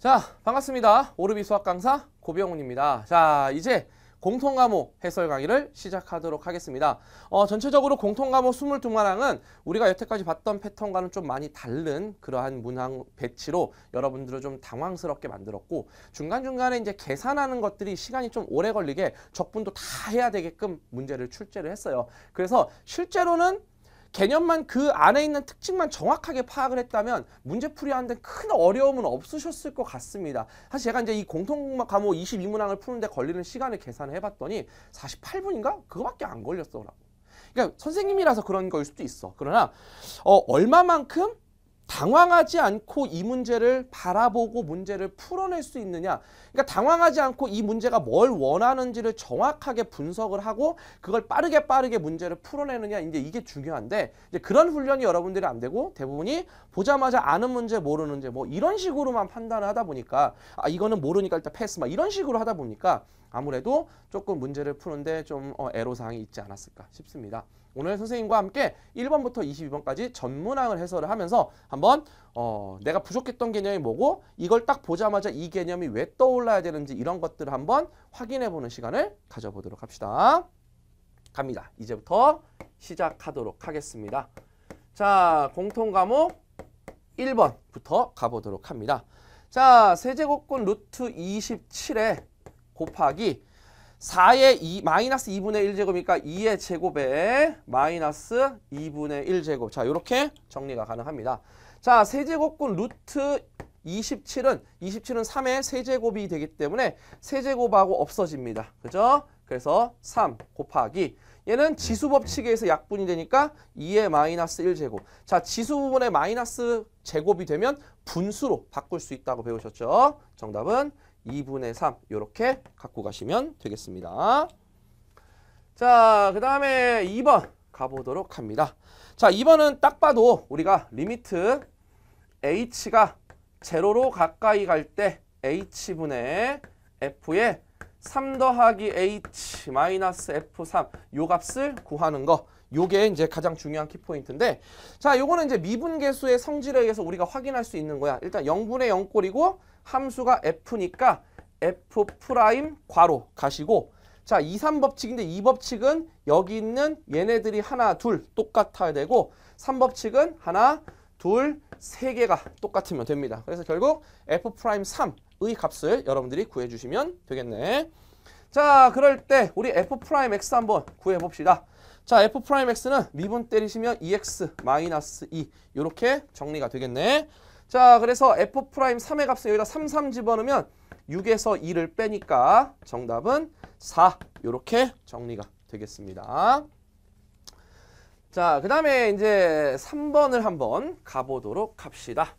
자 반갑습니다 오르비 수학 강사 고병훈입니다 자 이제 공통 과목 해설 강의를 시작하도록 하겠습니다. 어, 전체적으로 공통 과목 22문항은 우리가 여태까지 봤던 패턴과는 좀 많이 다른 그러한 문항 배치로 여러분들을 좀 당황스럽게 만들었고 중간중간에 이제 계산하는 것들이 시간이 좀 오래 걸리게 적분도 다 해야 되게끔 문제를 출제를 했어요. 그래서 실제로는 개념만 그 안에 있는 특징만 정확하게 파악을 했다면 문제 풀이하는데 큰 어려움은 없으셨을 것 같습니다. 사실 제가 이제 이 공통 과목 22문항을 푸는데 걸리는 시간을 계산을 해봤더니 48분인가 그거밖에 안걸렸어라고 그러니까 선생님이라서 그런 거일 수도 있어. 그러나 어, 얼마만큼 당황하지 않고 이 문제를 바라보고 문제를 풀어낼 수 있느냐. 그러니까 당황하지 않고 이 문제가 뭘 원하는지를 정확하게 분석을 하고 그걸 빠르게 빠르게 문제를 풀어내느냐. 이제 이게 중요한데 이제 그런 훈련이 여러분들이 안 되고 대부분이 보자마자 아는 문제 모르는 지뭐 이런 식으로만 판단을 하다 보니까 아 이거는 모르니까 일단 패스 막 이런 식으로 하다 보니까 아무래도 조금 문제를 푸는데 좀 어, 애로사항이 있지 않았을까 싶습니다. 오늘 선생님과 함께 1번부터 22번까지 전문항을 해설을 하면서 한번 어, 내가 부족했던 개념이 뭐고 이걸 딱 보자마자 이 개념이 왜 떠올라야 되는지 이런 것들을 한번 확인해보는 시간을 가져보도록 합시다. 갑니다. 이제부터 시작하도록 하겠습니다. 자, 공통 과목 1번부터 가보도록 합니다. 자, 세제곱근 루트 27에 곱하기 4의 2, 마이너스 2분의 1제곱이니까 2의 제곱에 마이너스 2분의 1제곱. 자, 이렇게 정리가 가능합니다. 자, 세제곱군 루트 27은 27은 3의 세제곱이 되기 때문에 세제곱하고 없어집니다. 그죠? 그래서 3 곱하기 얘는 지수 법칙에서 약분이 되니까 2의 마이너스 1제곱. 자, 지수 부분에 마이너스 제곱이 되면 분수로 바꿀 수 있다고 배우셨죠? 정답은 2분의 3 이렇게 갖고 가시면 되겠습니다. 자, 그 다음에 2번 가보도록 합니다. 자, 2번은 딱 봐도 우리가 리미트 h가 제로로 가까이 갈 때 h분의 f 의3 더하기 h 마이너스 f3 요 값을 구하는 거 요게 이제 가장 중요한 키포인트인데 자 요거는 이제 미분계수의 성질에 의해서 우리가 확인할 수 있는 거야 일단 0분의 0꼴이고 함수가 F니까 F 프라임 괄호 가시고 자 2, 3법칙인데 2법칙은 여기 있는 얘네들이 하나, 둘 똑같아야 되고 3법칙은 하나, 둘, 세 개가 똑같으면 됩니다. 그래서 결국 F 프라임 3의 값을 여러분들이 구해주시면 되겠네. 자 그럴 때 우리 F 프라임 X 한번 구해봅시다. 자 F 프라임 X는 미분 때리시면 EX 마이너스 2 이렇게 정리가 되겠네. 자, 그래서 F 프라임 3의 값은 여기다 33 집어넣으면 6에서 2를 빼니까 정답은 4. 이렇게 정리가 되겠습니다. 자, 그 다음에 이제 3번을 한번 가보도록 합시다.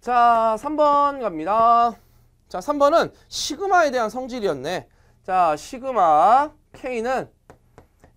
자, 3번 갑니다. 자, 3번은 시그마에 대한 성질이었네. 자, 시그마 K는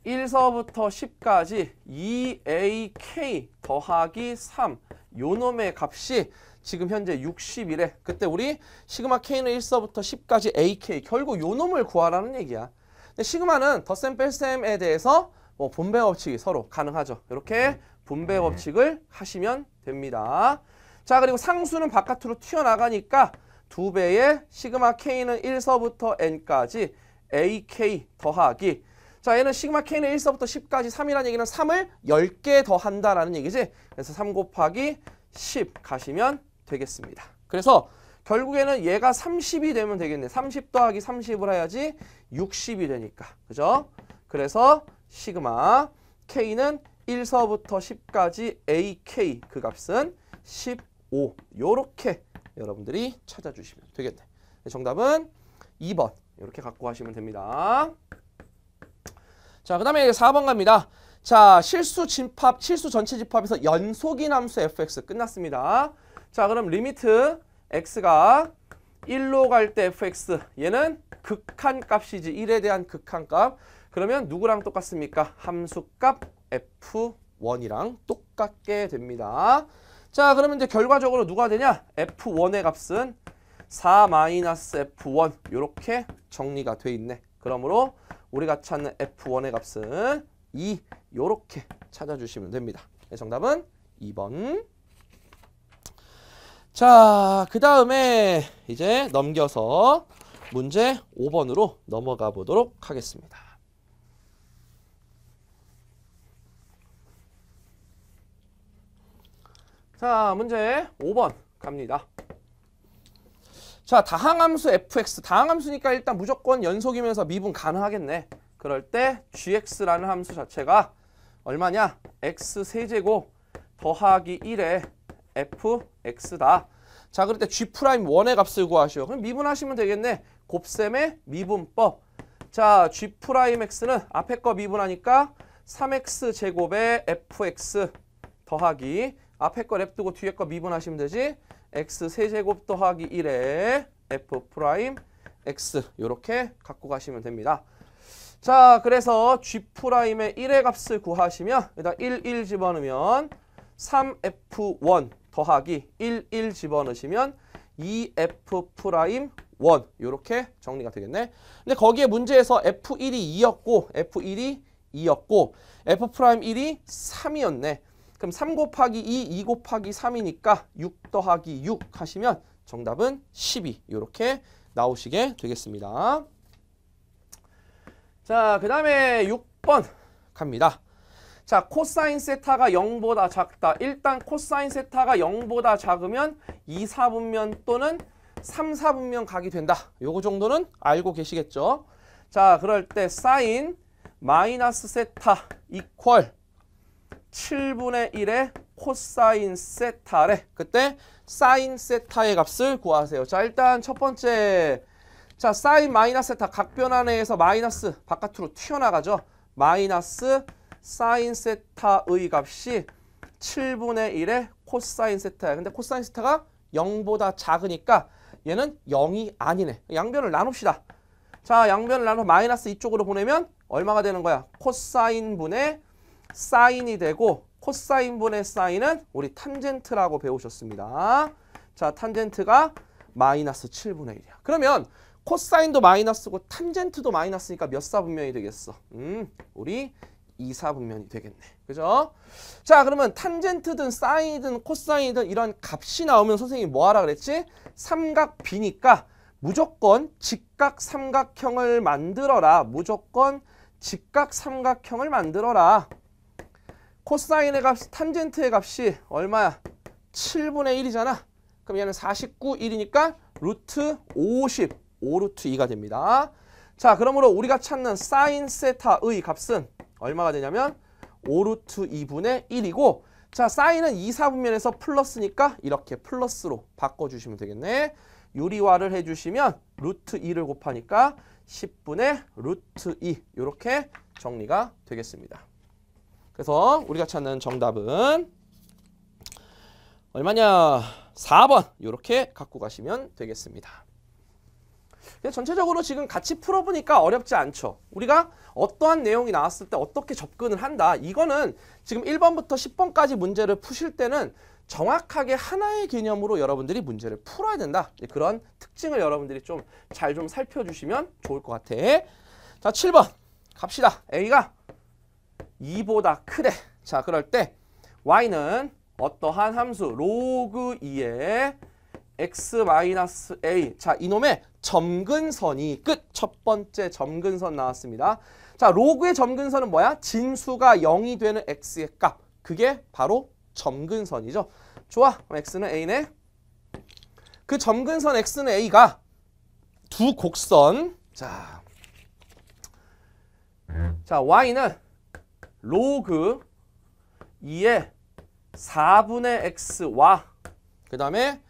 1서부터 10까지 EAK 더하기 3. 요 놈의 값이 지금 현재 60이래. 그때 우리 시그마 K는 1서부터 10까지 AK. 결국 요 놈을 구하라는 얘기야. 근데 시그마는 더셈 뺄셈에 대해서 뭐 분배 법칙이 서로 가능하죠. 이렇게 음. 분배 네. 법칙을 하시면 됩니다. 자 그리고 상수는 바깥으로 튀어나가니까 두 배의 시그마 K는 1서부터 N까지 AK 더하기 자, 얘는 시그마 K는 1서부터 10까지 3이라는 얘기는 3을 10개 더한다라는 얘기지. 그래서 3 곱하기 10 가시면 되겠습니다. 그래서 결국에는 얘가 30이 되면 되겠네. 30 더하기 30을 해야지 60이 되니까. 그죠? 그래서 시그마 K는 1서부터 10까지 AK 그 값은 15. 요렇게 여러분들이 찾아주시면 되겠네. 네, 정답은 2번. 이렇게 갖고 가시면 됩니다. 자, 그 다음에 4번 갑니다. 자, 실수 집합, 실수 전체 집합에서 연속인 함수 fx 끝났습니다. 자, 그럼 리미트 x가 1로 갈 때 fx 얘는 극한값이지 1에 대한 극한값 그러면 누구랑 똑같습니까? 함수값 f1이랑 똑같게 됩니다. 자 그러면 이제 결과적으로 누가 되냐? f1의 값은 4-f1 이렇게 정리가 돼 있네. 그러므로 우리가 찾는 F1의 값은 2 요렇게 찾아주시면 됩니다. 네, 정답은 2번 자, 그 다음에 이제 넘겨서 문제 5번으로 넘어가 보도록 하겠습니다. 자, 문제 5번 갑니다. 자, 다항함수 fx. 다항함수니까 일단 무조건 연속이면서 미분 가능하겠네. 그럴 때 gx라는 함수 자체가 얼마냐? x 세제곱 더하기 1에 fx다. 자, 그럴 때 g'1의 값을 구하시오. 그럼 미분하시면 되겠네. 곱셈의 미분법. 자, g'x는 앞에 거 미분하니까 3x 제곱에 fx 더하기 앞에 거 랩 두고 뒤에 거 미분하시면 되지. x 세제곱 더하기 1에 f 프라임 x 이렇게 갖고 가시면 됩니다. 자, 그래서 g 프라임의 1의 값을 구하시면 일단 1, 1 집어넣으면 3f1 더하기 1, 1 집어넣으시면 2f 프라임 1 이렇게 정리가 되겠네. 근데 거기에 문제에서 f1이 2였고 f1이 2였고 f 프라임 1이 3이었네. 그럼 3 곱하기 2, 2 곱하기 3이니까 6 더하기 6 하시면 정답은 12 이렇게 나오시게 되겠습니다. 자, 그 다음에 6번 갑니다. 자, 코사인 세타가 0보다 작다. 일단 코사인 세타가 0보다 작으면 2, 4분면 또는 3, 4분면 각이 된다. 요거 정도는 알고 계시겠죠? 자, 그럴 때 사인 마이너스 세타 이퀄 7분의 1의 코사인 세타래. 그때 사인 세타의 값을 구하세요. 자, 일단 첫 번째 자, 사인 마이너스 세타 각변환에서 마이너스 바깥으로 튀어나가죠. 마이너스 사인 세타의 값이 7분의 1의 코사인 세타야. 근데 코사인 세타가 0보다 작으니까 얘는 0이 아니네. 양변을 나눕시다. 자, 양변을 나눠 마이너스 이쪽으로 보내면 얼마가 되는 거야? 코사인 분의 사인이 되고 코사인분의 사인은 우리 탄젠트라고 배우셨습니다. 자, 탄젠트가 마이너스 7분의 1이야. 그러면 코사인도 마이너스고 탄젠트도 마이너스니까 몇 사분면이 되겠어? 음, 우리 2사분면이 되겠네. 그죠? 자, 그러면 탄젠트든 사인이든 코사인이든 이런 값이 나오면 선생님이 뭐 하라 그랬지? 삼각 비니까 무조건 직각 삼각형을 만들어라. 무조건 직각 삼각형을 만들어라. 코사인의 값, 탄젠트의 값이 얼마야? 7분의 1이잖아. 그럼 얘는 49, 1이니까 루트 50, 5루트 2가 됩니다. 자, 그러므로 우리가 찾는 사인 세타의 값은 얼마가 되냐면 5루트 2분의 1이고 자, 사인은 2, 4분면에서 플러스니까 이렇게 플러스로 바꿔주시면 되겠네. 유리화를 해주시면 루트 2를 곱하니까 10분의 루트 2 이렇게 정리가 되겠습니다. 그래서 우리가 찾는 정답은 얼마냐? 4번 이렇게 갖고 가시면 되겠습니다. 전체적으로 지금 같이 풀어보니까 어렵지 않죠. 우리가 어떠한 내용이 나왔을 때 어떻게 접근을 한다. 이거는 지금 1번부터 10번까지 문제를 푸실 때는 정확하게 하나의 개념으로 여러분들이 문제를 풀어야 된다. 네, 그런 특징을 여러분들이 좀 잘좀 좀 살펴주시면 좋을 것 같아. 자, 7번 갑시다. A가 2보다 크대. 자, 그럴 때 y는 어떠한 함수 로그 2의 x 마이너스 a 자 이놈의 점근선이 끝첫 번째 점근선 나왔습니다 자 로그의 점근선은 뭐야 진수가 0이 되는 x의 값 그게 바로 점근선이죠 좋아 그럼 x는 a네 그 점근선 x는 a가 두 곡선 자, 자 y는 로그 2의 4분의 x와 그 다음에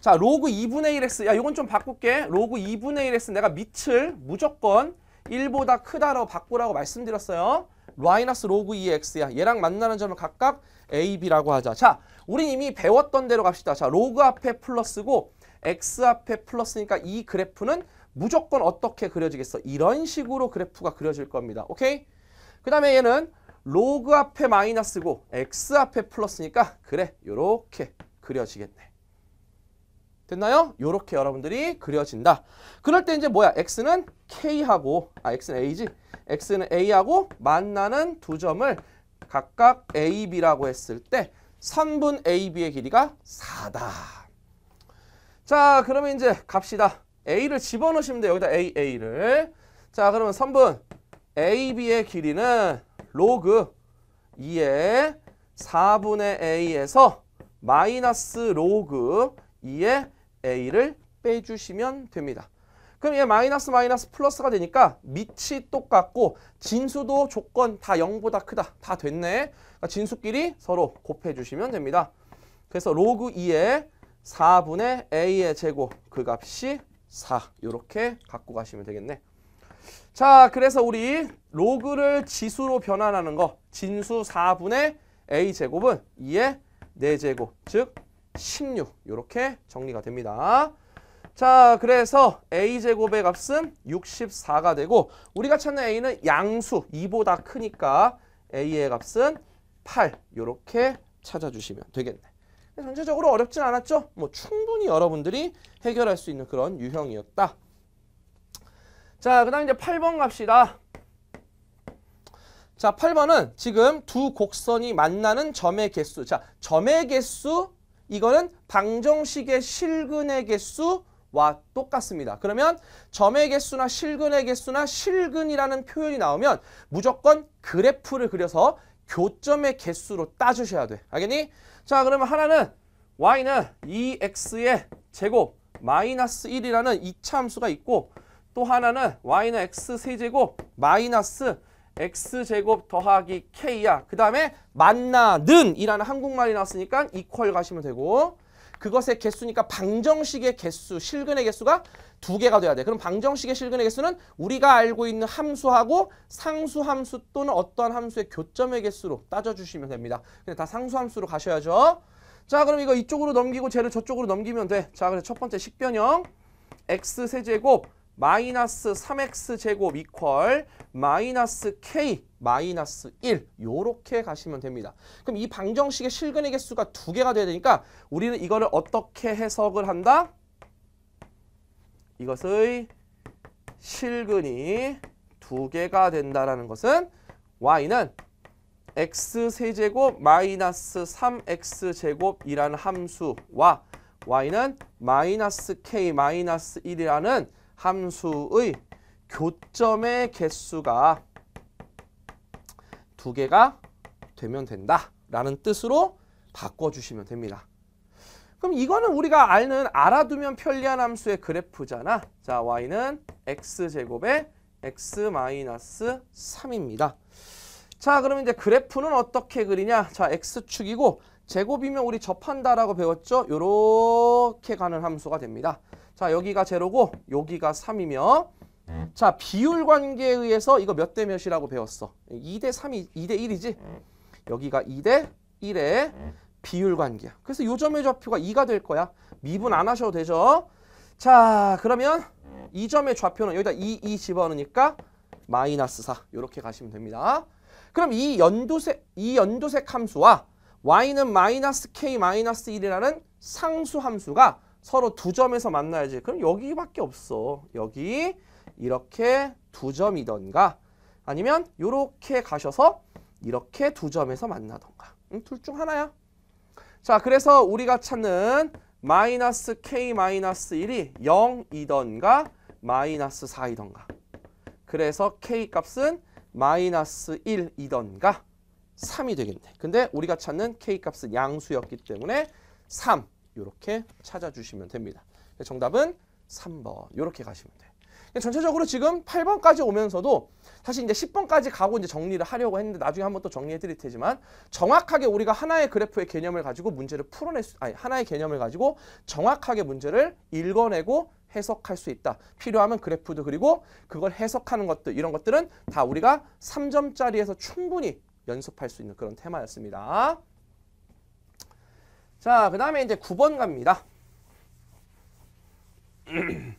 자 로그 2분의 1x 야 이건 좀 바꿀게 로그 2분의 1x 내가 밑을 무조건 1보다 크다고 바꾸라고 말씀드렸어요 마이너스 로그 2x야 의 얘랑 만나는 점을 각각 a, b라고 하자 자 우린 이미 배웠던 대로 갑시다 자 로그 앞에 플러스고 x 앞에 플러스니까 이 그래프는 무조건 어떻게 그려지겠어 이런 식으로 그래프가 그려질 겁니다 오케이 그 다음에 얘는 로그 앞에 마이너스고 x 앞에 플러스니까 그래 요렇게 그려지겠네. 됐나요? 요렇게 여러분들이 그려진다. 그럴 때 이제 뭐야? x는 k하고 아 x는 a지. x는 a하고 만나는 두 점을 각각 a, b라고 했을 때 3분 a, b의 길이가 4다. 자, 그러면 이제 갑시다. a를 집어넣으시면 돼요. 여기다 a, a를. 자, 그러면 3분 a, b의 길이는 로그 2에 4분의 a에서 마이너스 로그 2에 a를 빼주시면 됩니다. 그럼 얘 마이너스 마이너스 플러스가 되니까 밑이 똑같고 진수도 조건 다 0보다 크다. 다 됐네. 그러니까 진수끼리 서로 곱해주시면 됩니다. 그래서 로그 2에 4분의 a의 제곱 그 값이 4 이렇게 갖고 가시면 되겠네. 자, 그래서 우리 로그를 지수로 변환하는 거 진수 4분의 a제곱은 2의 4제곱 즉 16. 이렇게 정리가 됩니다. 자, 그래서 a제곱의 값은 64가 되고 우리가 찾는 a는 양수 2보다 크니까 a의 값은 8. 이렇게 찾아주시면 되겠네. 전체적으로 어렵진 않았죠? 뭐 충분히 여러분들이 해결할 수 있는 그런 유형이었다. 자, 그 다음 이제 8번 갑시다. 자, 8번은 지금 두 곡선이 만나는 점의 개수. 자, 점의 개수, 이거는 방정식의 실근의 개수, 와 똑같습니다. 그러면 점의 개수나 실근의 개수나 실근이라는 표현이 나오면 무조건 그래프를 그려서 교점의 개수로 따주셔야 돼. 알겠니? 자 그러면 하나는 y는 2x의 e 제곱 마이너스 1이라는 이차함수가 있고 또 하나는 y는 x 세제곱 마이너스 x제곱 더하기 k야. 그 다음에 만나는 이라는 한국말이 나왔으니까 이퀄 가시면 되고 그것의 개수니까 방정식의 개수, 실근의 개수가 두 개가 돼야 돼. 그럼 방정식의 실근의 개수는 우리가 알고 있는 함수하고 상수 함수 또는 어떠한 함수의 교점의 개수로 따져주시면 됩니다. 근데 다 상수 함수로 가셔야죠. 자 그럼 이거 이쪽으로 넘기고 쟤를 저쪽으로 넘기면 돼. 자 그래서 첫 번째 식변형 x세제곱 마이너스 3x 제곱 이퀄 마이너스 k 마이너스 1 요렇게 가시면 됩니다. 그럼 이 방정식의 실근의 개수가 두 개가 돼야 되니까 우리는 이거를 어떻게 해석을 한다? 이것의 실근이 두 개가 된다라는 것은 y는 x세제곱 마이너스 3x제곱이라는 함수와 y는 마이너스 k 마이너스 1이라는 함수의 교점의 개수가 두 개가 되면 된다 라는 뜻으로 바꿔주시면 됩니다. 그럼 이거는 우리가 아는 알아두면 편리한 함수의 그래프잖아. 자, y는 x제곱에 x 마이너스 3입니다. 자, 그러면 이제 그래프는 어떻게 그리냐? 자, x축이고 제곱이면 우리 접한다라고 배웠죠? 요렇게 가는 함수가 됩니다. 자 여기가 제로고 여기가 3이며 자 비율 관계에 의해서 이거 몇 대 몇이라고 배웠어 2 대 3이 2대 1이지 여기가 2 대 1의 비율 관계야 그래서 요점의 좌표가 2가 될 거야 미분 안 하셔도 되죠 자 그러면 이 점의 좌표는 여기다 2, 2 집어넣으니까 마이너스 4 이렇게 가시면 됩니다 그럼 이 연두색 이 연두색 함수와 y는 마이너스 k 마이너스 1이라는 상수 함수가 서로 두 점에서 만나야지. 그럼 여기밖에 없어. 여기 이렇게 두 점이던가 아니면 이렇게 가셔서 이렇게 두 점에서 만나던가. 응? 둘중 하나야. 자, 그래서 우리가 찾는 마이너스 k 마이너스 1이 0이던가 마이너스 4이던가. 그래서 k 값은 마이너스 1이던가 3이 되겠네. 근데 우리가 찾는 k 값은 양수였기 때문에 3. 이렇게 찾아주시면 됩니다. 정답은 3번 이렇게 가시면 돼요. 그러니까 전체적으로 지금 8번까지 오면서도 사실 이제 10번까지 가고 이제 정리를 하려고 했는데 나중에 한번 또 정리해 드릴 테지만 정확하게 우리가 하나의 그래프의 개념을 가지고 문제를 풀어낼 수 아니 하나의 개념을 가지고 정확하게 문제를 읽어내고 해석할 수 있다. 필요하면 그래프도 그리고 그걸 해석하는 것들 이런 것들은 다 우리가 3점짜리에서 충분히 연습할 수 있는 그런 테마였습니다. 자, 그 다음에 이제 9번 갑니다.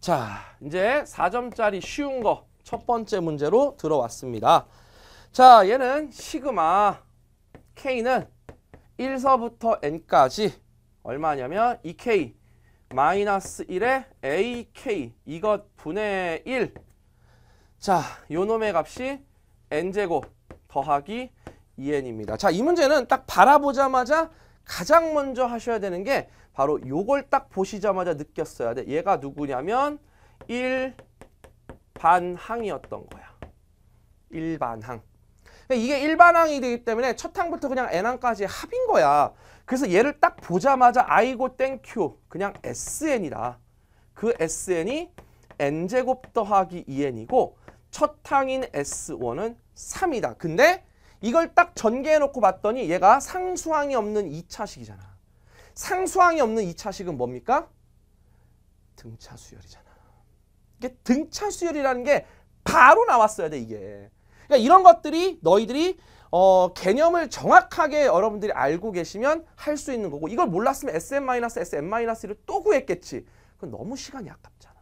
자, 이제 4점짜리 쉬운 거 첫 번째 문제로 들어왔습니다. 자, 얘는 시그마 K는 1서부터 N까지 얼마냐면 2K 마이너스 1에 AK 이것 분의 1 자, 요 놈의 값이 n제곱 더하기 2n입니다. E 자, 이 문제는 딱 바라보자마자 가장 먼저 하셔야 되는 게 바로 요걸 딱 보시자마자 느꼈어야 돼. 얘가 누구냐면 1반항이었던 거야. 1반항. 이게 1반항이 되기 때문에 첫 항부터 그냥 n항까지 합인 거야. 그래서 얘를 딱 보자마자 아이고 땡큐 그냥 SN이다. 그 SN이 n제곱 더하기 2n이고 e 첫 항인 S1은 3이다. 근데 이걸 딱 전개해놓고 봤더니 얘가 상수항이 없는 2차식이잖아. 상수항이 없는 2차식은 뭡니까? 등차수열이잖아. 이게 등차수열이라는 게 바로 나왔어야 돼 이게. 그러니까 이런 것들이 너희들이 어, 개념을 정확하게 여러분들이 알고 계시면 할 수 있는 거고 이걸 몰랐으면 SM-SM-를 또 구했겠지. 그건 너무 시간이 아깝잖아.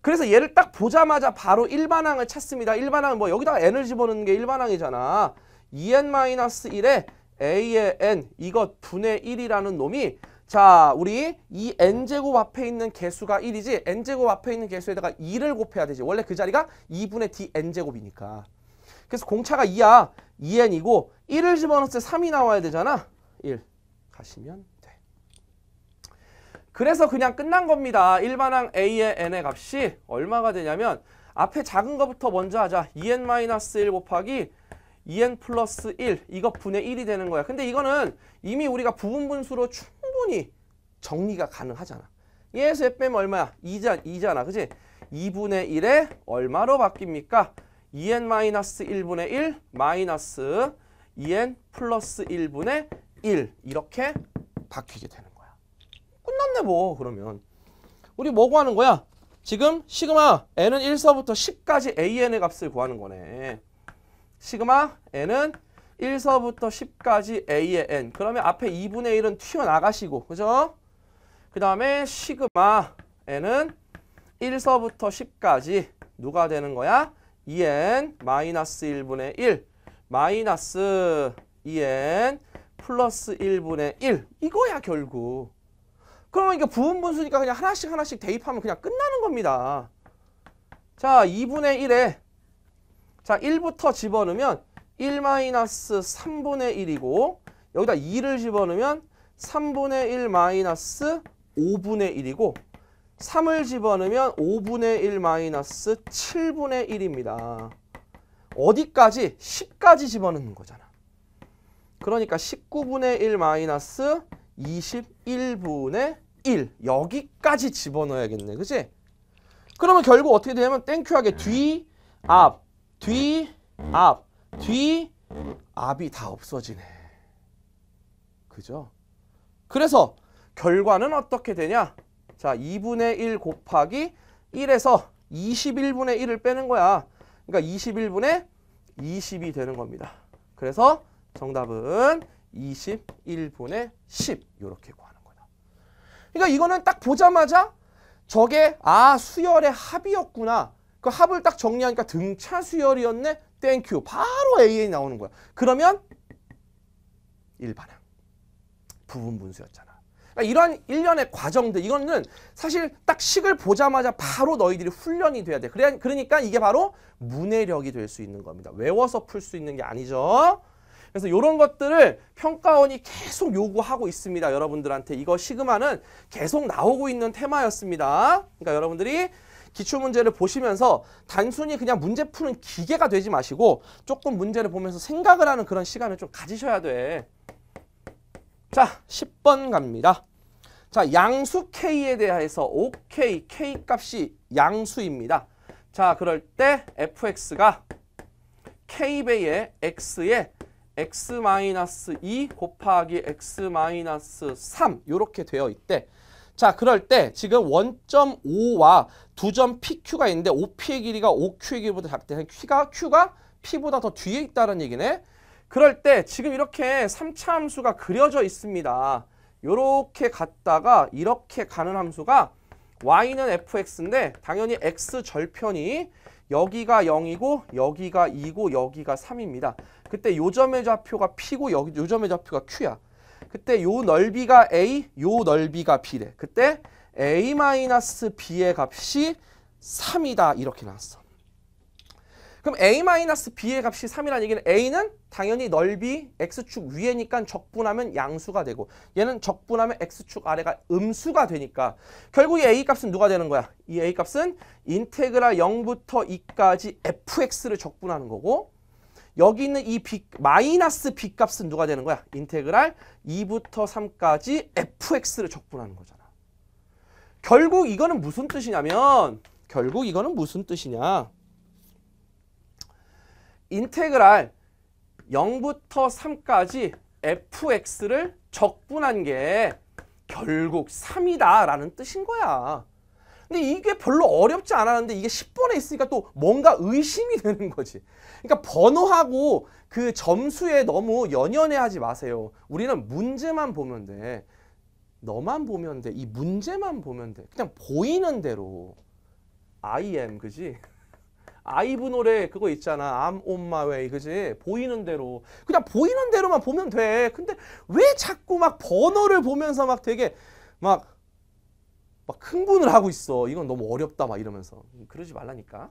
그래서 얘를 딱 보자마자 바로 일반항을 찾습니다. 일반항은 뭐 여기다가 n을 집어넣는 게 일반항이잖아. 2n-1에 e a의 n 이것 분의 1이라는 놈이 자 우리 이 n제곱 앞에 있는 개수가 1이지 n제곱 앞에 있는 개수에다가 2를 곱해야 되지. 원래 그 자리가 2분의 dn제곱이니까. 그래서 공차가 2야. 2n이고 1을 집어넣을때 3이 나와야 되잖아. 1 가시면 돼. 그래서 그냥 끝난 겁니다. 일반항 a의 n의 값이 얼마가 되냐면 앞에 작은 거부터 먼저 하자. 2n-1 곱하기 2n 플러스 1 이거 분의 1이 되는 거야. 근데 이거는 이미 우리가 부분분수로 충분히 정리가 가능하잖아. 얘에서 얘 빼면 얼마야? 2잖아. 2잖아. 그지 2분의 1에 얼마로 바뀝니까? 2n 마이너스 1분의 1 마이너스 2n 플러스 1분의 1 이렇게 바뀌게 되는 거야. 끝났네 뭐 그러면. 우리 뭐 구하는 거야? 지금 시그마 n은 1서부터 10까지 an의 값을 구하는 거네. 시그마 n은 1서부터 10까지 a의 n. 그러면 앞에 2분의 1은 튀어나가시고 그죠? 그 다음에 시그마 n은 1서부터 10까지 누가 되는 거야? 2n 마이너스 1분의 1 마이너스 2n 플러스 1분의 1 이거야 결국 그러면 이게 부분분수니까 그냥 하나씩 하나씩 대입하면 그냥 끝나는 겁니다 자 2분의 1에 자 1부터 집어넣으면 1 마이너스 3분의 1이고 여기다 2를 집어넣으면 3분의 1 마이너스 5분의 1이고 3을 집어넣으면 5분의 1 마이너스 7분의 1입니다. 어디까지? 10까지 집어넣는 거잖아. 그러니까 19분의 1 마이너스 21분의 1 여기까지 집어넣어야겠네. 그치? 그러면 결국 어떻게 되냐면 땡큐하게 뒤, 앞, 뒤, 앞, 뒤, 앞이 다 없어지네. 그죠? 그래서 결과는 어떻게 되냐? 자 2분의 1 곱하기 1에서 21분의 1을 빼는 거야. 그러니까 21분의 20이 되는 겁니다. 그래서 정답은 21분의 10 이렇게 구하는 거다. 그러니까 이거는 딱 보자마자 저게 아 수열의 합이었구나. 그 합을 딱 정리하니까 등차 수열이었네. 땡큐. 바로 AA 나오는 거야. 그러면 일반항. 부분 분수였잖아. 그러니까 이러한 일련의 과정들 이거는 사실 딱 식을 보자마자 바로 너희들이 훈련이 돼야 돼. 그래, 그러니까 이게 바로 문해력이 될 수 있는 겁니다. 외워서 풀 수 있는 게 아니죠. 그래서 이런 것들을 평가원이 계속 요구하고 있습니다. 여러분들한테 이거 시그마는 계속 나오고 있는 테마였습니다. 그러니까 여러분들이 기출문제를 보시면서 단순히 그냥 문제 푸는 기계가 되지 마시고 조금 문제를 보면서 생각을 하는 그런 시간을 좀 가지셔야 돼. 자, 10번 갑니다. 자, 양수 K에 대해서 OK, K값이 양수입니다. 자, 그럴 때 fx가 K배의 x에 x-2 곱하기 x-3 이렇게 되어 있대. 자, 그럴 때 지금 원점 O와 두점 PQ가 있는데 OP의 길이가 OQ의 길이보다 작대. 그러니까 Q가, Q가 P보다 더 뒤에 있다는 얘기네. 그럴 때 지금 이렇게 3차 함수가 그려져 있습니다. 이렇게 갔다가 이렇게 가는 함수가 y는 fx인데 당연히 x 절편이 여기가 0이고 여기가 2고 여기가 3입니다. 그때 요점의 좌표가 p고 여기 요점의 좌표가 q야. 그때 요 넓이가 a, 요 넓이가 b래. 그때 a-b의 값이 3이다 이렇게 나왔어. 그럼 a-b의 값이 3이라는 얘기는 a는 당연히 넓이 x축 위에니까 적분하면 양수가 되고 얘는 적분하면 x축 아래가 음수가 되니까 결국 이 a 값은 누가 되는 거야? 이 a 값은 인테그라 0부터 2까지 fx를 적분하는 거고 여기 있는 이 b, 마이너스 b 값은 누가 되는 거야? 인테그랄 2부터 3까지 fx를 적분하는 거잖아. 결국 이거는 무슨 뜻이냐면 결국 이거는 무슨 뜻이냐? 인테그랄 0부터 3까지 fx를 적분한 게 결국 3이다 라는 뜻인 거야. 근데 이게 별로 어렵지 않았는데 이게 10번에 있으니까 또 뭔가 의심이 되는 거지. 그러니까 번호하고 그 점수에 너무 연연해 하지 마세요. 우리는 문제만 보면 돼. 너만 보면 돼. 이 문제만 보면 돼. 그냥 보이는 대로. I am 그지? 아이브 노래 그거 있잖아. 암 온마웨이 그지? 보이는 대로. 그냥 보이는 대로만 보면 돼. 근데 왜 자꾸 막 번호를 보면서 막 되게 막, 막 흥분을 하고 있어. 이건 너무 어렵다 막 이러면서. 음, 그러지 말라니까.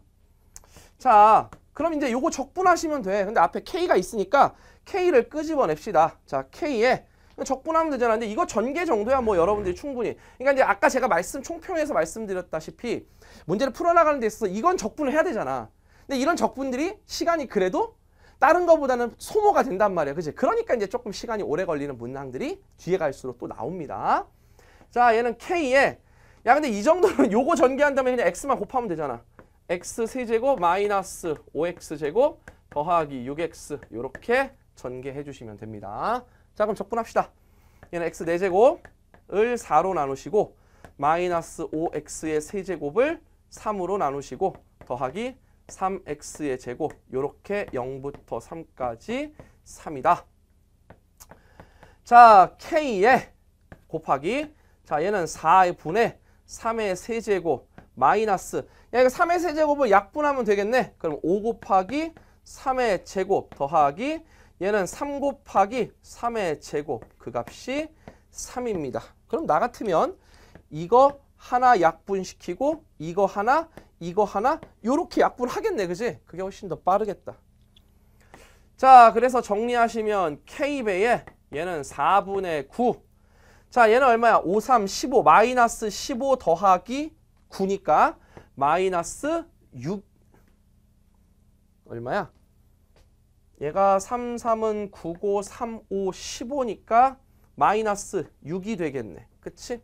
자 그럼 이제 요거 적분하시면 돼. 근데 앞에 K가 있으니까 K를 끄집어냅시다. 자 K에 적분하면 되잖아. 근데 이거 전개 정도야 뭐 여러분들이 충분히. 그러니까 이제 아까 제가 말씀 총평에서 말씀드렸다시피 문제를 풀어나가는 데 있어서 이건 적분을 해야 되잖아. 근데 이런 적분들이 시간이 그래도 다른 거보다는 소모가 된단 말이야. 그치? 그러니까 이제 조금 시간이 오래 걸리는 문항들이 뒤에 갈수록 또 나옵니다. 자, 얘는 K에 야 근데 이 정도는 요거 전개한 다면 그냥 x만 곱하면 되잖아. x 세제곱 마이너스 5x 제곱 더하기 6x 요렇게 전개해 주시면 됩니다. 자 그럼 적분합시다. 얘는 x 4제곱을 4로 나누시고 마이너스 5x의 세제곱을 3으로 나누시고 더하기 3x의 제곱 이렇게 0부터 3까지 3이다. 자, k의 곱하기 자, 얘는 4의 분의 3의 세제곱 마이너스 야, 이거 3의 세제곱을 약분하면 되겠네. 그럼 5 곱하기 3의 제곱 더하기 얘는 3 곱하기 3의 제곱 그 값이 3입니다. 그럼 나 같으면 이거 하나 약분시키고 이거 하나 이거 하나 요렇게 약분하겠네 그지? 그게 훨씬 더 빠르겠다. 자 그래서 정리하시면 K배에 얘는 4분의 9. 자 얘는 얼마야? 5, 3, 15 마이너스 15 더하기 9니까 마이너스 6 얼마야? 얘가 3, 3은 9고 3, 5, 15니까 마이너스 6이 되겠네. 그치?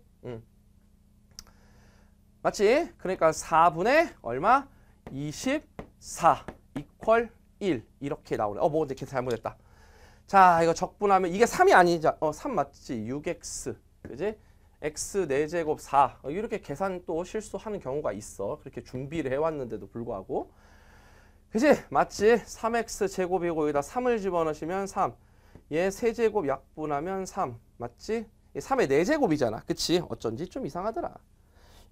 맞지? 그러니까 4분의 얼마? 24 이퀄 1 이렇게 나오네. 어, 뭐 근데 계산 잘못했다. 자, 이거 적분하면 이게 3이 아니죠. 어, 3 맞지? 6x. 그지? x 4제곱 4. 어, 이렇게 계산 또 실수하는 경우가 있어. 그렇게 준비를 해 왔는데도 불구하고. 그지? 맞지? 3x 제곱이고 여기다 3을 집어넣으시면 3. 얘 3제곱 약분하면 3. 맞지? 3의 4제곱이잖아. 그치? 어쩐지 좀 이상하더라.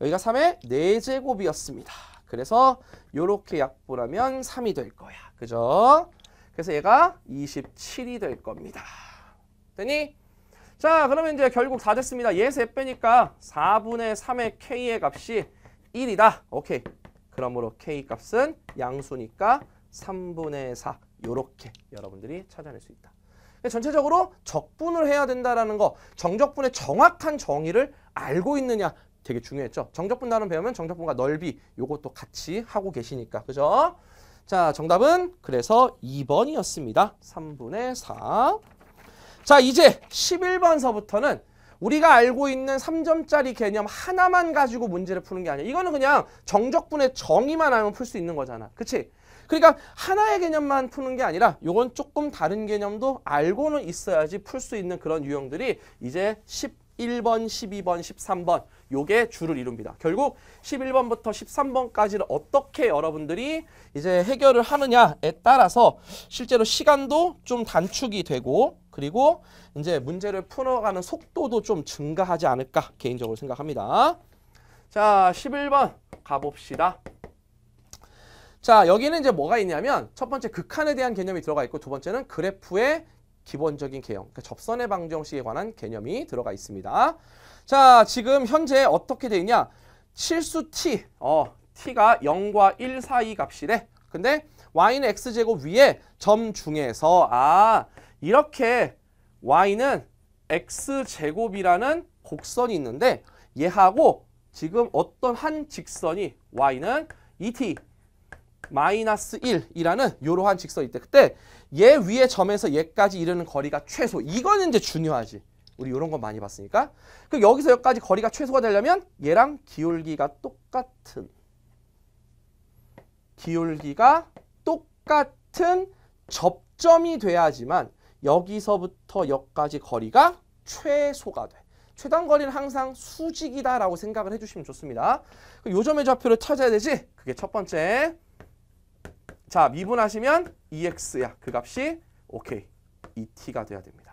여기가 3의 4제곱이었습니다. 그래서 이렇게 약분하면 3이 될 거야. 그죠? 그래서 얘가 27이 될 겁니다. 되니? 자 그러면 이제 결국 다 됐습니다. 얘에서 빼니까 4분의 3의 k의 값이 1이다. 오케이. 그러므로 k 값은 양수니까 3분의 4이렇게 여러분들이 찾아낼 수 있다. 전체적으로 적분을 해야 된다라는 거 정적분의 정확한 정의를 알고 있느냐 되게 중요했죠. 정적 분단을 배우면 정적 분과 넓이 요것도 같이 하고 계시니까 그죠? 자, 정답은 그래서 2번이었습니다. 3분의 4. 자, 이제 11번서부터는 우리가 알고 있는 3점짜리 개념 하나만 가지고 문제를 푸는 게 아니야. 이거는 그냥 정적분의 정의만 알면 풀 수 있는 거잖아. 그치? 그러니까 하나의 개념만 푸는 게 아니라 요건 조금 다른 개념도 알고는 있어야지 풀 수 있는 그런 유형들이 이제 11번, 12번, 13번 요게 줄을 이룹니다. 결국 11번부터 13번까지를 어떻게 여러분들이 이제 해결을 하느냐에 따라서 실제로 시간도 좀 단축이 되고 그리고 이제 문제를 풀어가는 속도도 좀 증가하지 않을까 개인적으로 생각합니다. 자, 11번 가봅시다. 자, 여기는 이제 뭐가 있냐면 첫 번째 극한에 대한 개념이 들어가 있고 두 번째는 그래프의 기본적인 개형, 그러니까 접선의 방정식에 관한 개념이 들어가 있습니다. 자, 지금 현재 어떻게 되 있냐? 실수 t, 어, t가 0과 1 사이 값이래. 근데 y는 x제곱 위에 점 중에서 아, 이렇게 y는 x제곱이라는 곡선이 있는데 얘하고 지금 어떤 한 직선이 y는 2t e 마이너스 1이라는 이러한 직선이 있대. 그때 얘 위에 점에서 얘까지 이르는 거리가 최소. 이거는 이제 중요하지. 우리 이런 거 많이 봤으니까. 그 여기서 여기까지 거리가 최소가 되려면 얘랑 기울기가 똑같은 기울기가 똑같은 접점이 돼야지만 여기서부터 여기까지 거리가 최소가 돼. 최단 거리는 항상 수직이다라고 생각을 해주시면 좋습니다. 요점의 좌표를 찾아야 되지? 그게 첫 번째. 자, 미분하시면 EX야. 그 값이 오케 ET가 돼야 됩니다.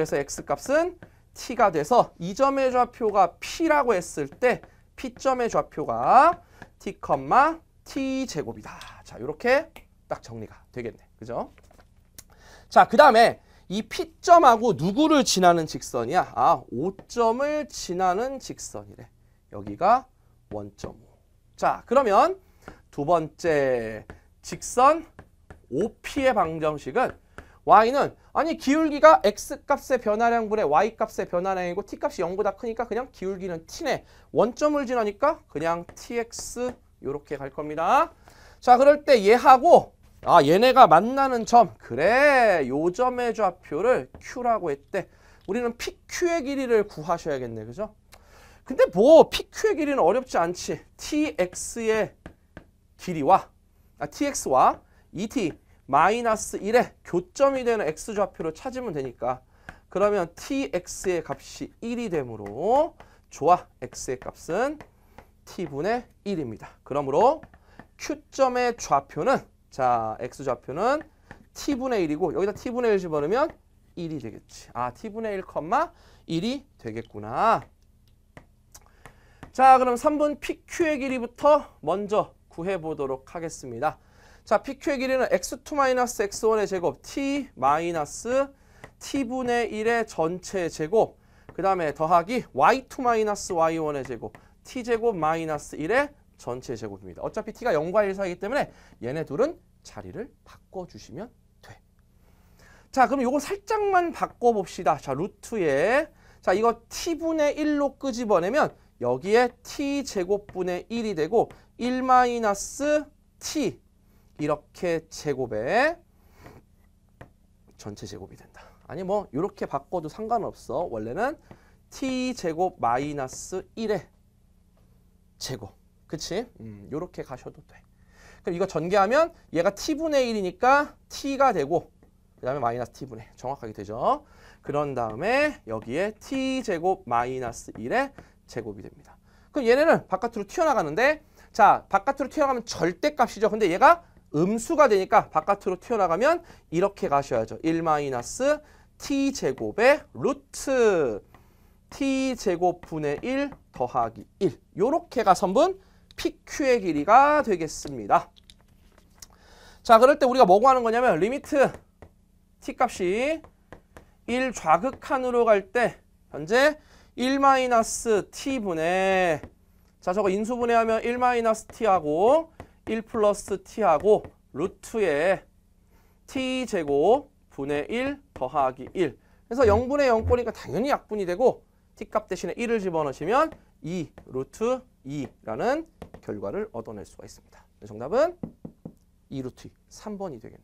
그래서 x값은 t가 돼서 이 점의 좌표가 p라고 했을 때 p점의 좌표가 t, t 제곱이다. 자, 이렇게 딱 정리가 되겠네. 그죠? 자, 그 다음에 이 P점하고 누구를 지나는 직선이야? 아, 5점을 지나는 직선이래. 여기가 1.5. 자, 그러면 두 번째 직선 OP의 방정식은 y는 아니 기울기가 x값의 변화량분의 y값의 변화량이고 t값이 0보다 크니까 그냥 기울기는 t네. 원점을 지나니까 그냥 tx 이렇게 갈 겁니다. 자 그럴 때 얘하고 아 얘네가 만나는 점 그래 요 점의 좌표를 q라고 했대. 우리는 pq의 길이를 구하셔야겠네. 그죠? 근데 뭐 pq의 길이는 어렵지 않지. tx의 길이와 아, tx와 et 마이너스 1에 교점이 되는 x좌표를 찾으면 되니까 그러면 tx의 값이 1이 되므로 좋아 x의 값은 t분의 1입니다. 그러므로 q점의 좌표는 자 x좌표는 t분의 1이고 여기다 t분의 1 집어넣으면 1이 되겠지. 아 t분의 1, 1이 되겠구나. 자 그럼 3분 pq의 길이부터 먼저 구해보도록 하겠습니다. 자, PQ의 길이는 x2-x1의 제곱, t-t분의 1의 전체 제곱, 그 다음에 더하기 y2-y1의 제곱, t제곱 마이너스 1의 전체 제곱입니다. 어차피 t가 0과 1 사이이기 때문에 얘네 둘은 자리를 바꿔주시면 돼. 자, 그럼 요거 살짝만 바꿔봅시다. 자, 루트에 자, 이거 t분의 1로 끄집어내면 여기에 t제곱분의 1이 되고 1 마이너스 t 이렇게 제곱에 전체 제곱이 된다. 아니 뭐 이렇게 바꿔도 상관없어. 원래는 t제곱 마이너스 1의 제곱. 그치? 음, 이렇게 가셔도 돼. 그럼 이거 전개하면 얘가 t분의 1이니까 t가 되고 그 다음에 마이너스 t분의 정확하게 되죠. 그런 다음에 여기에 t제곱 마이너스 1의 제곱이 됩니다. 그럼 얘네는 바깥으로 튀어나가는데 자 바깥으로 튀어나가면 절대값이죠. 근데 얘가 음수가 되니까 바깥으로 튀어나가면 이렇게 가셔야죠. 1-t제곱의 루트 t제곱 분의 1 더하기 1 요렇게가 선분 pq의 길이가 되겠습니다. 자 그럴 때 우리가 뭐고 하는 거냐면 리미트 t값이 1 좌극한으로 갈 때 현재 1-t분의 자 저거 인수분해하면 1-t하고 1 플러스 t하고 루트에 t제곱 분의 1 더하기 1 그래서 0분의 음. 0꼬니까 당연히 약분이 되고 t값 대신에 1을 집어넣으시면 2 루트 2라는 결과를 얻어낼 수가 있습니다. 네, 정답은 2 루트 2, 3번이 되겠네.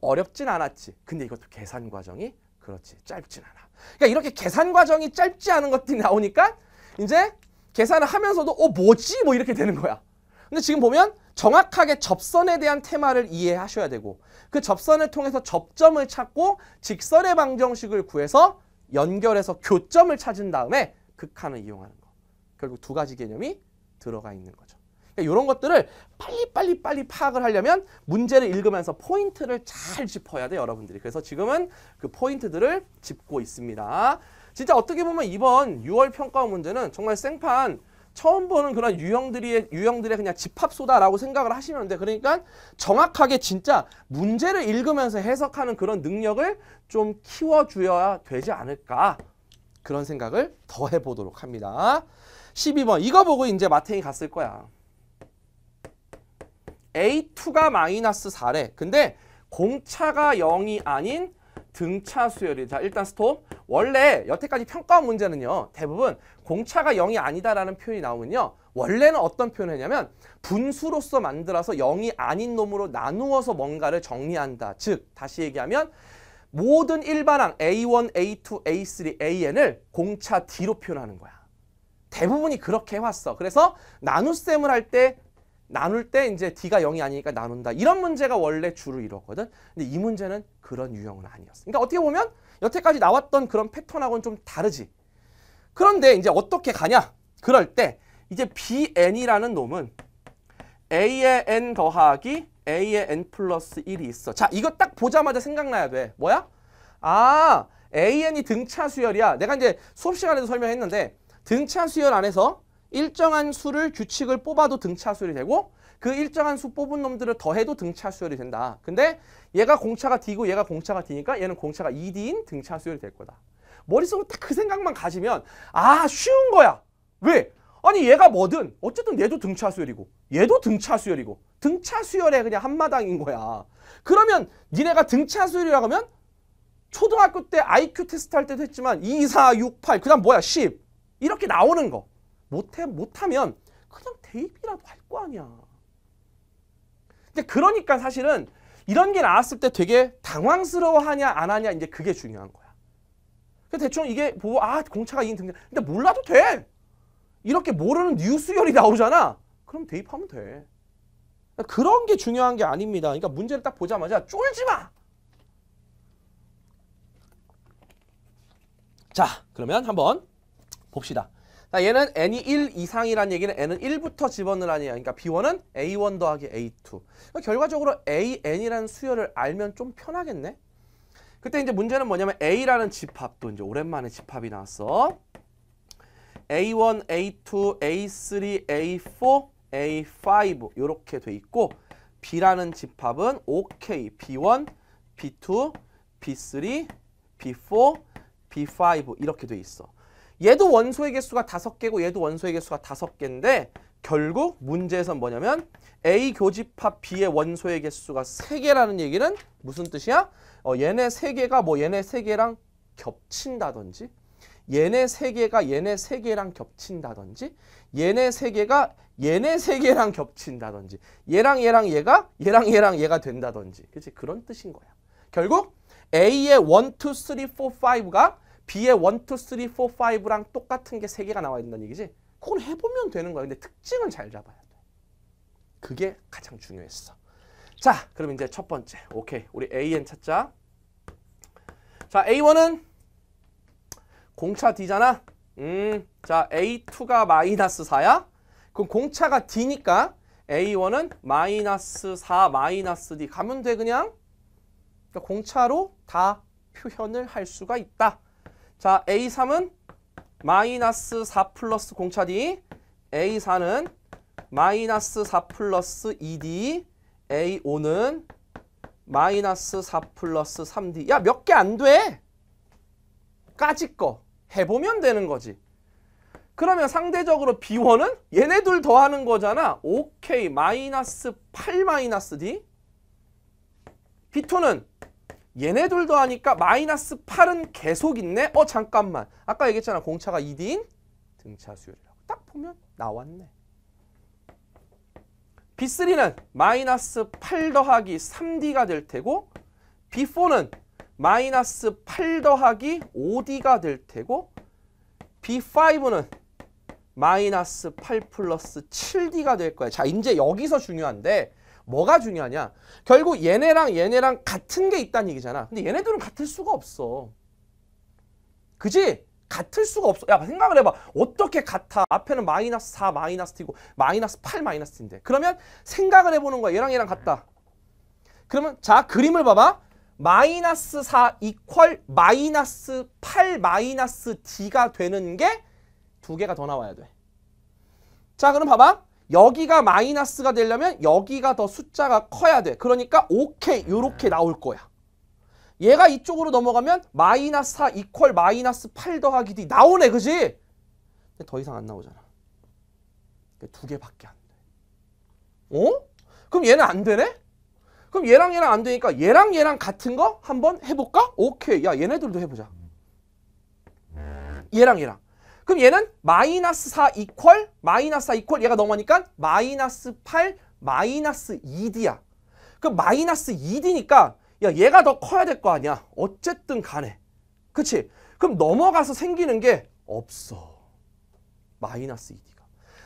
어렵진 않았지. 근데 이것도 계산 과정이 그렇지 짧진 않아. 그러니까 이렇게 계산 과정이 짧지 않은 것들이 나오니까 이제 계산을 하면서도 어 뭐지 뭐 이렇게 되는 거야. 근데 지금 보면 정확하게 접선에 대한 테마를 이해하셔야 되고 그 접선을 통해서 접점을 찾고 직선의 방정식을 구해서 연결해서 교점을 찾은 다음에 극한을 이용하는 거. 결국 두 가지 개념이 들어가 있는 거죠. 그러니까 이런 것들을 빨리빨리 빨리 파악을 하려면 문제를 읽으면서 포인트를 잘 짚어야 돼 여러분들이. 그래서 지금은 그 포인트들을 짚고 있습니다. 진짜 어떻게 보면 이번 6월 평가 문제는 정말 생판 처음 보는 그런 유형들의 유형들의 그냥 집합소다라고 생각을 하시면 돼. 그러니까 정확하게 진짜 문제를 읽으면서 해석하는 그런 능력을 좀 키워 주어야 되지 않을까? 그런 생각을 더해 보도록 합니다. 12번 이거 보고 이제 마탱이 갔을 거야. A2가 마이너스 4래. 근데 공차가 0이 아닌 등차 수열이 자 일단 스톱 원래 여태까지 평가 문제는요 대부분 공차가 0이 아니다라는 표현이 나오면요. 원래는 어떤 표현을 했냐면 분수로서 만들어서 0이 아닌 놈으로 나누어서 뭔가를 정리한다. 즉 다시 얘기하면 모든 일반항 A1, A2, A3, AN을 공차 D로 표현하는 거야. 대부분이 그렇게 해왔어. 그래서 나눗셈을 할 때 나눌 때 이제 D가 0이 아니니까 나눈다. 이런 문제가 원래 주로 이뤘거든. 근데 이 문제는 그런 유형은 아니었어. 그러니까 어떻게 보면 여태까지 나왔던 그런 패턴하고는 좀 다르지. 그런데 이제 어떻게 가냐? 그럴 때 이제 bn이라는 놈은 a의 n 더하기 a의 n 플러스 1이 있어. 자, 이거 딱 보자마자 생각나야 돼. 뭐야? 아, an이 등차 수열이야. 내가 이제 수업 시간에도 설명했는데 등차 수열 안에서 일정한 수를 규칙을 뽑아도 등차 수열이 되고 그 일정한 수 뽑은 놈들을 더해도 등차 수열이 된다. 근데 얘가 공차가 D고 얘가 공차가 D니까 얘는 공차가 2D인 등차 수열이 될 거다. 머릿속으로 딱 그 생각만 가지면 아 쉬운 거야. 왜? 아니 얘가 뭐든 어쨌든 얘도 등차 수열이고 얘도 등차 수열이고 등차 수열에 그냥 한마당인 거야. 그러면 니네가 등차 수열이라고 하면 초등학교 때 IQ 테스트 할 때도 했지만 2, 4, 6, 8, 그 다음 뭐야 10 이렇게 나오는 거 못해, 못하면 그냥 대입이라도 할 거 아니야. 근데 그러니까 사실은 이런 게 나왔을 때 되게 당황스러워하냐 안 하냐 이제 그게 중요한 거야. 대충 이게 보고 아 공차가 이긴 등장. 근데 몰라도 돼. 이렇게 모르는 뉴스열이 나오잖아. 그럼 대입하면 돼. 그러니까 그런 게 중요한 게 아닙니다. 그러니까 문제를 딱 보자마자 쫄지 마. 자, 그러면 한번 봅시다. 자, 얘는 n이 1 이상이란 얘기는 n은 1부터 집어넣으라는 야 그러니까 b1은 a1 더하기 a2. 그러니까 결과적으로 a n이라는 수열을 알면 좀 편하겠네. 그때 이제 문제는 뭐냐면 A라는 집합도 이제 오랜만에 집합이 나왔어. A1, A2, A3, A4, A5 이렇게 돼 있고 B라는 집합은 OK, B1, B2, B3, B4, B5 이렇게 돼 있어. 얘도 원소의 개수가 다섯 개고 얘도 원소의 개수가 다섯 개인데 결국 문제에선 뭐냐면 A 교집합 B의 원소의 개수가 세개라는 얘기는 무슨 뜻이야? 어, 얘네 세 개가 뭐 얘네 세 개랑 겹친다든지 얘네 세 개가 얘네 세 개랑 겹친다든지 얘네 세 개가 얘네 세 개랑 겹친다든지 얘랑 얘랑 얘가 얘랑 얘랑 얘가 된다든지 그치 그런 뜻인 거야. 결국 A의 1, 2, 3, 4, 5가 B의 1, 2, 3, 4, 5랑 똑같은 게 세 개가 나와야 된다는 얘기지. 그걸 해보면 되는 거야. 근데 특징을 잘 잡아야 돼. 그게 가장 중요했어. 자, 그럼 이제 첫 번째. 오케이. 우리 AN 찾자. 자, A1은 공차 D잖아. 음, 자, A2가 마이너스 4야. 그럼 공차가 D니까 A1은 마이너스 4 마이너스 D 가면 돼 그냥. 그러니까 공차로 다 표현을 할 수가 있다. 자, A3은 마이너스 4 플러스 공차 D. A4는 마이너스 4 플러스 2D. A5는 마이너스 4 플러스 3D. 야, 몇 개 안 돼! 까짓 거. 해보면 되는 거지. 그러면 상대적으로 B1은 얘네 둘 더하는 거잖아. 오케이. 마이너스 8 마이너스 D. B2는 얘네 둘 더하니까 마이너스 8은 계속 있네. 어, 잠깐만. 아까 얘기했잖아. 공차가 2D인 등차수열이라고. 딱 보면 나왔네. B3는 마이너스 8 더하기 3D가 될 테고 B4는 마이너스 8 더하기 5D가 될 테고 B5는 마이너스 8 플러스 7D가 될 거야. 자 이제 여기서 중요한데 뭐가 중요하냐. 결국 얘네랑 얘네랑 같은 게 있다는 얘기잖아. 근데 얘네들은 같을 수가 없어. 그지? 같을 수가 없어. 야, 생각을 해봐. 어떻게 같아? 앞에는 마이너스 4, 마이너스 T고, 마이너스 8, 마이너스 T인데. 그러면 생각을 해보는 거야. 얘랑 얘랑 같다. 그러면, 자, 그림을 봐봐. 마이너스 4 이퀄 마이너스 8 마이너스 D가 되는 게 두 개가 더 나와야 돼. 자, 그럼 봐봐. 여기가 마이너스가 되려면 여기가 더 숫자가 커야 돼. 그러니까 오케이, 요렇게 나올 거야. 얘가 이쪽으로 넘어가면 마이너스 4 이퀄 마이너스 8 더하기 D 나오네 그지? 근데 더 이상 안 나오잖아. 두 개밖에 안 돼. 어? 그럼 얘는 안 되네? 그럼 얘랑 얘랑 안 되니까 얘랑 얘랑 같은 거 한번 해볼까? 오케이. 야 얘네들도 해보자. 얘랑 얘랑. 그럼 얘는 마이너스 4 이퀄 마이너스 4 이퀄 얘가 넘어가니까 마이너스 8 마이너스 2D야. 그럼 마이너스 2D니까 야 얘가 더 커야 될 거 아니야. 어쨌든 간에. 그치? 그럼 넘어가서 생기는 게 없어. 마이너스 2d가.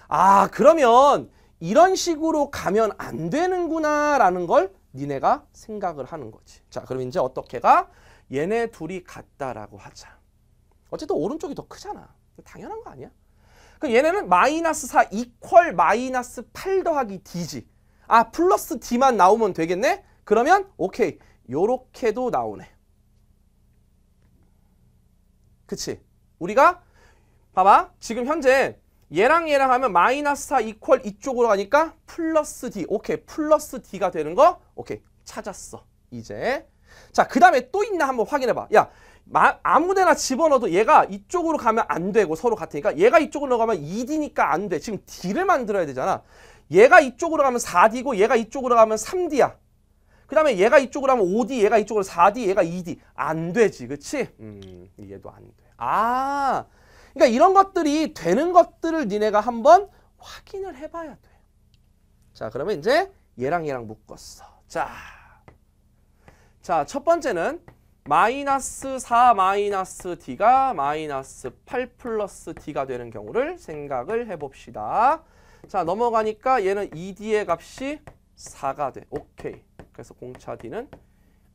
아 그러면 이런 식으로 가면 안 되는구나 라는 걸 니네가 생각을 하는 거지. 자 그럼 이제 어떻게 가? 얘네 둘이 같다라고 하자. 어쨌든 오른쪽이 더 크잖아. 당연한 거 아니야? 그럼 얘네는 마이너스 4 이퀄 마이너스 8 더하기 d지. 아 플러스 d만 나오면 되겠네? 그러면 오케이. 요렇게도 나오네. 그치? 우리가 봐봐. 지금 현재 얘랑 얘랑 하면 마이너스 4 이퀄 이쪽으로 가니까 플러스 D. 오케이. 플러스 D가 되는 거 오케이. 찾았어. 이제. 자, 그 다음에 또 있나 한번 확인해봐. 야, 마, 아무데나 집어넣어도 얘가 이쪽으로 가면 안 되고 서로 같으니까 얘가 이쪽으로 가면 2D니까 안 돼. 지금 D를 만들어야 되잖아. 얘가 이쪽으로 가면 4D고 얘가 이쪽으로 가면 3D야. 그 다음에 얘가 이쪽으로 하면 5D, 얘가 이쪽으로 4D, 얘가 2D. 안 되지, 그치? 음, 얘도 안 돼. 아, 그러니까 이런 것들이 되는 것들을 니네가 한번 확인을 해봐야 돼. 자, 그러면 이제 얘랑 얘랑 묶었어. 자, 자, 첫 번째는 마이너스 4 마이너스 D가 마이너스 8 플러스 D가 되는 경우를 생각을 해봅시다. 자, 넘어가니까 얘는 2D의 값이 4가 돼. 오케이. 그래서 공차 D는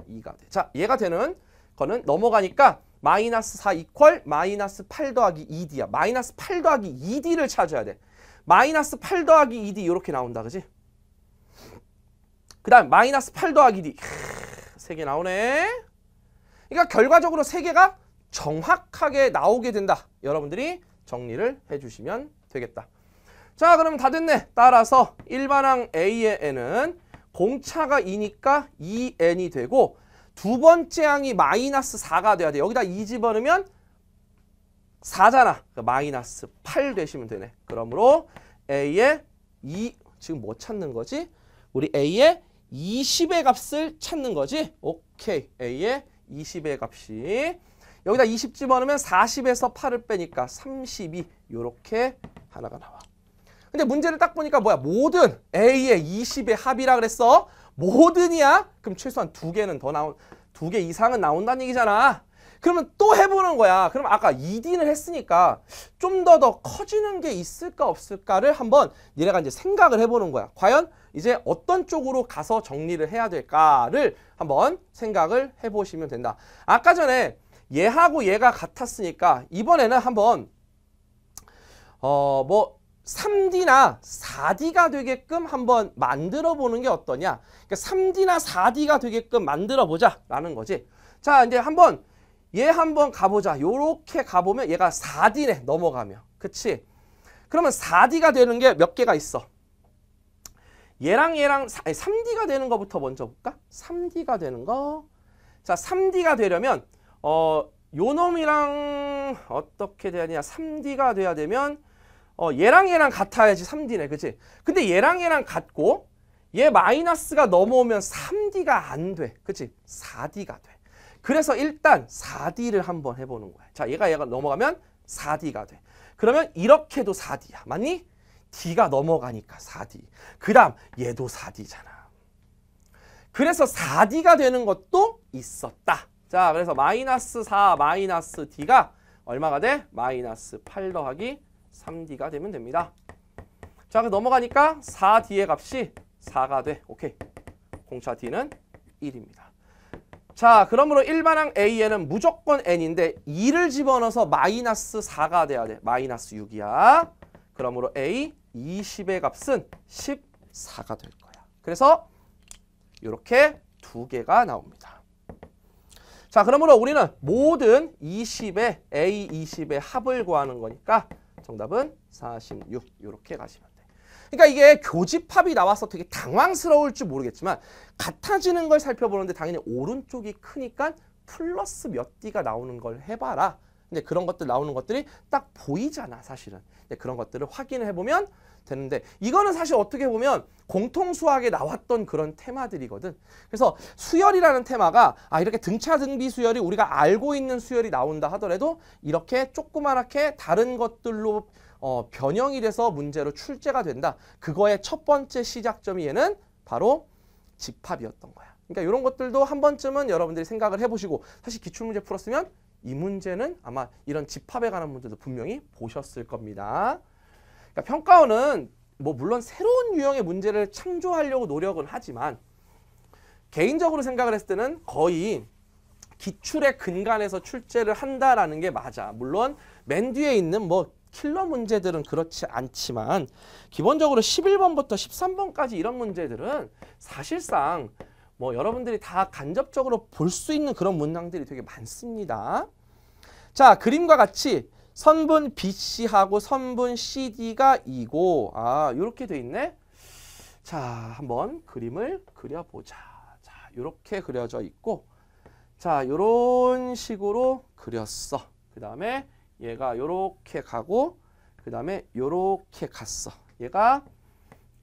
2가 돼. 자, 얘가 되는 거는 넘어가니까 마이너스 4 이퀄 마이너스 8 더하기 2D야. 마이너스 8 더하기 2D를 찾아야 돼. 마이너스 8 더하기 2D 이렇게 나온다. 그지? 그 다음 마이너스 8 더하기 d 3개 나오네. 그러니까 결과적으로 3개가 정확하게 나오게 된다. 여러분들이 정리를 해주시면 되겠다. 자그러면다 됐네. 따라서 일반항 A의 n은 공차가 2니까 2n이 되고 두 번째 항이 마이너스 4가 돼야 돼. 여기다 2 집어넣으면 4잖아. 그러니까 마이너스 8 되시면 되네. 그러므로 A의 2, 지금 뭐 찾는 거지? 우리 A의 20의 값을 찾는 거지? 오케이. A의 20의 값이. 여기다 20 집어넣으면 40에서 8을 빼니까 32. 이렇게 하나가 나와. 근데 문제를 딱 보니까 뭐야? 모든 a 의 20의 합이라 그랬어. 모든이야? 그럼 최소한 두 개는 더 나온 두 개 이상은 나온다는 얘기잖아. 그러면 또 해보는 거야. 그럼 아까 2D는 했으니까 좀 더 더 커지는 게 있을까 없을까를 한번 니네가 이제 생각을 해보는 거야. 과연 이제 어떤 쪽으로 가서 정리를 해야 될까를 한번 생각을 해보시면 된다. 아까 전에 얘하고 얘가 같았으니까 이번에는 한번 어뭐 3D나 4D가 되게끔 한번 만들어 보는 게 어떠냐 그러니까 3D나 4D가 되게끔 만들어 보자 라는 거지 자 이제 한번 얘 한번 가보자 요렇게 가보면 얘가 4D네 넘어가면 그치 그러면 4D가 되는 게 몇 개가 있어 얘랑 얘랑 3D가 되는 거부터 먼저 볼까 3D가 되는 거자 3D가 되려면 어 요놈이랑 어떻게 되냐 3D가 돼야 되면 어, 얘랑 얘랑 같아야지 3D네. 그치? 근데 얘랑 얘랑 같고 얘 마이너스가 넘어오면 3D가 안 돼. 그치? 4D가 돼. 그래서 일단 4D를 한번 해보는 거야. 자, 얘가 얘가 넘어가면 4D가 돼. 그러면 이렇게도 4D야. 맞니? D가 넘어가니까 4D. 그 다음 얘도 4D잖아. 그래서 4D가 되는 것도 있었다. 자, 그래서 마이너스 4 마이너스 D가 얼마가 돼? 마이너스 8 더하기 3D가 되면 됩니다. 자, 그 넘어가니까 4D의 값이 4가 돼. 오케이. 공차 D는 1입니다. 자, 그러므로 일반항 A에는 무조건 N인데 2를 집어넣어서 마이너스 4가 돼야 돼. 마이너스 6이야. 그러므로 A 20의 값은 14가 될 거야. 그래서 이렇게 두 개가 나옵니다. 자, 그러므로 우리는 모든 20의 A20의 합을 구하는 거니까 정답은 46 이렇게 가시면 돼. 그러니까 이게 교집합이 나와서 되게 당황스러울지 모르겠지만 같아지는 걸 살펴보는데 당연히 오른쪽이 크니까 플러스 몇 D가 나오는 걸 해봐라. 근데 그런 것들 나오는 것들이 딱 보이잖아 사실은. 근데 그런 것들을 확인 해보면 되는데 이거는 사실 어떻게 보면 공통 수학에 나왔던 그런 테마들이거든. 그래서 수열이라는 테마가 아 이렇게 등차 등비 수열이 우리가 알고 있는 수열이 나온다 하더라도 이렇게 조그맣게 다른 것들로 어, 변형이 돼서 문제로 출제가 된다. 그거의 첫 번째 시작점이 얘는 바로 집합이었던 거야. 그러니까 이런 것들도 한 번쯤은 여러분들이 생각을 해보시고 사실 기출문제 풀었으면 이 문제는 아마 이런 집합에 관한 문제도 분명히 보셨을 겁니다. 그러니까 평가원은 뭐 물론 새로운 유형의 문제를 창조하려고 노력은 하지만 개인적으로 생각을 했을 때는 거의 기출의 근간에서 출제를 한다라는 게 맞아. 물론 맨 뒤에 있는 뭐 킬러 문제들은 그렇지 않지만 기본적으로 11번부터 13번까지 이런 문제들은 사실상 뭐 여러분들이 다 간접적으로 볼 수 있는 그런 문항들이 되게 많습니다. 자, 그림과 같이 선분 BC하고 선분 CD가 2고 아 이렇게 돼 있네. 자 한번 그림을 그려보자. 자 이렇게 그려져 있고 자 이런 식으로 그렸어. 그 다음에 얘가 이렇게 가고 그 다음에 이렇게 갔어. 얘가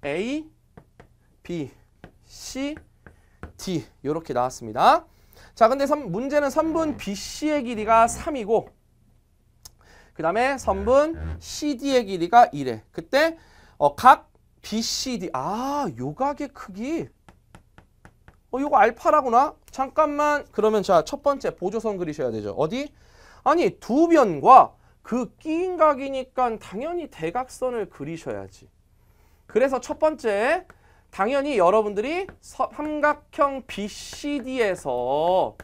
A, B, C, D 이렇게 나왔습니다. 자 근데 선, 문제는 선분 BC의 길이가 3이고 그 다음에 선분 CD의 길이가 1래 그때 어, 각 BCD 아 요각의 크기 어 요거 알파라구나 잠깐만 그러면 자 첫 번째 보조선 그리셔야 되죠 어디 아니 두 변과 그 끼인 각이니까 당연히 대각선을 그리셔야지 그래서 첫 번째 당연히 여러분들이 삼각형 BCD에서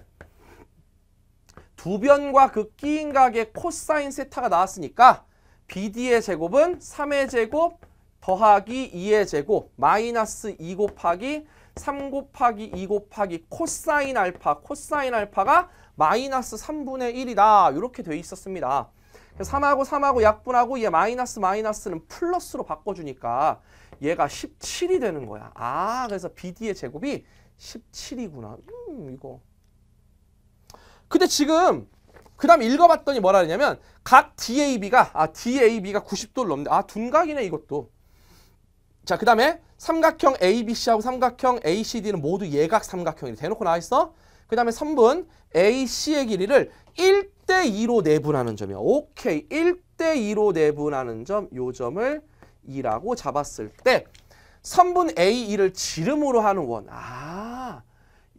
두 변과 그 끼인각의 코사인 세타가 나왔으니까 BD의 제곱은 3의 제곱 더하기 2의 제곱 마이너스 2 곱하기 3 곱하기 2 곱하기 코사인 알파 코사인 알파가 마이너스 3분의 1이다 이렇게 돼 있었습니다 3하고 3하고 약분하고 얘 마이너스 마이너스는 플러스로 바꿔주니까 얘가 17이 되는 거야 아 그래서 BD의 제곱이 17이구나 음 이거 근데 지금 그 다음 읽어봤더니 뭐라 그러냐면 각 DAB가 아 DAB가 90도를 넘는데 아 둔각이네 이것도 자그 다음에 삼각형 ABC하고 삼각형 ACD는 모두 예각 삼각형이 대놓고 나와있어 그 다음에 선분 AC의 길이를 1대2로 내분하는 점이야 오케이 1대2로 내분하는 점 요 점을 2라고 잡았을 때 선분 A2를 지름으로 하는 원 아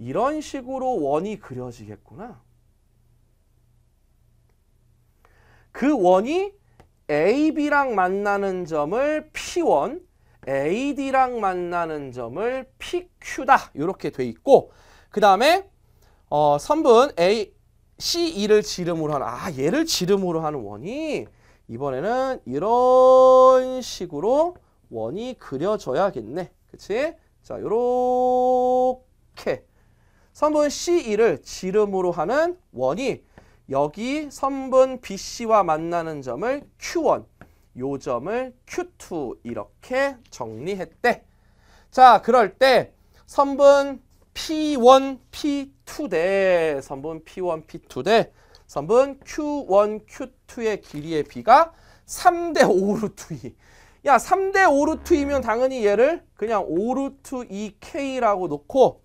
이런 식으로 원이 그려지겠구나 그 원이 AB랑 만나는 점을 P1, AD랑 만나는 점을 PQ다. 이렇게 돼 있고 그 다음에 어, 선분 A, C2를 지름으로 하는 아 얘를 지름으로 하는 원이 이번에는 이런 식으로 원이 그려져야겠네. 그치? 자, 요렇게 선분 C2를 지름으로 하는 원이 여기 선분 BC와 만나는 점을 Q1, 요 점을 Q2 이렇게 정리했대. 자, 그럴 때 선분 P1, P2 대 선분 P1, P2 대 선분 Q1, Q2의 길이의 비가 3대 5루트 2. 야, 3대 5루트 2면 당연히 얘를 그냥 5루트 2K라고 놓고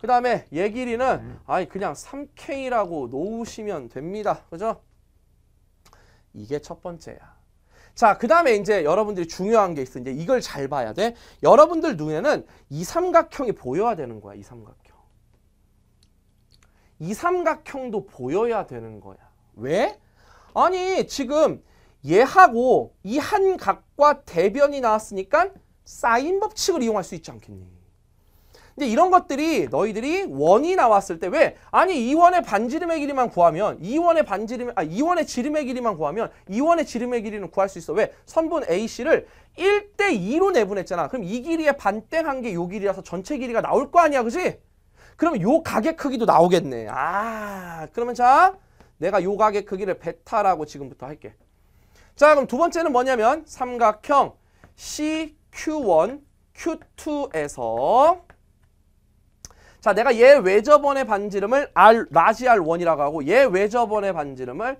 그 다음에 얘길이는 네. 아니 그냥 3K라고 놓으시면 됩니다. 그죠? 이게 첫 번째야. 자, 그 다음에 이제 여러분들이 중요한 게 있어. 이제 이걸 잘 봐야 돼. 여러분들 눈에는 이 삼각형이 보여야 되는 거야. 이 삼각형. 이 삼각형도 보여야 되는 거야. 왜? 아니, 지금 얘하고 이 한 각과 대변이 나왔으니까 사인 법칙을 이용할 수 있지 않겠니? 근데 이런 것들이 너희들이 원이 나왔을 때 왜? 아니 이원의 반지름의 길이만 구하면 이원의 반지름 아 이원의 지름의 길이만 구하면 이원의 지름의 길이는 구할 수 있어. 왜? 선분 AC를 1대 2로 내분했잖아. 그럼 이 길이의 반땡한 게요 길이라서 전체 길이가 나올 거 아니야. 그지 그러면 요 가게 크기도 나오겠네. 아, 그러면 자, 내가 요 가게 크기를 베타라고 지금부터 할게. 자, 그럼 두 번째는 뭐냐면 삼각형 CQ1, Q2에서 자, 내가 얘 외접원의 반지름을 R, 라지 R1이라고 하고 얘 외접원의 반지름을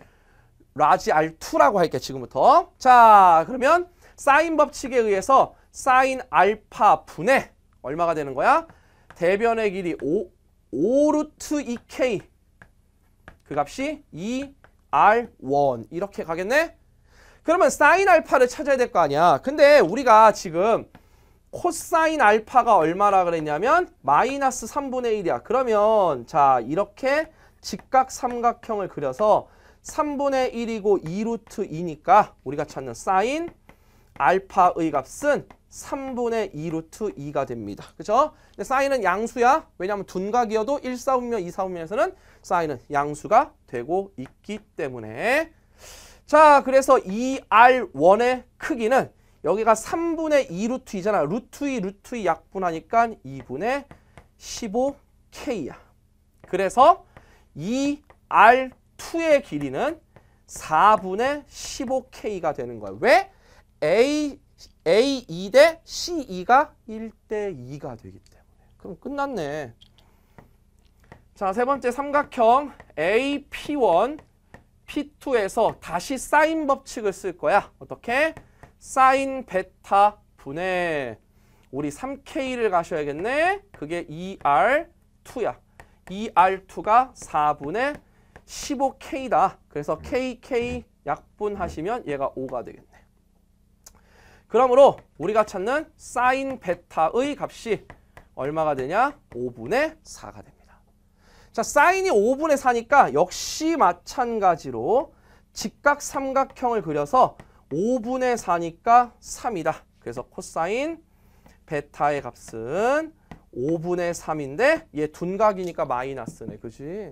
라지 R2라고 할게 지금부터. 자, 그러면 사인 법칙에 의해서 사인 알파 분의 얼마가 되는 거야? 대변의 길이 5, 5루트 2K 그 값이 2R1 이렇게 가겠네? 그러면 사인 알파를 찾아야 될 거 아니야. 근데 우리가 지금 코사인 알파가 얼마라 그랬냐면 마이너스 3분의 1이야. 그러면 자 이렇게 직각 삼각형을 그려서 3분의 1이고 2루트 2니까 우리가 찾는 사인 알파의 값은 3분의 2루트 2가 됩니다. 그렇죠? 근데 사인은 양수야. 왜냐하면 둔각이어도 1, 사분면 2, 사분면에서는 사인은 양수가 되고 있기 때문에 자 그래서 2R1의 크기는 여기가 3분의 2 루트 2잖아. 루트 2 루트 2 약분하니까 2분의 15k야. 그래서 2r2의 길이는 4분의 15k가 되는 거야. 왜? A, A2 대 C2가 1대 2가 되기 때문에. 그럼 끝났네. 자, 세 번째 삼각형 AP1, P2에서 다시 사인 법칙을 쓸 거야. 어떻게? 사인 베타 분의 우리 3K를 가셔야겠네. 그게 e r 2야 e r 2가 4분의 15K다. 그래서 KK 약분하시면 얘가 5가 되겠네. 그러므로 우리가 찾는 사인 베타의 값이 얼마가 되냐? 5분의 4가 됩니다. 자, 사인이 5분의 4니까 역시 마찬가지로 직각 삼각형을 그려서 5분의 4니까 3이다. 그래서 코사인 베타의 값은 5분의 3인데 얘 둔각이니까 마이너스네. 그치자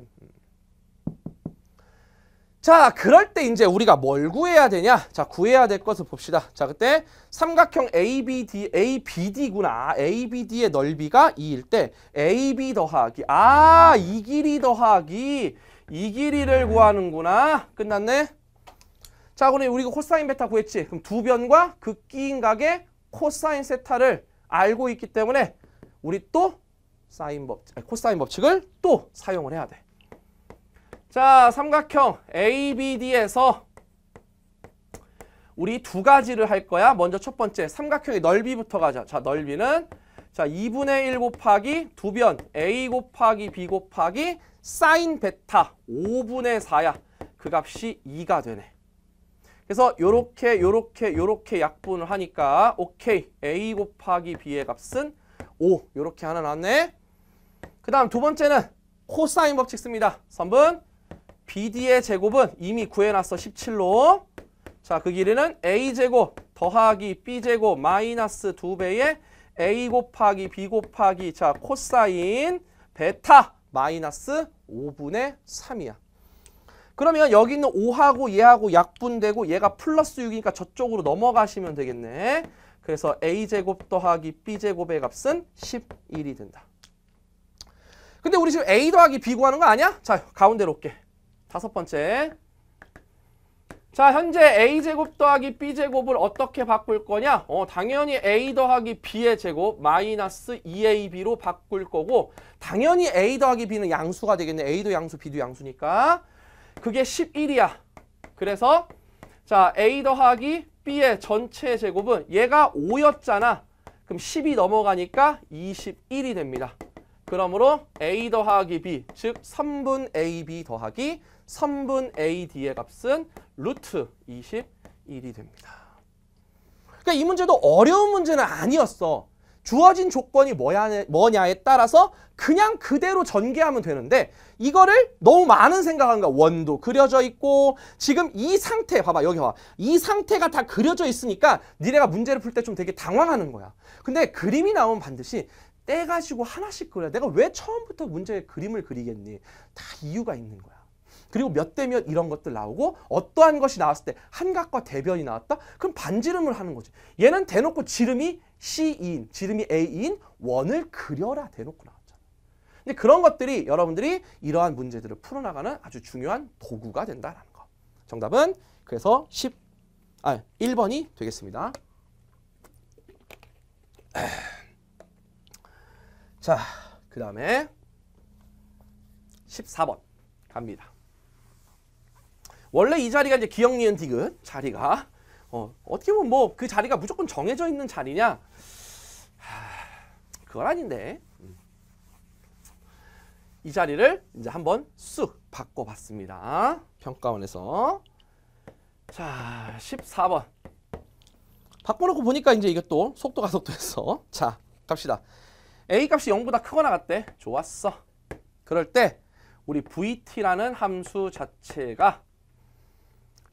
음. 그럴 때 이제 우리가 뭘 구해야 되냐 자 구해야 될 것을 봅시다 자 그때 삼각형 ABD, ABD구나 ABD의 넓이가 2일 때 AB 더하기 아 이 길이 더하기 이 길이를 구하는구나 끝났네 자, 그럼 우리가 코사인 베타 구했지. 그럼 두 변과 극기인각의 그 코사인 세타를 알고 있기 때문에 우리 또 사인 법, 아 코사인 법칙을 또 사용을 해야 돼. 자, 삼각형 ABD에서 우리 두 가지를 할 거야. 먼저 첫 번째, 삼각형의 넓이부터 가자. 자, 넓이는 자 2분의 1 곱하기 두 변 A 곱하기 B 곱하기 사인 베타 5분의 4야. 그 값이 2가 되네. 그래서 요렇게 요렇게 요렇게 약분을 하니까 오케이 a 곱하기 b의 값은 5 요렇게 하나 나왔네 그 다음 두 번째는 코사인 법칙 씁니다 선분 bd의 제곱은 이미 구해놨어 17로 자 그 길이는 a제곱 더하기 b제곱 마이너스 두배의 a 곱하기 b 곱하기 자 코사인 베타 마이너스 5분의 3이야 그러면 여기 있는 5하고 얘하고 약분되고 얘가 플러스 6이니까 저쪽으로 넘어가시면 되겠네. 그래서 a제곱 더하기 b제곱의 값은 11이 된다. 근데 우리 지금 a 더하기 b 구하는 거 아니야? 자, 가운데로 올게. 다섯 번째. 자, 현재 a제곱 더하기 b제곱을 어떻게 바꿀 거냐? 어, 당연히 a 더하기 b의 제곱 마이너스 2ab로 바꿀 거고 당연히 a 더하기 b는 양수가 되겠네. a도 양수, b도 양수니까. 그게 11이야. 그래서 자 A 더하기 B의 전체 제곱은 얘가 5였잖아. 그럼 10이 넘어가니까 21이 됩니다. 그러므로 A 더하기 B, 즉 3분 AB 더하기 3분 AD의 값은 루트 21이 됩니다. 그러니까 이 문제도 어려운 문제는 아니었어. 주어진 조건이 뭐냐에 따라서 그냥 그대로 전개하면 되는데 이거를 너무 많은 생각하는 거야. 원도 그려져 있고 지금 이 상태 봐봐 여기 봐이 상태가 다 그려져 있으니까 니네가 문제를 풀 때 좀 되게 당황하는 거야. 근데 그림이 나오면 반드시 떼가지고 하나씩 그려야 내가 왜 처음부터 문제의 그림을 그리겠니? 다 이유가 있는 거야. 그리고 몇 대 몇 이런 것들 나오고 어떠한 것이 나왔을 때 한각과 대변이 나왔다? 그럼 반지름을 하는 거지. 얘는 대놓고 지름이 C인, 지름이 A인 원을 그려라 대놓고 나왔잖아. 근데 그런 것들이 여러분들이 이러한 문제들을 풀어나가는 아주 중요한 도구가 된다라는 거. 정답은 그래서 10, 아 1번이 되겠습니다. 자, 그 다음에 14번 갑니다. 원래 이 자리가 이제 기역 리엔 디귿 자리가 어, 어떻게 보면 뭐 그 자리가 무조건 정해져 있는 자리냐? 하, 그건 아닌데 음. 이 자리를 이제 한번 쑥 바꿔봤습니다. 평가원에서 자 14번 바꿔놓고 보니까 이제 이게 또 속도가 속도했어. 자 갑시다. A 값이 0보다 크거나 같대. 좋았어. 그럴 때 우리 VT라는 함수 자체가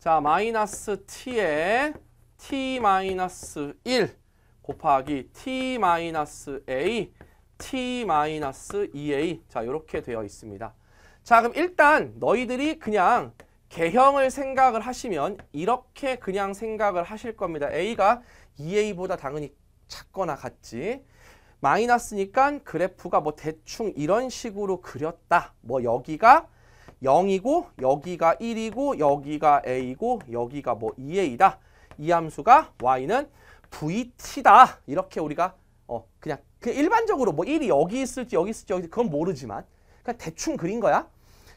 자, 마이너스 t에 t 마이너스 1 곱하기 t 마이너스 a t 마이너스 2a 자, 이렇게 되어 있습니다. 자, 그럼 일단 너희들이 그냥 개형을 생각을 하시면 이렇게 그냥 생각을 하실 겁니다. a가 2a보다 당연히 작거나 같지. 마이너스니까 그래프가 뭐 대충 이런 식으로 그렸다. 뭐 여기가 0이고 여기가 1이고 여기가 a이고 여기가 뭐 2a다. 이 함수가 y는 vt다. 이렇게 우리가 어 그냥 그 일반적으로 뭐 1이 여기 있을지 여기 있을지 여기 그건 모르지만 그냥 대충 그린 거야.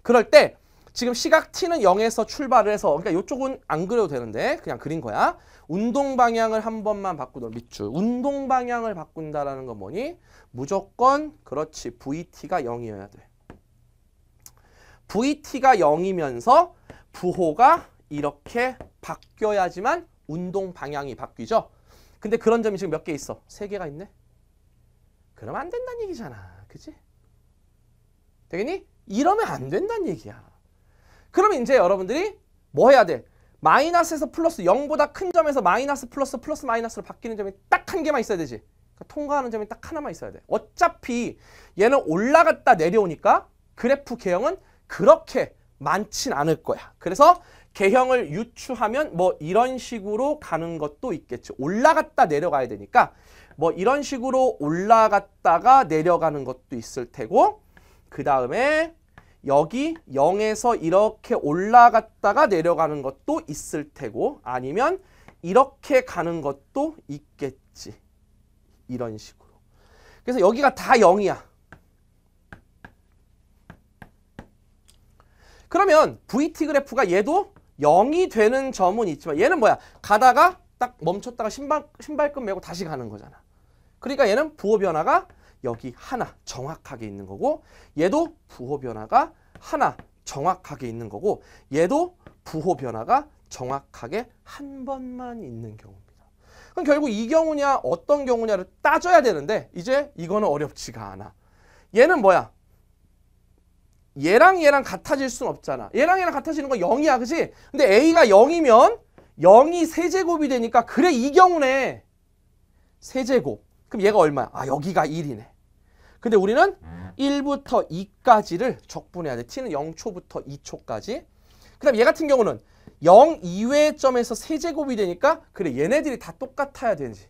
그럴 때 지금 시각 t는 0에서 출발을 해서 그러니까 이쪽은 안 그려도 되는데 그냥 그린 거야. 운동 방향을 한 번만 바꾸던 밑줄. 운동 방향을 바꾼다라는 건 뭐니? 무조건 그렇지 vt가 0이어야 돼. VT가 0이면서 부호가 이렇게 바뀌어야지만 운동 방향이 바뀌죠. 근데 그런 점이 지금 몇 개 있어? 세 개가 있네. 그러면 안 된다는 얘기잖아. 그치 되겠니? 이러면 안 된다는 얘기야. 그러면 이제 여러분들이 뭐 해야 돼? 마이너스에서 플러스 0보다 큰 점에서 마이너스 플러스 플러스 마이너스로 바뀌는 점이 딱 한 개만 있어야 되지. 그러니까 통과하는 점이 딱 하나만 있어야 돼. 어차피 얘는 올라갔다 내려오니까 그래프 개형은 그렇게 많진 않을 거야. 그래서 개형을 유추하면 뭐 이런 식으로 가는 것도 있겠지. 올라갔다 내려가야 되니까 뭐 이런 식으로 올라갔다가 내려가는 것도 있을 테고 그 다음에 여기 0에서 이렇게 올라갔다가 내려가는 것도 있을 테고 아니면 이렇게 가는 것도 있겠지. 이런 식으로. 그래서 여기가 다 0이야. 그러면 VT 그래프가 얘도 0이 되는 점은 있지만 얘는 뭐야? 가다가 딱 멈췄다가 신발, 신발끈 메고 다시 가는 거잖아. 그러니까 얘는 부호 변화가 여기 하나 정확하게 있는 거고 얘도 부호 변화가 하나 정확하게 있는 거고 얘도 부호 변화가 정확하게 한 번만 있는 경우입니다. 그럼 결국 이 경우냐 어떤 경우냐를 따져야 되는데 이제 이거는 어렵지가 않아. 얘는 뭐야? 얘랑 얘랑 같아질 순 없잖아. 얘랑 얘랑 같아지는 건 0이야. 그치 근데 A가 0이면 0이 세제곱이 되니까 그래 이 경우네. 세제곱. 그럼 얘가 얼마야? 아 여기가 1이네. 근데 우리는 1부터 2까지를 적분해야 돼. t는 0초부터 2초까지. 그 다음 얘 같은 경우는 0 이외의 점에서 세제곱이 되니까 그래 얘네들이 다 똑같아야 되는지.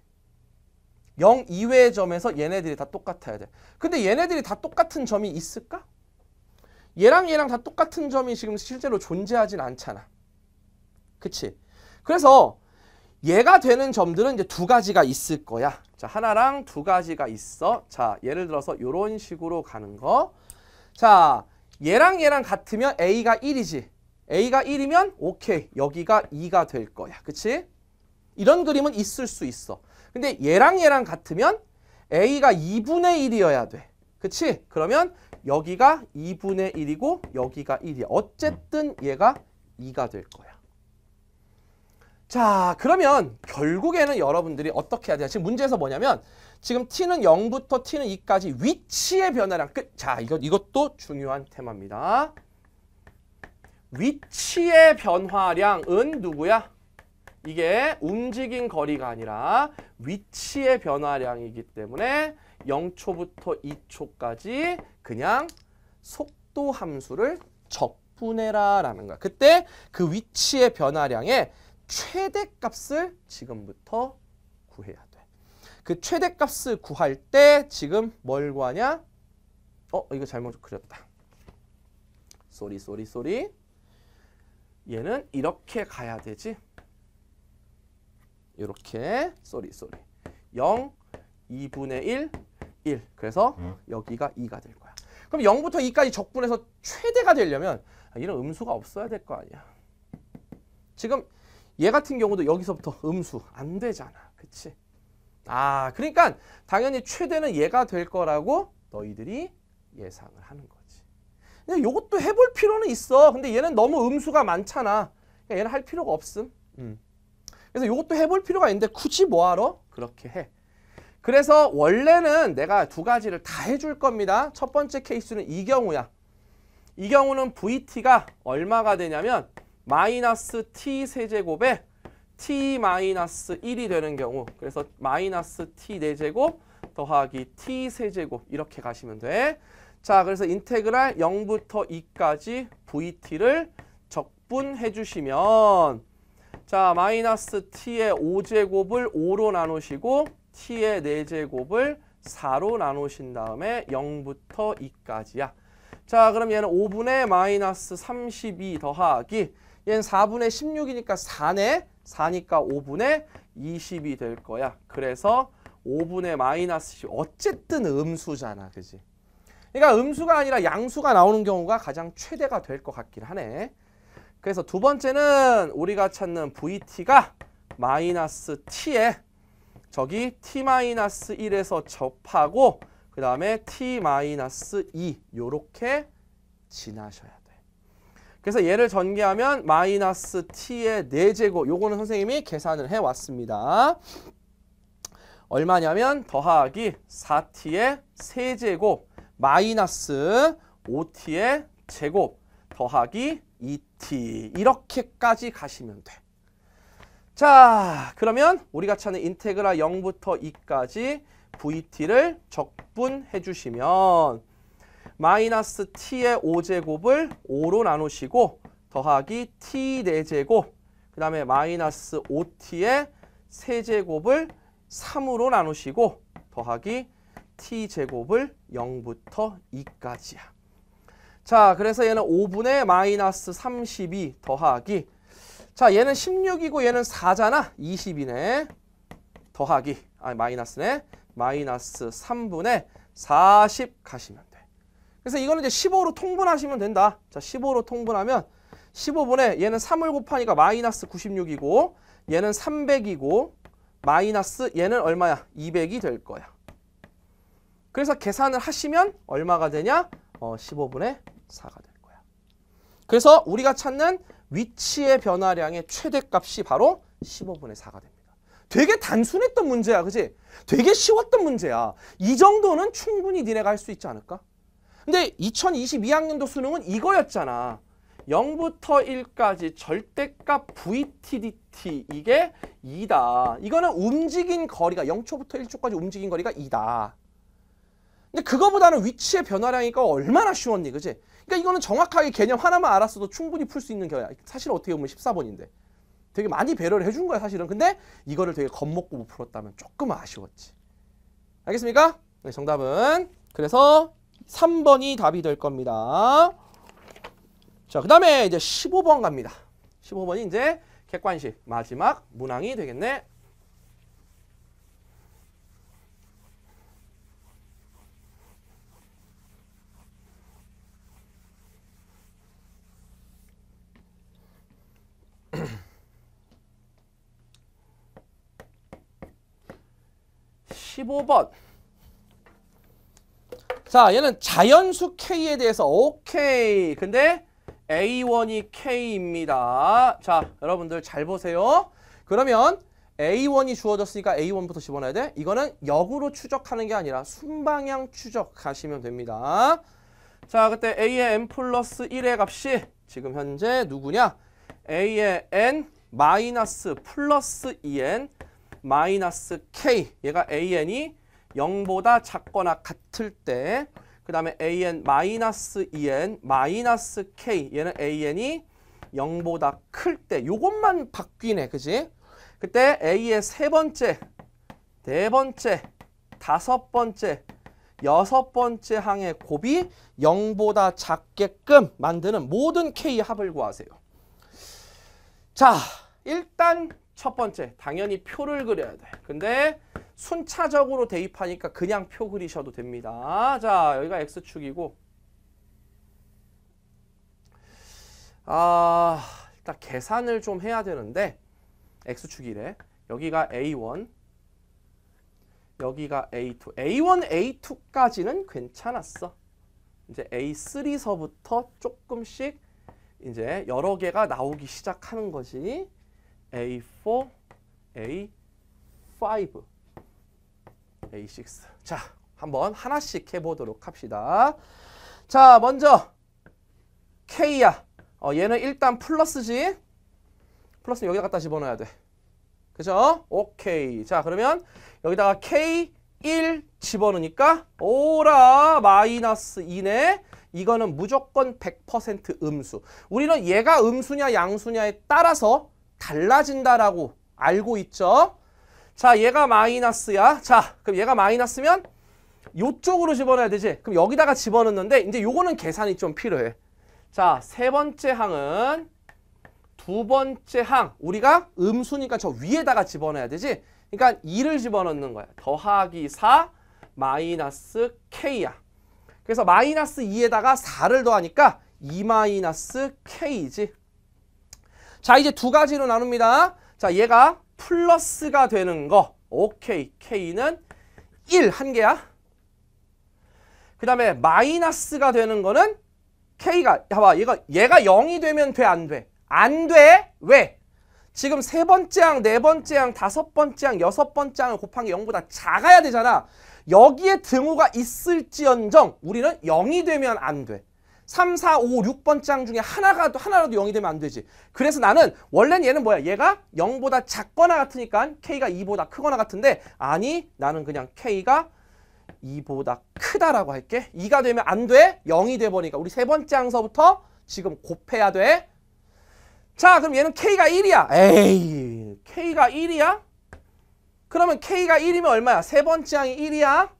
0 이외의 점에서 얘네들이 다 똑같아야 돼. 근데 얘네들이 다 똑같은 점이 있을까? 얘랑 얘랑 다 똑같은 점이 지금 실제로 존재하진 않잖아. 그치? 그래서 얘가 되는 점들은 이제 두 가지가 있을 거야. 자, 하나랑 두 가지가 있어. 자, 예를 들어서 이런 식으로 가는 거. 자, 얘랑 얘랑 같으면 A가 1이지. A가 1이면 오케이. 여기가 2가 될 거야. 그치? 이런 그림은 있을 수 있어. 근데 얘랑 얘랑 같으면 A가 2분의 1이어야 돼. 그치? 그러면 여기가 2분의 1이고 여기가 1이야. 어쨌든 얘가 2가 될 거야. 자 그러면 결국에는 여러분들이 어떻게 해야 되냐 지금 문제에서 뭐냐면 지금 t는 0부터 t는 2까지 위치의 변화량 끝자 이것, 이것도 중요한 테마입니다 위치의 변화량은 누구야? 이게 움직인 거리가 아니라 위치의 변화량이기 때문에 0초부터 2초까지 그냥 속도 함수를 적분해라 라는 거야. 그때 그 위치의 변화량의 최대값을 지금부터 구해야 돼. 그 최대값을 구할 때 지금 뭘 구하냐? 어 이거 잘못 그렸다. 쏘리 쏘리 쏘리 얘는 이렇게 가야 되지. 이렇게 쏘리 쏘리 0, 2분의 1, 1. 그래서 음. 여기가 2가 될 거야. 그럼 0부터 2까지 적분해서 최대가 되려면 이런 음수가 없어야 될 거 아니야. 지금 얘 같은 경우도 여기서부터 음수 안 되잖아. 그치? 아 그러니까 당연히 최대는 얘가 될 거라고 너희들이 예상을 하는 거지. 근데 이것도 해볼 필요는 있어. 근데 얘는 너무 음수가 많잖아. 그러니까 얘는 할 필요가 없음. 음. 그래서 이것도 해볼 필요가 있는데 굳이 뭐하러? 그렇게 해. 그래서 원래는 내가 두 가지를 다 해줄 겁니다. 첫 번째 케이스는 이 경우야. 이 경우는 VT가 얼마가 되냐면 마이너스 T 세제곱에 T 마이너스 1이 되는 경우 그래서 마이너스 T 4제곱 더하기 T 세제곱 이렇게 가시면 돼. 자 그래서 인테그랄 0부터 2까지 VT를 적분해 주시면 자 마이너스 T의 5제곱을 5로 나누시고 t의 4제곱을 4로 나누신 다음에 0부터 2까지야. 자 그럼 얘는 5분의 마이너스 32 더하기 얘는 4분의 16이니까 4네. 4니까 5분의 20이 될 거야. 그래서 5분의 마이너스 10 어쨌든 음수잖아. 그지? 그러니까 음수가 아니라 양수가 나오는 경우가 가장 최대가 될 것 같긴 하네. 그래서 두 번째는 우리가 찾는 VT가 마이너스 t 에 저기 t-1에서 접하고 그 다음에 t-2 이렇게 지나셔야 돼. 그래서 얘를 전개하면 마이너스 t의 4제곱 요거는 선생님이 계산을 해왔습니다. 얼마냐면 더하기 4t의 3제곱 마이너스 5t의 제곱 더하기 2t 이렇게까지 가시면 돼. 자 그러면 우리가 찾는 인테그라 0부터 2까지 VT를 적분해 주시면 마이너스 T의 5제곱을 5로 나누시고 더하기 T4제곱 그 다음에 마이너스 5T의 3제곱을 3으로 나누시고 더하기 T제곱을 0부터 2까지야. 자 그래서 얘는 5분의 마이너스 32 더하기 자 얘는 16이고 얘는 4잖아. 20이네. 더하기. 아 마이너스네. 마이너스 3분의 40 가시면 돼. 그래서 이거는 이제 15로 통분하시면 된다. 자 15로 통분하면 15분의 얘는 3을 곱하니까 마이너스 96이고 얘는 300이고 마이너스 얘는 얼마야? 200이 될 거야. 그래서 계산을 하시면 얼마가 되냐? 어, 15분의 4가 될 거야. 그래서 우리가 찾는 위치의 변화량의 최대값이 바로 15분의 4가 됩니다. 되게 단순했던 문제야, 그지? 되게 쉬웠던 문제야. 이 정도는 충분히 니네가 할 수 있지 않을까? 근데 2022학년도 수능은 이거였잖아. 0부터 1까지 절대값 VTDT 이게 2다. 이거는 움직인 거리가 0초부터 1초까지 움직인 거리가 2다. 근데 그거보다는 위치의 변화량이니까 얼마나 쉬웠니, 그지? 그러니까 이거는 정확하게 개념 하나만 알았어도 충분히 풀 수 있는 경우야 사실 어떻게 보면 14번인데. 되게 많이 배려를 해준 거야 사실은. 근데 이거를 되게 겁먹고 못 풀었다면 조금 아쉬웠지. 알겠습니까? 네, 정답은 그래서 3번이 답이 될 겁니다. 자, 그 다음에 이제 15번 갑니다. 15번이 이제 객관식 마지막 문항이 되겠네. 15번. 자, 얘는 자연수 K에 대해서 오케이. 근데 A1이 K입니다. 자, 여러분들 잘 보세요. 그러면 A1이 주어졌으니까 A1부터 집어넣어야 돼. 이거는 역으로 추적하는 게 아니라 순방향 추적하시면 됩니다. 자, 그때 A의 N 플러스 1의 값이 지금 현재 누구냐? A의 N 마이너스 플러스 2N 마이너스 k 얘가 an이 0보다 작거나 같을 때 그 다음에 an 마이너스 en 마이너스 k 얘는 an이 0보다 클 때 요것만 바뀌네 그지? 그때 a의 세 번째 네 번째 다섯 번째 여섯 번째 항의 곱이 0보다 작게끔 만드는 모든 k 합을 구하세요. 자, 일단 첫 번째 당연히 표를 그려야 돼. 근데 순차적으로 대입하니까 그냥 표 그리셔도 됩니다. 자 여기가 X축이고 아 일단 계산을 좀 해야 되는데 X축이래. 여기가 A1 여기가 A2 A1, A2까지는 괜찮았어. 이제 A3서부터 조금씩 이제 여러 개가 나오기 시작하는 거지. A4, A5, A6. 자, 한번 하나씩 해보도록 합시다. 자, 먼저 K야. 어, 얘는 일단 플러스지. 플러스는 여기다 갖다 집어넣어야 돼. 그죠? 오케이. 자, 그러면 여기다가 K1 집어넣으니까 오라 마이너스 2네. 이거는 무조건 100% 음수. 우리는 얘가 음수냐 양수냐에 따라서 달라진다라고 알고 있죠. 자, 얘가 마이너스야. 자, 그럼 얘가 마이너스면 요쪽으로 집어넣어야 되지. 그럼 여기다가 집어넣는데 이제 요거는 계산이 좀 필요해. 자, 세 번째 항은 두 번째 항. 우리가 음수니까 저 위에다가 집어넣어야 되지. 그러니까 2를 집어넣는 거야. 더하기 4 마이너스 k야. 그래서 마이너스 2에다가 4를 더하니까 2 마이너스 k지. 이자 이제 두 가지로 나눕니다. 자 얘가 플러스가 되는 거 오케이 K는 1 한 개야. 그 다음에 마이너스가 되는 거는 K가 봐봐 얘가, 얘가 0이 되면 돼 안 돼? 안 돼. 왜? 지금 세 번째 항, 네 번째 항, 다섯 번째 항, 여섯 번째 항을 곱한 게 0보다 작아야 되잖아. 여기에 등호가 있을지언정 우리는 0이 되면 안 돼. 3, 4, 5, 6번 장 중에 하나가 하나라도 0이 되면 안 되지. 그래서 나는 원래는 얘는 뭐야? 얘가 0보다 작거나 같으니까 k가 2보다 크거나 같은데 아니 나는 그냥 k가 2보다 크다라고 할게. 2가 되면 안 돼. 0이 돼버니까 우리 세 번째 항서부터 지금 곱해야 돼. 자 그럼 얘는 k가 1이야. 에이 k가 1이야? 그러면 k가 1이면 얼마야? 세 번째 항이 1이야.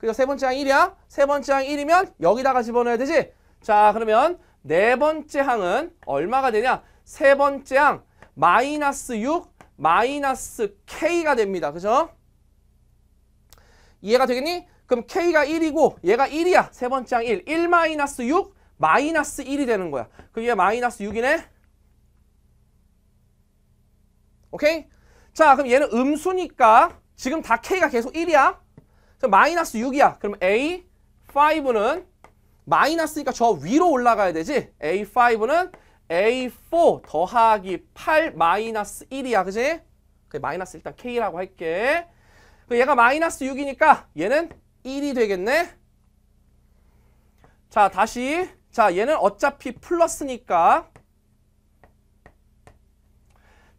그래서 세 번째 항 1이야. 세 번째 항 1이면 여기다가 집어넣어야 되지. 자 그러면 네 번째 항은 얼마가 되냐. 세 번째 항 마이너스 6 마이너스 K가 됩니다. 그죠? 이해가 되겠니? 그럼 K가 1이고 얘가 1이야. 세 번째 항 1. 1 마이너스 6 마이너스 1이 되는 거야. 그게 마이너스 6이네. 오케이? 자 그럼 얘는 음수니까 지금 다 K가 계속 1이야. 마이너스 6이야. 그럼 A5는 마이너스니까 저 위로 올라가야 되지. A5는 A4 더하기 8 마이너스 1이야. 그지? 그 마이너스 일단 K라고 할게. 얘가 마이너스 6이니까 얘는 1이 되겠네. 자, 다시. 자, 얘는 어차피 플러스니까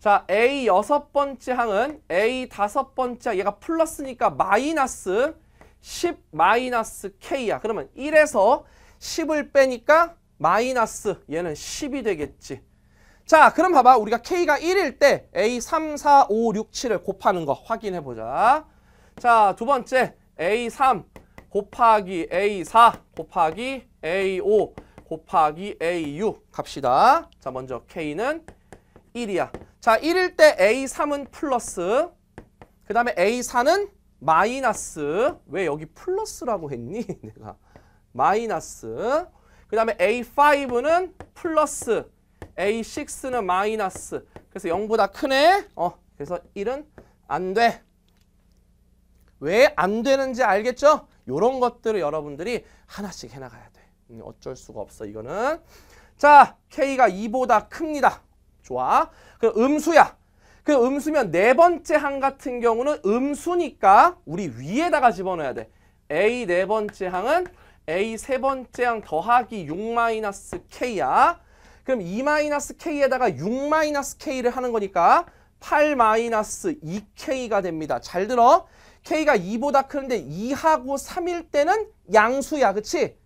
자, A 여섯 번째 항은 A 다섯 번째 얘가 플러스니까 마이너스 10 마이너스 K야. 그러면 1에서 10을 빼니까 마이너스 얘는 10이 되겠지. 자, 그럼 봐봐. 우리가 K가 1일 때 A 3, 4, 5, 6, 7을 곱하는 거 확인해 보자. 자, 두 번째 A 3 곱하기 A 4 곱하기 A 5 곱하기 A 6 갑시다. 자, 먼저 K는 1이야. 자, 1일 때 A3은 플러스, 그 다음에 A4는 마이너스, 왜 여기 플러스라고 했니? 내가 마이너스, 그 다음에 A5는 플러스, A6는 마이너스, 그래서 0보다 크네? 어, 그래서 1은 안 돼. 왜 안 되는지 알겠죠? 이런 것들을 여러분들이 하나씩 해나가야 돼. 음, 어쩔 수가 없어, 이거는. 자, K가 2보다 큽니다. 좋아. 그 음수야. 그 음수면 네 번째 항 같은 경우는 음수니까 우리 위에다가 집어넣어야 돼. A 네 번째 항은 A 세 번째 항 더하기 6-K야. 그럼 2-K에다가 6-K를 하는 거니까 8-2K가 됩니다. 잘 들어. K가 2보다 크는데 2하고 3일 때는 양수야. 그치?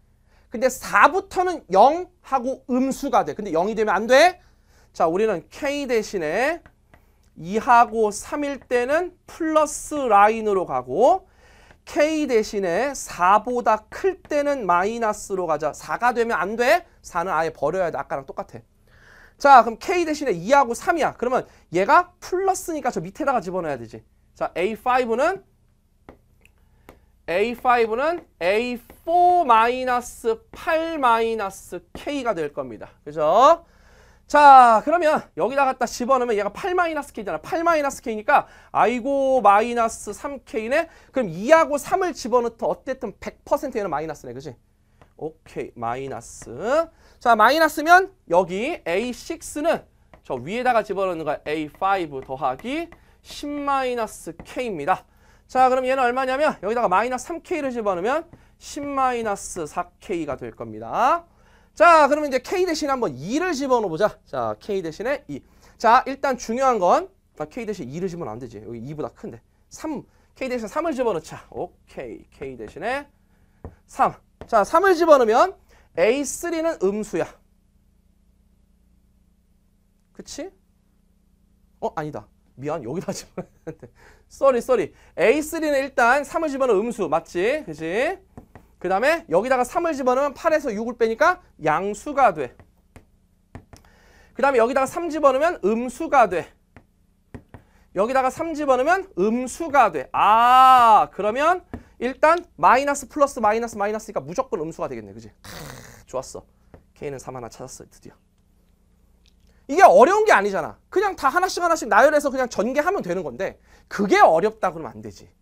근데 4부터는 0하고 음수가 돼. 근데 0이 되면 안 돼. 자, 우리는 K 대신에 2하고 3일 때는 플러스 라인으로 가고 K 대신에 4보다 클 때는 마이너스로 가자. 4가 되면 안 돼. 4는 아예 버려야 돼. 아까랑 똑같아. 자, 그럼 K 대신에 2하고 3이야. 그러면 얘가 플러스니까 저 밑에다가 집어넣어야 되지. 자, A5는 A5는 A4 마이너스 8 마이너스 K가 될 겁니다. 그죠? 자 그러면 여기다 갖다 집어넣으면 얘가 8-K잖아 8-K니까 아이고 마이너스 3K네 그럼 2하고 3을 집어넣더 어쨌든 100%에는 마이너스네 그지 오케이 마이너스 자 마이너스면 여기 A6는 저 위에다가 집어넣는 거야 A5 더하기 10-K입니다 자 그럼 얘는 얼마냐면 여기다가 마이너스 3K를 집어넣으면 10-4K가 될 겁니다 자, 그러면 이제 K 대신에 한번 2를 집어넣어보자. 자, K 대신에 2. E. 자, 일단 중요한 건 K 대신 2를 집어넣으면 안 되지. 여기 2보다 큰데. 3, K 대신 에 3을 집어넣자. 오케이. K 대신에 3. 자, 3을 집어넣으면 A3는 음수야. 그치? 어, 아니다. 미안, 여기다 집어넣는데. 쏘리, 쏘리. A3는 일단 3을 집어넣으면 음수. 맞지? 그지? 그 다음에 여기다가 3을 집어넣으면 8에서 6을 빼니까 양수가 돼. 그 다음에 여기다가 3 집어넣으면 음수가 돼. 여기다가 3 집어넣으면 음수가 돼. 아 그러면 일단 마이너스 플러스 마이너스 마이너스니까 무조건 음수가 되겠네. 그지? 좋았어. K는 3 하나 찾았어 드디어. 이게 어려운 게 아니잖아. 그냥 다 하나씩 하나씩 나열해서 그냥 전개하면 되는 건데 그게 어렵다 그러면 안 되지.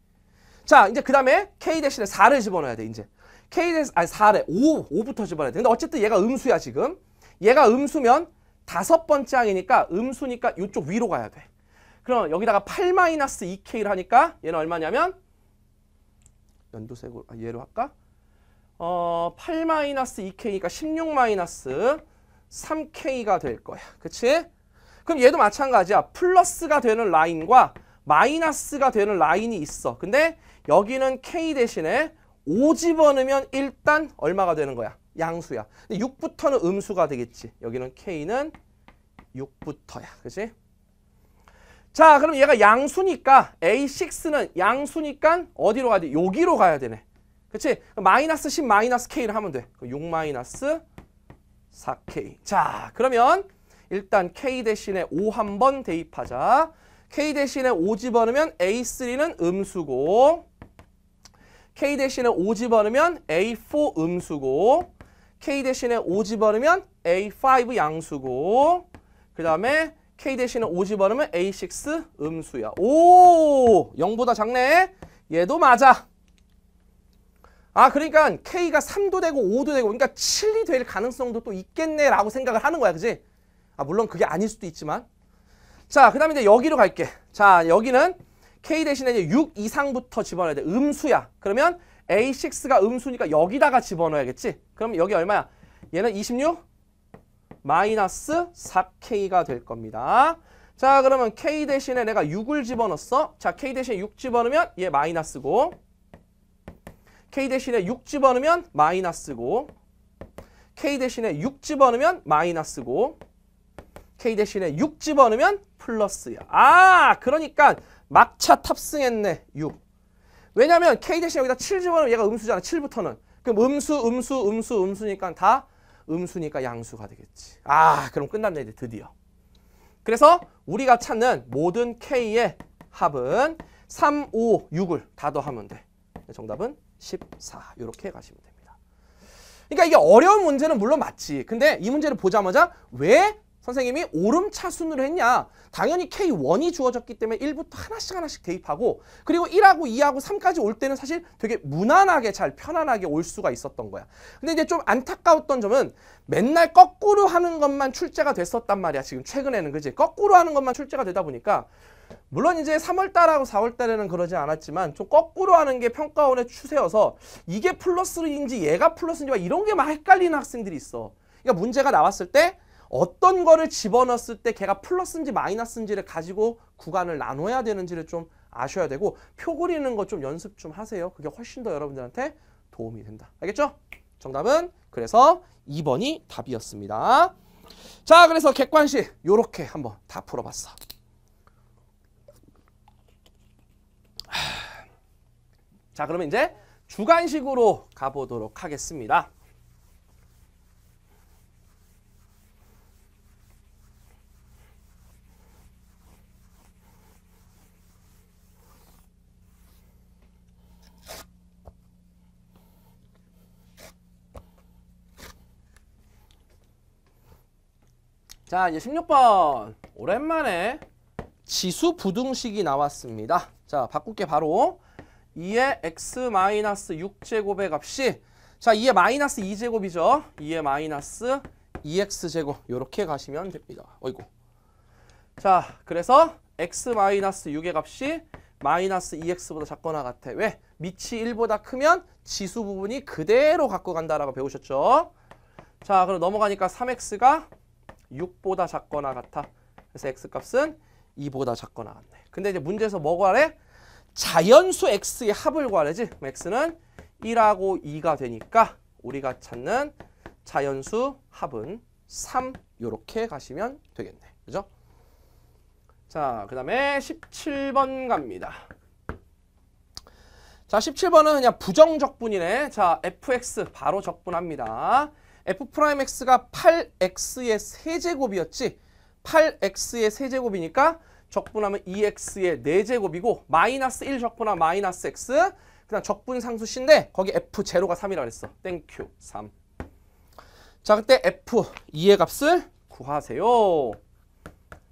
자 이제 그 다음에 K 대신에 4를 집어넣어야 돼 이제. k 대 아니 4래. 5, 5부터 집어내야 돼. 근데 어쨌든 얘가 음수야 지금. 얘가 음수면 다섯 번째 항이니까 음수니까 이쪽 위로 가야 돼. 그럼 여기다가 8-2K를 마이너스 하니까 얘는 얼마냐면 연두색으로 아, 얘로 할까? 어, 8-2K니까 마이너스 16-3K가 마이너스 될 거야. 그치? 그럼 얘도 마찬가지야. 플러스가 되는 라인과 마이너스가 되는 라인이 있어. 근데 여기는 K 대신에 5 집어넣으면 일단 얼마가 되는 거야? 양수야. 근데 6부터는 음수가 되겠지. 여기는 K는 6부터야. 그치 자, 그럼 얘가 양수니까 A6는 양수니까 어디로 가야 돼? 여기로 가야 되네. 그치 마이너스 10 마이너스 K를 하면 돼. 6 마이너스 4K. 자, 그러면 일단 K 대신에 5 한번 대입하자. K 대신에 5 집어넣으면 A3는 음수고 K 대신에 O 집어넣으면 A4 음수고 K 대신에 O 집어넣으면 A5 양수고 그 다음에 K 대신에 O 집어넣으면 A6 음수야. 오! 0보다 작네? 얘도 맞아. 아 그러니까 K가 3도 되고 5도 되고 그러니까 7이 될 가능성도 또 있겠네라고 생각을 하는 거야. 그지? 아 물론 그게 아닐 수도 있지만. 자, 그 다음에 이제 여기로 갈게. 자, 여기는 K 대신에 이제 6 이상부터 집어넣어야 돼. 음수야. 그러면 A6가 음수니까 여기다가 집어넣어야겠지. 그럼 여기 얼마야? 얘는 26 마이너스 4K가 될 겁니다. 자 그러면 K 대신에 내가 6을 집어넣었어. 자 K 대신에 6 집어넣으면 얘 마이너스고 K 대신에 6 집어넣으면 마이너스고 K 대신에 6 집어넣으면 마이너스고 K 대신에 6 집어넣으면 플러스야. 아 그러니까 막차 탑승했네 6 왜냐면 K 대신 여기다 7 집어넣으면 얘가 음수잖아 7부터는 그럼 음수 음수 음수 음수니까 다 음수니까 양수가 되겠지 아 그럼 끝났네 이제 드디어 그래서 우리가 찾는 모든 K의 합은 3, 5, 6을 다 더하면 돼 네, 정답은 14 이렇게 가시면 됩니다 그러니까 이게 어려운 문제는 물론 맞지 근데 이 문제를 보자마자 왜 선생님이 오름차순으로 했냐 당연히 K1이 주어졌기 때문에 1부터 하나씩 하나씩 대입하고 그리고 1하고 2하고 3까지 올 때는 사실 되게 무난하게 잘 편안하게 올 수가 있었던 거야 근데 이제 좀 안타까웠던 점은 맨날 거꾸로 하는 것만 출제가 됐었단 말이야 지금 최근에는 그지 거꾸로 하는 것만 출제가 되다 보니까 물론 이제 3월달하고 4월달에는 그러지 않았지만 좀 거꾸로 하는 게 평가원의 추세여서 이게 플러스인지 얘가 플러스인지 막 이런 게 막 헷갈리는 학생들이 있어 그러니까 문제가 나왔을 때 어떤 거를 집어넣었을 때 걔가 플러스인지 마이너스인지를 가지고 구간을 나눠야 되는지를 좀 아셔야 되고 표 그리는 거 좀 연습 좀 하세요. 그게 훨씬 더 여러분들한테 도움이 된다. 알겠죠? 정답은 그래서 2번이 답이었습니다. 자, 그래서 객관식 요렇게 한번 다 풀어봤어. 자, 그러면 이제 주관식으로 가보도록 하겠습니다. 자 이제 16번 오랜만에 지수 부등식이 나왔습니다. 자 바꿀게 바로 2의 x 마이너스 6제곱의 값이 자 2의 마이너스 2제곱이죠. 2의 마이너스 2x제곱 이렇게 가시면 됩니다. 어이구 자 그래서 x 마이너스 6의 값이 마이너스 2x보다 작거나 같아. 왜? 밑이 1보다 크면 지수 부분이 그대로 갖고 간다라고 배우셨죠? 자, 그럼 넘어가니까 3x가 6보다 작거나 같아. 그래서 x값은 2보다 작거나 같네. 근데 이제 문제에서 뭐가하래 자연수 x의 합을 구하래지. x는 1하고 2가 되니까 우리가 찾는 자연수 합은 3 이렇게 가시면 되겠네. 그죠? 자, 그 다음에 17번 갑니다. 자, 17번은 그냥 부정적분이네. 자, fx 바로 적분합니다. f'x가 8x의 세제곱이었지 8x의 세제곱이니까 적분하면 2x의 4제곱이고 마이너스 1 적분하면 마이너스 x 그냥 적분 상수 신데 거기 f0가 3이라고 그랬어 땡큐 3. 자 그때 f2의 값을 구하세요.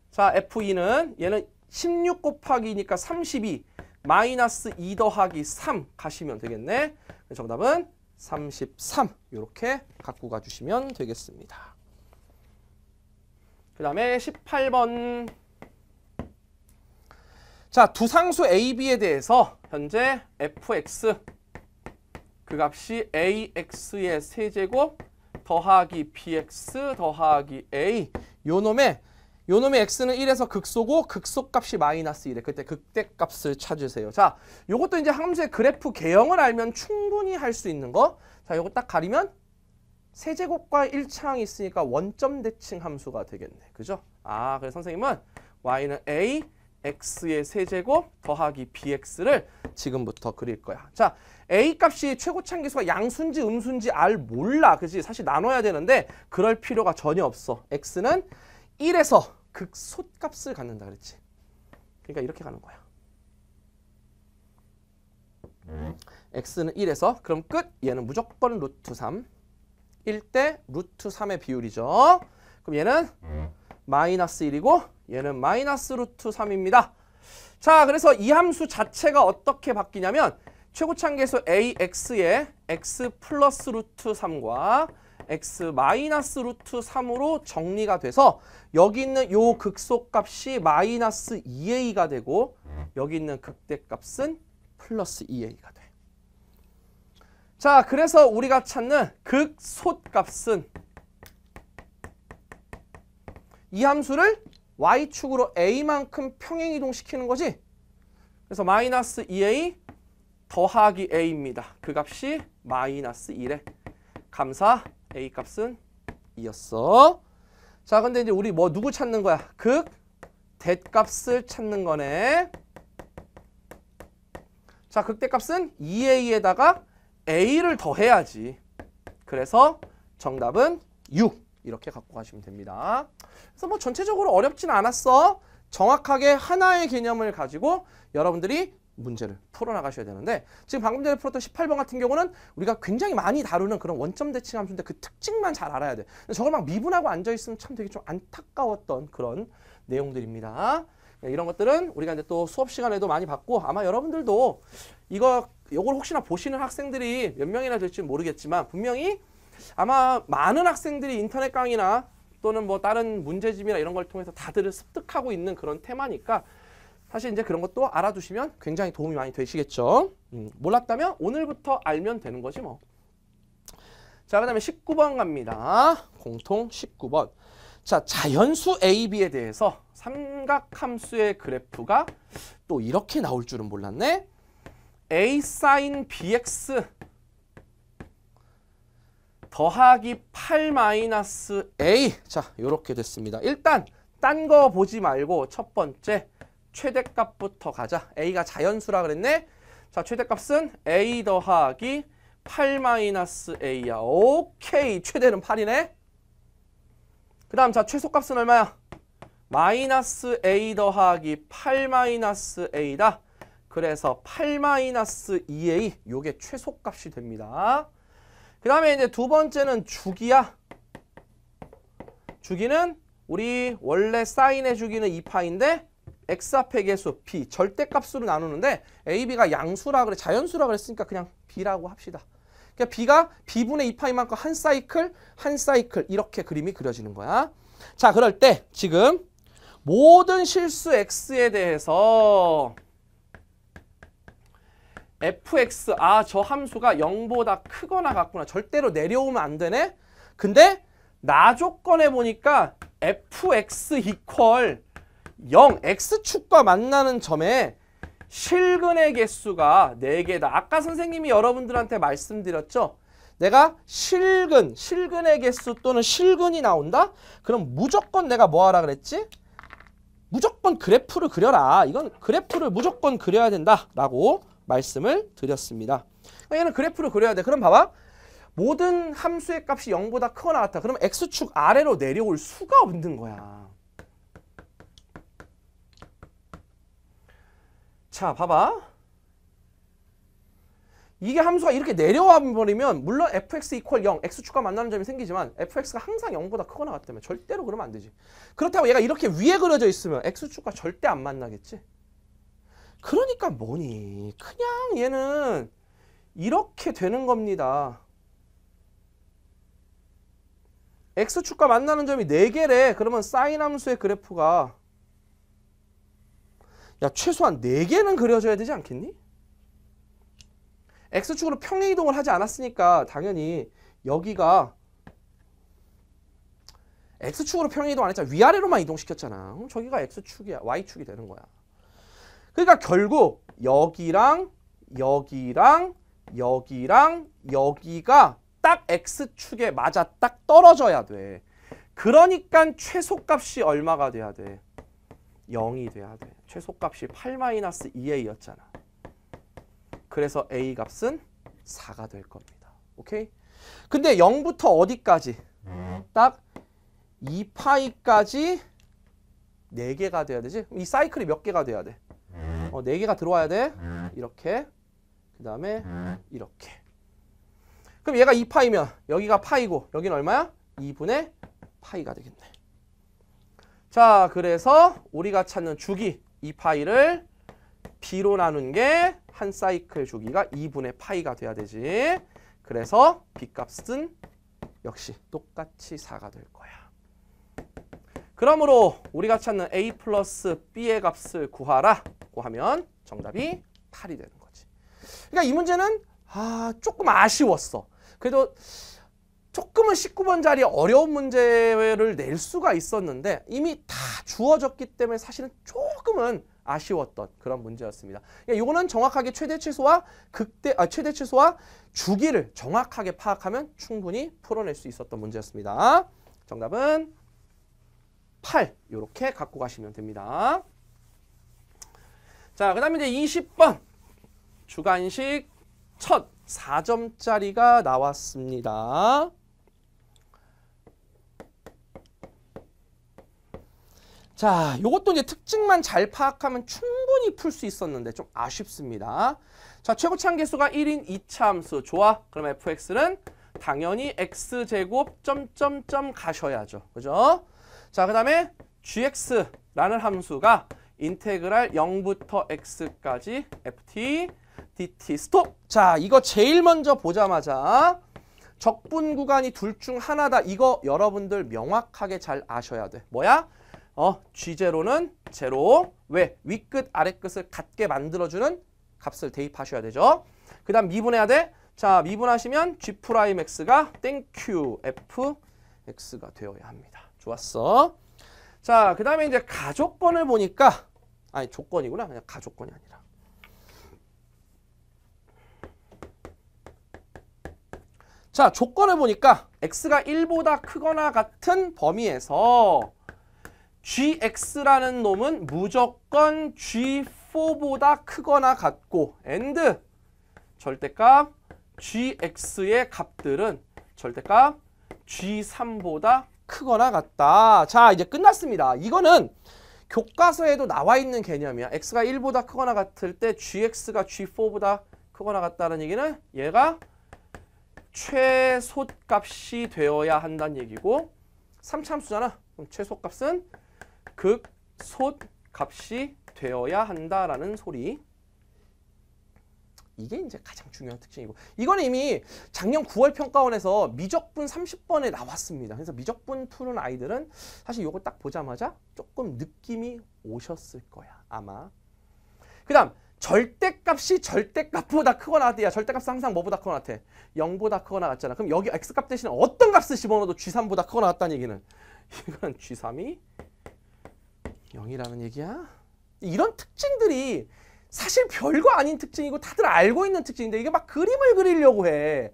자 f2는 얘는 16 곱하기니까 32 마이너스 2 더하기 3 가시면 되겠네. 정답은 33 이렇게 갖고 가주시면 되겠습니다. 그 다음에 18번 자 두상수 AB에 대해서 현재 fx 그 값이 ax의 세제곱 더하기 bx 더하기 a 요놈의 요놈의 x는 1에서 극소고 극소값이 마이너스 1에 그때 극대값을 찾으세요. 자, 요것도 이제 함수의 그래프 개형을 알면 충분히 할 수 있는 거. 자, 요거 딱 가리면 세제곱과 1차항이 있으니까 원점 대칭 함수가 되겠네. 그죠? 아, 그래서 선생님은 y는 a, x의 세제곱 더하기 bx를 지금부터 그릴 거야. 자, a 값이 최고창 계수가 양순지음순지알 몰라. 그지? 사실 나눠야 되는데 그럴 필요가 전혀 없어. x는 1에서 극소값을 그 갖는다 그랬지. 그러니까 이렇게 가는 거야. x는 1에서 그럼 끝. 얘는 무조건 루트 3. 1대 루트 3의 비율이죠. 그럼 얘는 마이너스 1이고 얘는 마이너스 루트 3입니다. 자, 그래서 이 함수 자체가 어떻게 바뀌냐면 최고창계수 ax의 x 플러스 루트 3과 x 마이너스 루트 3으로 정리가 돼서 여기 있는 요 극소값이 마이너스 2a가 되고 여기 있는 극대값은 플러스 2a가 돼. 자, 그래서 우리가 찾는 극소값은 이 함수를 y축으로 a만큼 평행이동시키는 거지. 그래서 마이너스 2a 더하기 a입니다. 그 값이 마이너스 1에 감사합니 A 값은 2였어. 자, 근데 이제 우리 뭐 누구 찾는 거야? 극 대값을 찾는 거네. 자, 극대값은 2a에다가 a를 더해야지. 그래서 정답은 6 이렇게 갖고 가시면 됩니다. 그래서 뭐 전체적으로 어렵진 않았어. 정확하게 하나의 개념을 가지고 여러분들이 문제를 풀어나가셔야 되는데 지금 방금 전에 풀었던 18번 같은 경우는 우리가 굉장히 많이 다루는 그런 원점 대칭 함수인데 그 특징만 잘 알아야 돼. 저걸 막 미분하고 앉아있으면 참 되게 좀 안타까웠던 그런 내용들입니다. 네, 이런 것들은 우리가 이제 또 수업 시간에도 많이 봤고 아마 여러분들도 이거 요걸 혹시나 보시는 학생들이 몇 명이나 될지 모르겠지만 분명히 아마 많은 학생들이 인터넷 강의나 또는 뭐 다른 문제집이나 이런 걸 통해서 다들 습득하고 있는 그런 테마니까 사실 이제 그런 것도 알아두시면 굉장히 도움이 많이 되시겠죠. 음, 몰랐다면 오늘부터 알면 되는 거지 뭐. 자, 그 다음에 19번 갑니다. 공통 19번. 자, 자연수 AB에 대해서 삼각함수의 그래프가 또 이렇게 나올 줄은 몰랐네. A sin BX 더하기 8 마이너스 A 자, 이렇게 됐습니다. 일단 딴 거 보지 말고 첫 번째 최대값부터 가자. A가 자연수라 그랬네. 자, 최대값은 A 더하기 8 마이너스 A야. 오케이. 최대는 8이네. 그 다음 자, 최소값은 얼마야? 마이너스 A 더하기 8 마이너스 A다. 그래서 8 마이너스 2A 요게 최소값이 됩니다. 그 다음에 이제 두 번째는 주기야. 주기는 우리 원래 사인의 주기는 2파인데 x 앞의 개수 p 절대값으로 나누는데 a, b가 양수라 그래 자연수라 그랬으니까 그냥 b라고 합시다. 그러니까 b가 b분의 2파이만큼 한 사이클 한 사이클 이렇게 그림이 그려지는 거야. 자 그럴 때 지금 모든 실수 x에 대해서 fx 아 저 함수가 0보다 크거나 같구나 절대로 내려오면 안 되네 근데 나 조건에 보니까 fx 이퀄 0, x축과 만나는 점에 실근의 개수가 4개다. 아까 선생님이 여러분들한테 말씀드렸죠? 내가 실근, 실근의 개수 또는 실근이 나온다? 그럼 무조건 내가 뭐 하라 그랬지? 무조건 그래프를 그려라. 이건 그래프를 무조건 그려야 된다라고 말씀을 드렸습니다. 그러니까 얘는 그래프를 그려야 돼. 그럼 봐봐. 모든 함수의 값이 0보다 크거나 같다 그럼 x축 아래로 내려올 수가 없는 거야. 자, 봐봐. 이게 함수가 이렇게 내려와 버리면 물론 fx equal 0, x축과 만나는 점이 생기지만 fx가 항상 0보다 크거나 같다면 절대로 그러면 안 되지. 그렇다고 얘가 이렇게 위에 그려져 있으면 x축과 절대 안 만나겠지. 그러니까 뭐니. 그냥 얘는 이렇게 되는 겁니다. x축과 만나는 점이 4개래. 그러면 사인 함수의 그래프가 야 최소한 4개는 그려줘야 되지 않겠니? X축으로 평행이동을 하지 않았으니까 당연히 여기가 X축으로 평행이동 안 했잖아. 위아래로만 이동시켰잖아. 그럼 저기가 X축이야. Y축이 되는 거야. 그러니까 결국 여기랑 여기랑 여기랑 여기가 딱 X축에 맞아 딱 떨어져야 돼. 그러니까 최소값이 얼마가 돼야 돼. 0이 돼야 돼. 최소값이 8-2a였잖아. 그래서 a 값은 4가 될 겁니다. 오케이? 근데 0부터 어디까지? 딱 2파이까지 4개가 돼야 되지? 이 사이클이 몇 개가 돼야 돼? 어, 4개가 들어와야 돼. 이렇게. 그 다음에 이렇게. 그럼 얘가 2파이면 여기가 파이고 여기는 얼마야? 2분의 파이가 되겠네. 자, 그래서 우리가 찾는 주기 이 파이를 B로 나눈 게 한 사이클 주기가 2분의 파이가 돼야 되지. 그래서 B값은 역시 똑같이 4가 될 거야. 그러므로 우리가 찾는 A 플러스 B의 값을 구하라 고 하면 정답이 8이 되는 거지. 그러니까 이 문제는 아 조금 아쉬웠어. 그래도 조금은 19번 자리 에 어려운 문제를 낼 수가 있었는데 이미 다 주어졌기 때문에 사실은 조금은 아쉬웠던 그런 문제였습니다. 그러니까 이거는 정확하게 최대 취소와 극대 아, 최대 취소와 주기를 정확하게 파악하면 충분히 풀어낼 수 있었던 문제였습니다. 정답은 8 이렇게 갖고 가시면 됩니다. 자, 그다음에 이제 20번 주간식 첫 4점짜리가 나왔습니다. 자, 요것도 이제 특징만 잘 파악하면 충분히 풀 수 있었는데 좀 아쉽습니다. 자, 최고참 개수가 1인 2차함수. 좋아. 그럼 fx는 당연히 x제곱 점점점 가셔야죠. 그죠? 자, 그 다음에 gx라는 함수가 인테그랄 0부터 x까지 ft dt 스톱! 자, 이거 제일 먼저 보자마자 적분 구간이 둘 중 하나다. 이거 여러분들 명확하게 잘 아셔야 돼. 뭐야? 어, G제로는 제로. 왜? 윗끝, 아래끝을 같게 만들어주는 값을 대입하셔야 되죠. 그 다음 미분해야 돼. 자, 미분하시면 G'X가 땡큐 FX가 되어야 합니다. 좋았어. 자, 그 다음에 이제 가조건을 보니까 아니, 조건이구나. 그냥 가조건이 아니라. 자, 조건을 보니까 x가 1보다 크거나 같은 범위에서 GX라는 놈은 무조건 G4보다 크거나 같고 AND 절대값 GX의 값들은 절대값 G3보다 크거나 같다. 자 이제 끝났습니다. 이거는 교과서에도 나와 있는 개념이야. X가 1보다 크거나 같을 때 GX가 G4보다 크거나 같다는 얘기는 얘가 최소값이 되어야 한다는 얘기고 3참수잖아. 그럼 최소값은 극솥 값이 되어야 한다라는 소리. 이게 이제 가장 중요한 특징이고 이건 이미 작년 9월 평가원에서 미적분 30번에 나왔습니다. 그래서 미적분 푸는 아이들은 사실 이걸딱 보자마자 조금 느낌이 오셨을 거야 아마. 그 다음 절대값이 절대값보다 크거나 같야 절대값은 항상 뭐보다 크거나 같아? 0보다 크거나 같잖아. 그럼 여기 x값 대신에 어떤 값을 집어넣어도 g3보다 크거나 같다는 얘기는 이건 g3이 0이라는 얘기야? 이런 특징들이 사실 별거 아닌 특징이고 다들 알고 있는 특징인데 이게 막 그림을 그리려고 해.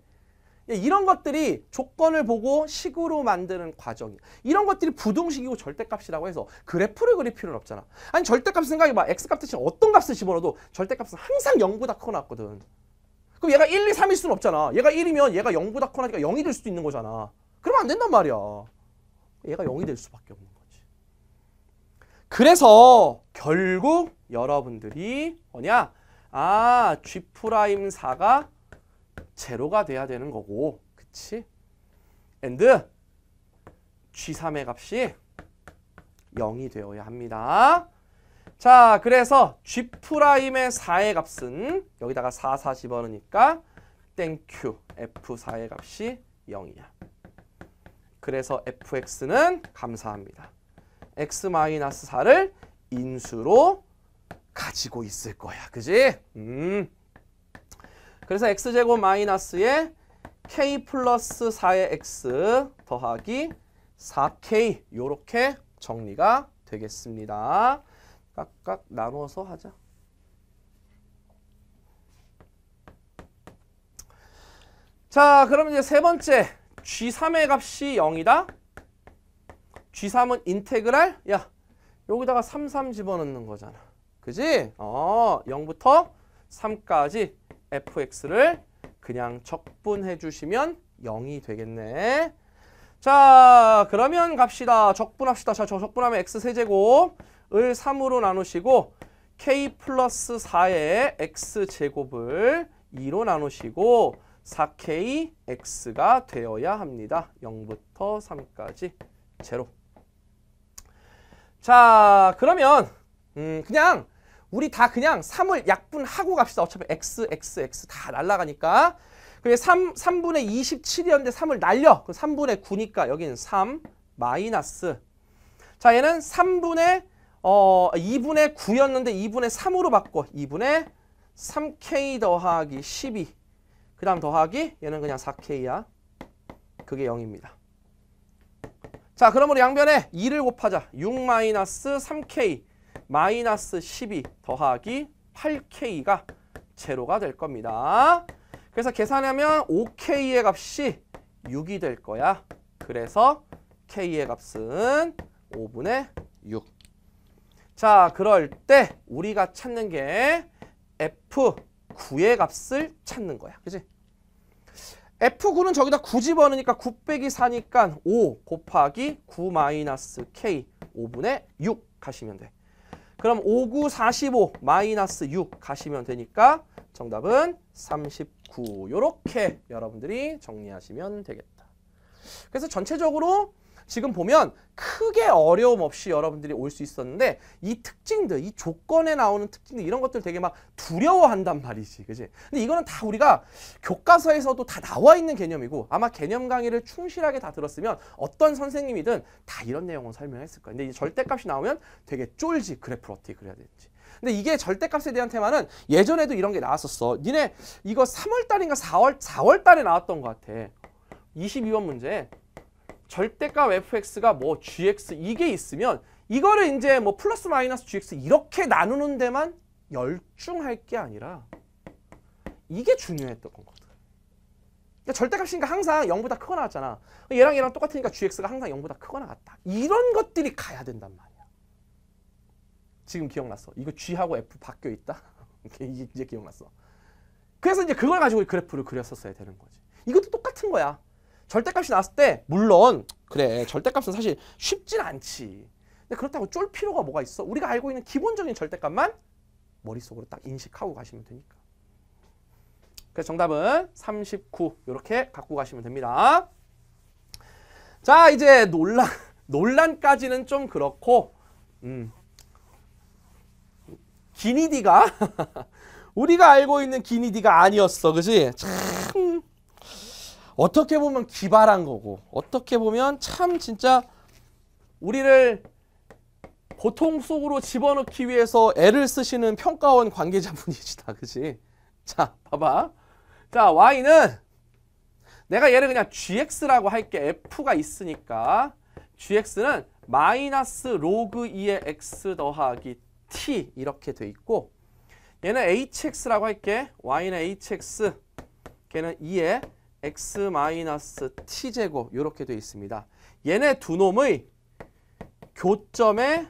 예, 이런 것들이 조건을 보고 식으로 만드는 과정이야. 이런 것들이 부등식이고 절대값이라고 해서 그래프를 그릴 필요는 없잖아. 아니 절대값 생각해봐. x값 대신 어떤 값을 집어넣어도 절대값은 항상 0보다 커놨거든 그럼 얘가 1, 2, 3일 수는 없잖아. 얘가 1이면 얘가 0보다 커 나니까 0이 될 수도 있는 거잖아. 그러면 안 된단 말이야. 얘가 0이 될 수밖에 없는 거야. 그래서 결국 여러분들이 뭐냐? 아, g 4가 제로가 돼야 되는 거고. 그치? and G3의 값이 0이 되어야 합니다. 자, 그래서 G'의 4의 값은 여기다가 4, 4 집어넣으니까 땡큐 F4의 값이 0이야. 그래서 fx는 감사합니다. x-4를 인수로 가지고 있을 거야. 그지? 음. 그래서 x제곱 마이너스에 k 플러스 4의 x 더하기 4k 요렇게 정리가 되겠습니다. 깍깍 나눠서 하자. 자, 그럼 이제 세 번째 G3의 값이 0이다. G3은 인테그랄? 야, 여기다가 3, 3 집어넣는 거잖아. 그지? 어, 0부터 3까지 fx를 그냥 적분해 주시면 0이 되겠네. 자, 그러면 갑시다. 적분합시다. 자, 저 적분하면 x세제곱을 3으로 나누시고 k 플러스 4의 x제곱을 2로 나누시고 4kx가 되어야 합니다. 0부터 3까지 제로. 자 그러면 음 그냥 우리 다 그냥 3을 약분하고 갑시다. 어차피 x, x, x 다 날라가니까. 그게 3, 3분의 27이었는데 3을 날려. 그 3분의 9니까 여기는 3 마이너스. 자 얘는 3분의 어 2분의 9였는데 2분의 3으로 바꿔. 2분의 3k 더하기 12. 그 다음 더하기 얘는 그냥 4k야. 그게 0입니다. 자 그러므로 양변에 2를 곱하자 6 3k 12 더하기 8k가 제로가 될 겁니다. 그래서 계산하면 5k의 값이 6이 될 거야. 그래서 k의 값은 5분의 6. 자 그럴 때 우리가 찾는 게 f9의 값을 찾는 거야. 그치 F9는 저기다 9 집어넣으니까 9 빼기 4니까 5 곱하기 9 마이너스 K 5분의 6 가시면 돼. 그럼 5, 9, 45 마이너스 6 가시면 되니까 정답은 39 요렇게 여러분들이 정리하시면 되겠다. 그래서 전체적으로 지금 보면 크게 어려움 없이 여러분들이 올 수 있었는데 이 특징들, 이 조건에 나오는 특징들 이런 것들 되게 막 두려워한단 말이지, 그지? 근데 이거는 다 우리가 교과서에서도 다 나와 있는 개념이고 아마 개념 강의를 충실하게 다 들었으면 어떤 선생님이든 다 이런 내용을 설명했을 거야. 근데 이 절대값이 나오면 되게 쫄지, 그래프로 어떻게 그려야 되는지. 근데 이게 절대값에 대한 테마는 예전에도 이런 게 나왔었어. 니네 이거 3월달인가 4월, 4월달에 나왔던 것 같아. 22번 문제. 절대값 fx가 뭐 gx 이게 있으면 이거를 이제 뭐 플러스 마이너스 gx 이렇게 나누는 데만 열중할 게 아니라 이게 중요했던 거거든. 그러니까 절대값이니까 항상 0보다 크거나 같잖아. 얘랑 얘랑 똑같으니까 gx가 항상 0보다 크거나 같다. 이런 것들이 가야 된단 말이야. 지금 기억났어. 이거 g하고 f 바뀌어 있다. 이게 이제 기억났어. 그래서 이제 그걸 가지고 그래프를 그렸었어야 되는 거지. 이것도 똑같은 거야. 절대값이 나왔을 때 물론 그래 절대값은 사실 쉽진 않지. 근데 그렇다고 쫄 필요가 뭐가 있어? 우리가 알고 있는 기본적인 절대값만 머릿속으로 딱 인식하고 가시면 되니까. 그래서 정답은 39 이렇게 갖고 가시면 됩니다. 자 이제 논란 논란까지는 좀 그렇고 음. 기니디가 우리가 알고 있는 기니디가 아니었어 그지? 참 어떻게 보면 기발한 거고 어떻게 보면 참 진짜 우리를 보통 속으로 집어넣기 위해서 애를 쓰시는 평가원 관계자분이시다. 그치 자, 봐봐. 자, y는 내가 얘를 그냥 gx라고 할게. f가 있으니까 gx는 마이너스 로그 2의 x 더하기 t 이렇게 돼 있고 얘는 hx라고 할게. y는 hx 걔는 2의 x 마이너스 t 제곱 이렇게 되어 있습니다. 얘네 두 놈의 교점의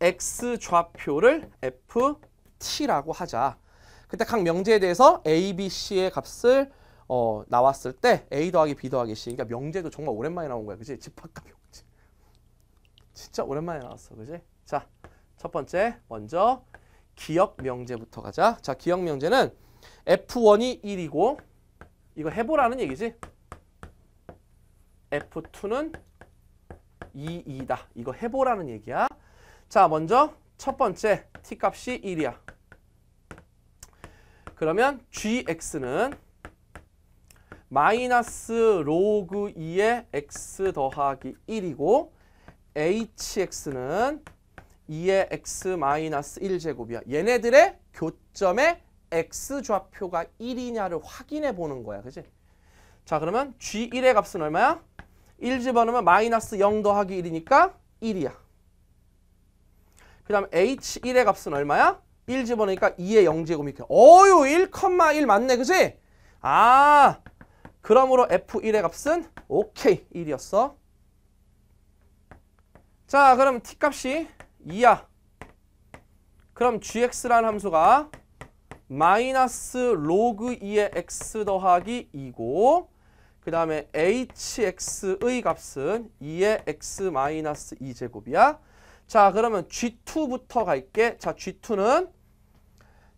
x 좌표를 ft라고 하자. 그때 각 명제에 대해서 a, b, c의 값을 어, 나왔을 때 a 더하기 b 더하기 c. 그러니까 명제도 정말 오랜만에 나온 거야, 그지? 집합값 명제. 진짜 오랜만에 나왔어, 그지? 자, 첫 번째 먼저 기억 명제부터 가자. 자, 기억 명제는 f1이 1이고 이거 해보라는 얘기지. F2는 2, e 2다. 이거 해보라는 얘기야. 자, 먼저 첫 번째 t값이 1이야. 그러면 gx는 마이너스 로그 2의 x 더하기 1이고 hx는 2의 x 마이너스 1제곱이야. 얘네들의 교점의 x 좌표가 1이냐를 확인해 보는 거야. 그지? 자 그러면 g1의 값은 얼마야? 1 집어넣으면 마이너스 0 더하기 1이니까 1이야. 그 다음 h1의 값은 얼마야? 1 집어넣으니까 2의 0제곱이니까 어유 1,1 맞네 그지? 아 그러므로 f1의 값은 오케이 1이었어. 자 그럼 t값이 2야. 그럼 gx라는 함수가 마이너스 로그 2의 x 더하기 2고 그 다음에 hx의 값은 2의 x 마이너스 2제곱이야. 자 그러면 g2부터 갈게. 자 g2는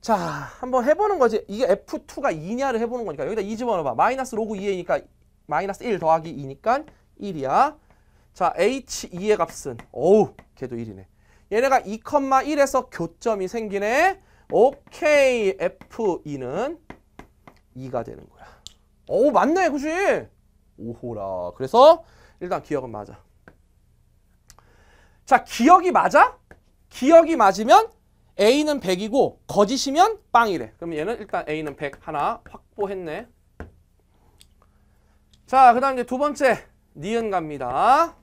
자 한번 해보는 거지. 이게 f2가 2냐를 해보는 거니까 여기다 2 집어넣어봐. 마이너스 로그 2니까 이 마이너스 1 더하기 2니까 1이야. 자 h2의 값은 어우 걔도 1이네. 얘네가 2,1에서 교점이 생기네. o k f e 는 2가 되는 거야. 오 맞네 그지? 오호라. 그래서 일단 기억은 맞아. 자 기억이 맞아? 기억이 맞으면 A는 100이고 거짓이면 빵이래. 그럼 얘는 일단 A는 100 하나 확보했네. 자, 그 다음 이제 두 번째 니은 갑니다.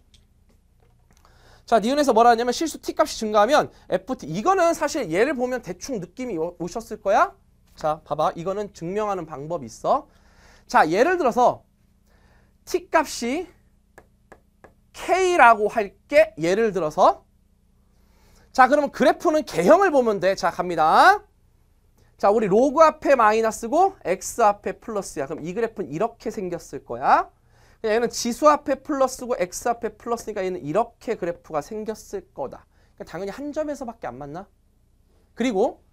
자, 니은에서 뭐라 하냐면 실수 t값이 증가하면 ft 이거는 사실 얘를 보면 대충 느낌이 오셨을 거야. 자, 봐봐. 이거는 증명하는 방법이 있어. 자, 예를 들어서 t값이 k라고 할게 예를 들어서 자, 그러면 그래프는 개형을 보면 돼. 자, 갑니다. 자, 우리 로그 앞에 마이너스고 x 앞에 플러스야. 그럼 이 그래프는 이렇게 생겼을 거야. 얘는 지수 앞에 플러스고 x 앞에 플러스니까 얘는 이렇게 그래프가 생겼을 거다. 그러니까 당연히 한 점에서밖에 안 맞나? 그리고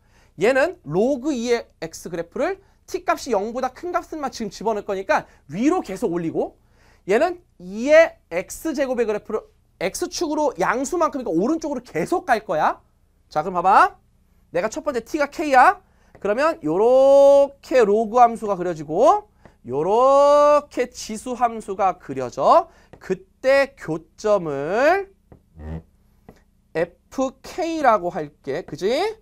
얘는 로그 2의 x 그래프를 t값이 0보다 큰 값만 지금 집어넣을 거니까 위로 계속 올리고 얘는 2의 x제곱의 그래프를 x축으로 양수만큼 그니까 오른쪽으로 계속 갈 거야. 자 그럼 봐봐. 내가 첫 번째 t가 k야. 그러면 이렇게 로그 함수가 그려지고 요렇게 지수 함수가 그려져 그때 교점을 FK라고 할게. 그지?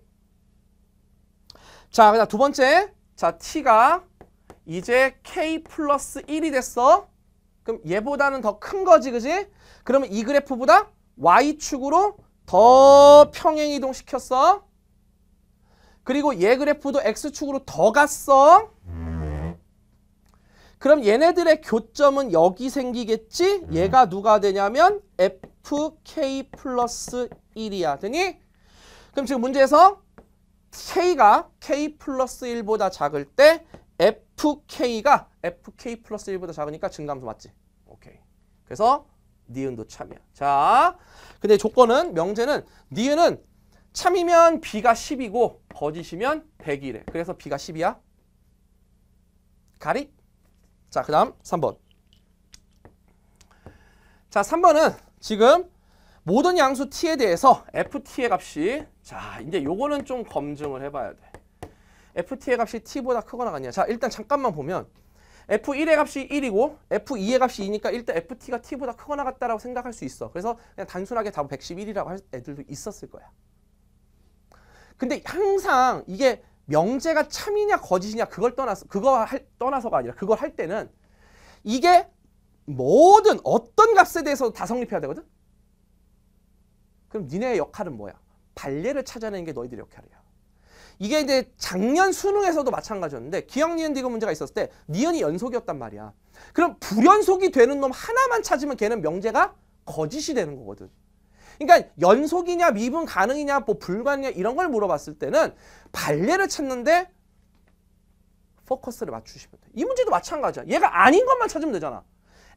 자, 그다음 두 번째. 자, T가 이제 K 플러스 1이 됐어. 그럼 얘보다는 더 큰 거지, 그지? 그러면 이 그래프보다 Y축으로 더 평행 이동시켰어. 그리고 얘 그래프도 X축으로 더 갔어. 그럼 얘네들의 교점은 여기 생기겠지? 음. 얘가 누가 되냐면 fk 플러스 1이야. 되니? 그럼 지금 문제에서 k가 k 플러스 1보다 작을 때 fk가 fk 플러스 1보다 작으니까 증감수 맞지? 오케이. 그래서 니은도 참이야. 자, 근데 조건은 명제는 니은은 참이면 b가 10이고 거짓이면 100이래. 그래서 b가 10이야. 가리? 자, 그 다음 3번. 자, 3번은 지금 모든 양수 t에 대해서 ft의 값이 자, 이제 요거는 좀 검증을 해봐야 돼. ft의 값이 t보다 크거나 같냐. 자, 일단 잠깐만 보면 f1의 값이 1이고 f2의 값이 2니까 일단 ft가 t보다 크거나 같다라고 생각할 수 있어. 그래서 그냥 단순하게 답은 111이라고 할 애들도 있었을 거야. 근데 항상 이게 명제가 참이냐 거짓이냐 그걸 떠나서 그거 할, 떠나서가 아니라 그걸 할 때는 이게 모든 어떤 값에 대해서 다 성립해야 되거든. 그럼 니네의 역할은 뭐야? 발레를 찾아내는 게 너희들의 역할이야. 이게 이제 작년 수능에서도 마찬가지였는데 기억 니은 디귿 문제가 있었을 때 니은이 연속이었단 말이야. 그럼 불연속이 되는 놈 하나만 찾으면 걔는 명제가 거짓이 되는 거거든. 그러니까 연속이냐 미분 가능이냐 뭐 불가능이냐 이런 걸 물어봤을 때는 발레를 찾는데 포커스를 맞추시면 돼. 이 문제도 마찬가지야. 얘가 아닌 것만 찾으면 되잖아.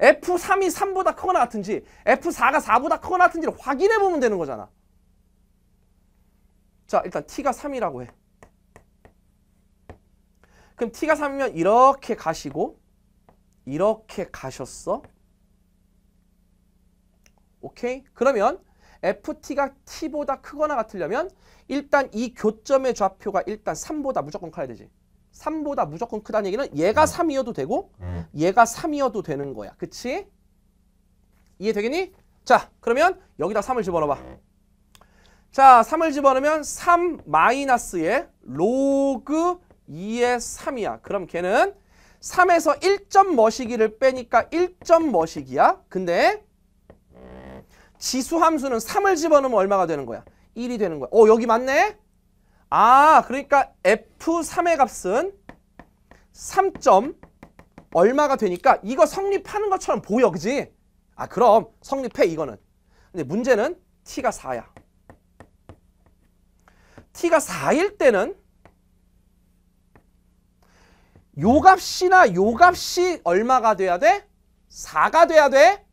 F3이 3보다 크거나 같은지 F4가 4보다 크거나 같은지를 확인해 보면 되는 거잖아. 자, 일단 T가 3이라고 해. 그럼 T가 3이면 이렇게 가시고 이렇게 가셨어. 오케이? 그러면 FT가 T보다 크거나 같으려면 일단 이 교점의 좌표가 일단 3보다 무조건 커야 되지. 3보다 무조건 크다는 얘기는 얘가 3이어도 음. 되고 음. 얘가 3이어도 되는 거야. 그치? 이해되겠니? 자 그러면 여기다 3을 집어넣어봐. 음. 자 3을 집어넣으면 3 마이너스의 로그 2의 3이야. 그럼 걔는 3에서 1점 머시기를 빼니까 1점 머시기야. 근데 지수 함수는 3을 집어넣으면 얼마가 되는 거야? 1이 되는 거야. 어 여기 맞네? 아 그러니까 F3의 값은 3. 점 얼마가 되니까 이거 성립하는 것처럼 보여 그지? 아 그럼 성립해 이거는. 근데 문제는 t가 4야. t가 4일 때는 요 값이나 요 값이 얼마가 돼야 돼? 4가 돼야 돼?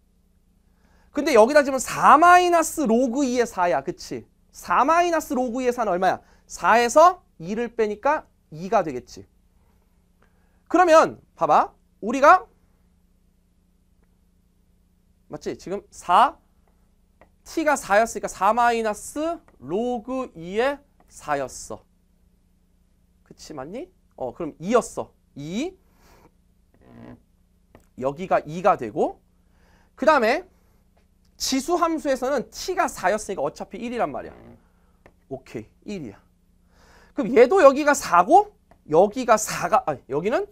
근데 여기다 지금 4 마이너스 로그 2의 4야. 그치? 4 마이너스 로그 2의 4는 얼마야? 4에서 2를 빼니까 2가 되겠지. 그러면 봐봐. 우리가 맞지? 지금 4 t가 4였으니까 4 마이너스 로그 2의 4였어. 그치 맞니? 어 그럼 2였어. 2 여기가 2가 되고 그 다음에 지수 함수에서는 t가 4였으니까 어차피 1이란 말이야. 음. 오케이, 1이야. 그럼 얘도 여기가 4고 여기가 4가 아 여기는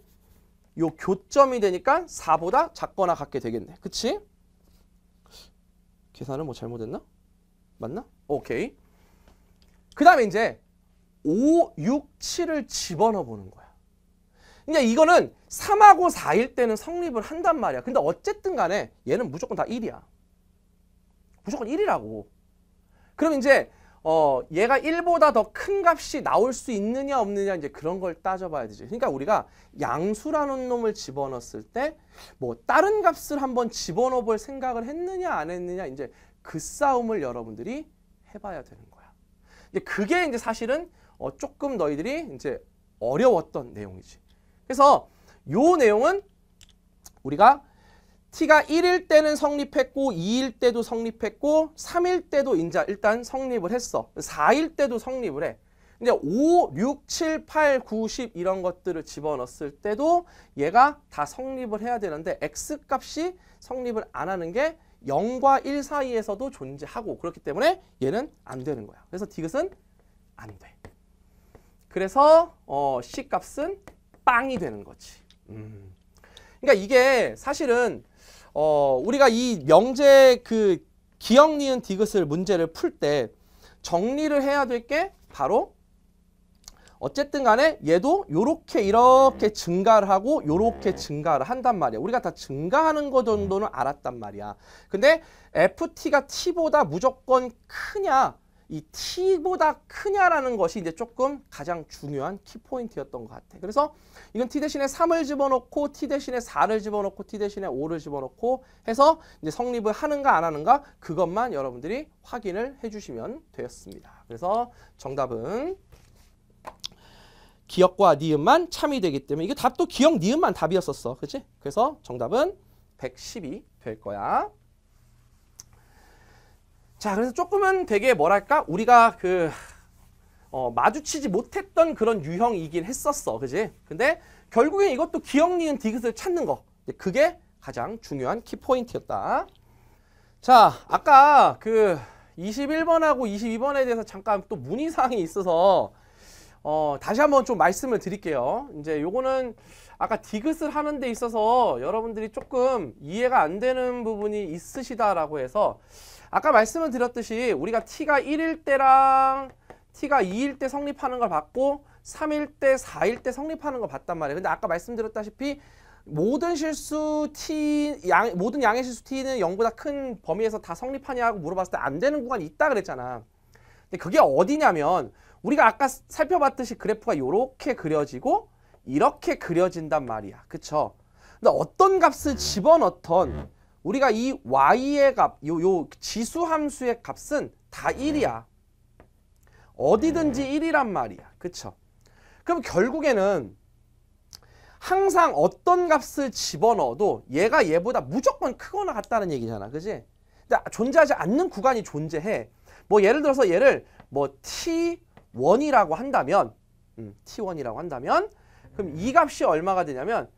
요 교점이 되니까 4보다 작거나 같게 되겠네. 그치? 계산을 뭐 잘못했나? 맞나? 오케이. 그 다음에 이제 5, 6, 7을 집어넣어 보는 거야. 근데 그러니까 이거는 3하고 4일 때는 성립을 한단 말이야. 근데 어쨌든 간에 얘는 무조건 다 1이야. 무조건 1이라고. 그럼 이제 어, 얘가 1보다 더 큰 값이 나올 수 있느냐 없느냐 이제 그런 걸 따져봐야 되지. 그러니까 우리가 양수라는 놈을 집어넣었을 때 뭐 다른 값을 한번 집어넣어 볼 생각을 했느냐 안 했느냐 이제 그 싸움을 여러분들이 해봐야 되는 거야. 이제 그게 이제 사실은 어, 조금 너희들이 이제 어려웠던 내용이지. 그래서 요 내용은 우리가 t가 1일 때는 성립했고 2일 때도 성립했고 3일 때도 인자 일단 성립을 했어. 4일 때도 성립을 해. 근데 5, 6, 7, 8, 9, 10 이런 것들을 집어넣었을 때도 얘가 다 성립을 해야 되는데 x값이 성립을 안 하는 게 0과 1 사이에서도 존재하고 그렇기 때문에 얘는 안 되는 거야. 그래서 디귿은 안 돼. 그래서 어, C값은 빵이 되는 거지. 음. 그러니까 이게 사실은 어, 우리가 이 명제 그 기억 니은 디귿을 문제를 풀 때 정리를 해야 될 게 바로 어쨌든 간에 얘도 요렇게 이렇게 증가를 하고 요렇게 증가를 한단 말이야. 우리가 다 증가하는 거 정도는 알았단 말이야. 근데 FT가 T보다 무조건 크냐 이 t보다 크냐라는 것이 이제 조금 가장 중요한 키포인트였던 것 같아. 그래서 이건 t 대신에 3을 집어넣고 t 대신에 4를 집어넣고 t 대신에 5를 집어넣고 해서 이제 성립을 하는가 안 하는가 그것만 여러분들이 확인을 해주시면 되었습니다. 그래서 정답은 기억과 니은만 참이 되기 때문에 이게 답도 기억 니은만 답이었었어. 그렇지? 그래서 정답은 110이 될 거야. 자, 그래서 조금은 되게 뭐랄까? 우리가 그, 어, 마주치지 못했던 그런 유형이긴 했었어. 그지? 근데 결국엔 이것도 기억 니은 디귿을 찾는 거. 그게 가장 중요한 키포인트였다. 자, 아까 그 21번하고 22번에 대해서 잠깐 또 문의사항이 있어서 어, 다시 한번 좀 말씀을 드릴게요. 이제 요거는 아까 디귿을 하는 데 있어서 여러분들이 조금 이해가 안 되는 부분이 있으시다라고 해서 아까 말씀을 드렸듯이 우리가 t가 1일 때랑 t가 2일 때 성립하는 걸 봤고 3일 때, 4일 때 성립하는 걸 봤단 말이에요. 근데 아까 말씀드렸다시피 모든 실수 t 양 모든 양의 실수 t는 0보다 큰 범위에서 다 성립하냐고 물어봤을 때 안 되는 구간이 있다 그랬잖아. 근데 그게 어디냐면 우리가 아까 살펴봤듯이 그래프가 이렇게 그려지고 이렇게 그려진단 말이야. 그쵸? 근데 어떤 값을 집어넣던 우리가 이 y의 값, 요, 요 지수 함수의 값은 다 1이야. 어디든지 1이란 말이야. 그쵸? 그럼 결국에는 항상 어떤 값을 집어넣어도 얘가 얘보다 무조건 크거나 같다는 얘기잖아. 그지? 근데 존재하지 않는 구간이 존재해. 뭐 예를 들어서 얘를 뭐 t1이라고 한다면 음, t1이라고 한다면 그럼 이 값이 얼마가 되냐면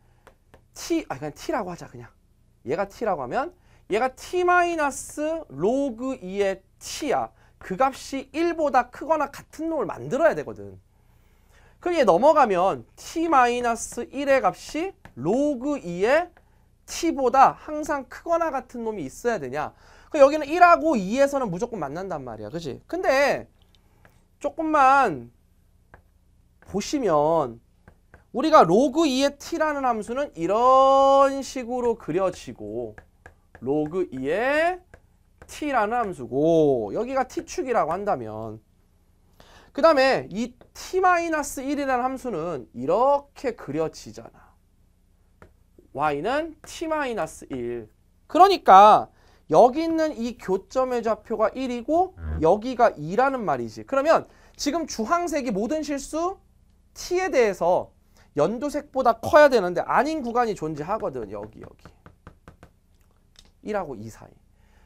t 아 그냥 t라고 하자 그냥 얘가 t라고 하면 얘가 t 마이너스 로그 2의 t야. 그 값이 1보다 크거나 같은 놈을 만들어야 되거든. 그럼 얘 넘어가면 t 마이너스 1의 값이 로그 2의 t보다 항상 크거나 같은 놈이 있어야 되냐. 그 여기는 1하고 2에서는 무조건 만난단 말이야. 그지 근데 조금만 보시면 우리가 로그 2의 t라는 함수는 이런 식으로 그려지고 로그 2의 t라는 함수고 여기가 t축이라고 한다면 그 다음에 이 t-1이라는 함수는 이렇게 그려지잖아. y는 t-1 그러니까 여기 있는 이 교점의 좌표가 1이고 음. 여기가 2라는 말이지. 그러면 지금 주황색이 모든 실수 t에 대해서 연두색보다 커야 되는데 아닌 구간이 존재하거든. 여기 여기. 1하고 2 사이.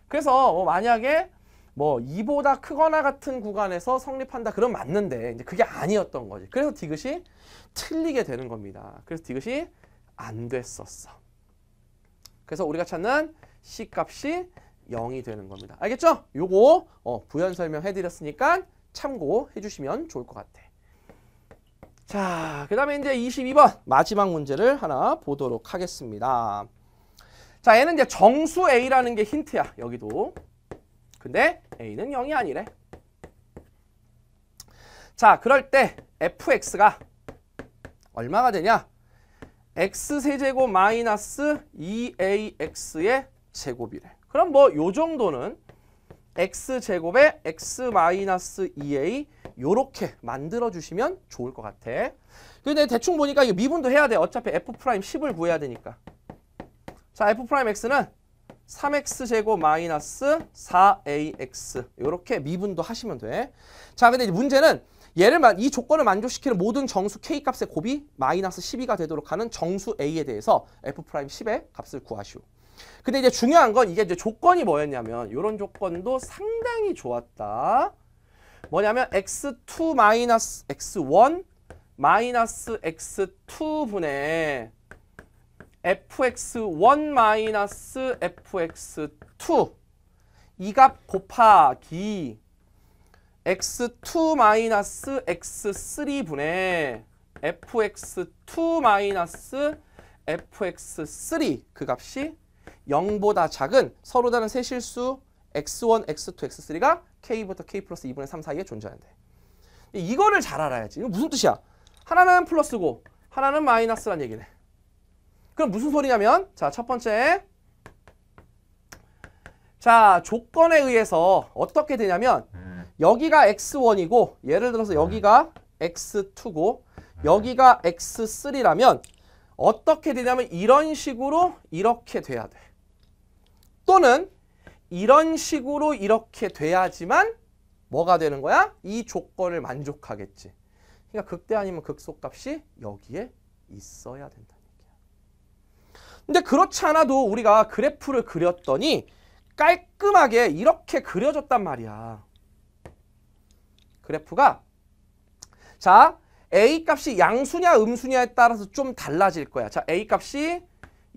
그래서 뭐 만약에 뭐 2보다 크거나 같은 구간에서 성립한다. 그럼 맞는데 이제 그게 아니었던 거지. 그래서 디귿이 틀리게 되는 겁니다. 그래서 디귿이 안 됐었어. 그래서 우리가 찾는 C값이 0이 되는 겁니다. 알겠죠? 요거 어, 부연 설명해드렸으니까 참고해 주시면 좋을 것 같아. 자, 그 다음에 이제 22번 마지막 문제를 하나 보도록 하겠습니다. 자, 얘는 이제 정수 A라는 게 힌트야, 여기도. 근데 A는 0이 아니래. 자, 그럴 때 fx가 얼마가 되냐? x세제곱 마이너스 2ax의 제곱이래. 그럼 뭐 요 정도는 x제곱에 x-2a 요렇게 만들어주시면 좋을 것 같아. 근데 대충 보니까 이 미분도 해야 돼. 어차피 f 10을 구해야 되니까. 자, f x는 3x 제곱 마이너스 4ax 요렇게 미분도 하시면 돼. 자, 근데 문제는 얘를 이 조건을 만족시키는 모든 정수 k 값의 곱이 마이너스 12가 되도록 하는 정수 a에 대해서 f 10의 값을 구하시오. 근데 이제 중요한 건 이게 이제 조건이 뭐였냐면 이런 조건도 상당히 좋았다. 뭐냐면 x2 마이너스 x1 마이너스 x2분의 fx1 마이너스 fx2 이 값 곱하기 x2 마이너스 x3분의 fx2 마이너스 fx3 그 값이 0보다 작은 서로 다른 세 실수 x1, x2, x3가 k부터 k 플러스 2분의 3 사이에 존재한대. 이거를 잘 알아야지. 이거 무슨 뜻이야? 하나는 플러스고 하나는 마이너스란 얘기네. 그럼 무슨 소리냐면 자, 첫 번째 자, 조건에 의해서 어떻게 되냐면 음. 여기가 x1이고 예를 들어서 음. 여기가 x2고 음. 여기가 x3라면 어떻게 되냐면 이런 식으로 이렇게 돼야 돼. 또는 이런 식으로 이렇게 돼야지만 뭐가 되는 거야? 이 조건을 만족하겠지. 그러니까 극대 아니면 극소값이 여기에 있어야 된다는 얘기야. 근데 그렇지 않아도 우리가 그래프를 그렸더니 깔끔하게 이렇게 그려졌단 말이야. 그래프가 자 A 값이 양수냐 음수냐에 따라서 좀 달라질 거야. 자 A 값이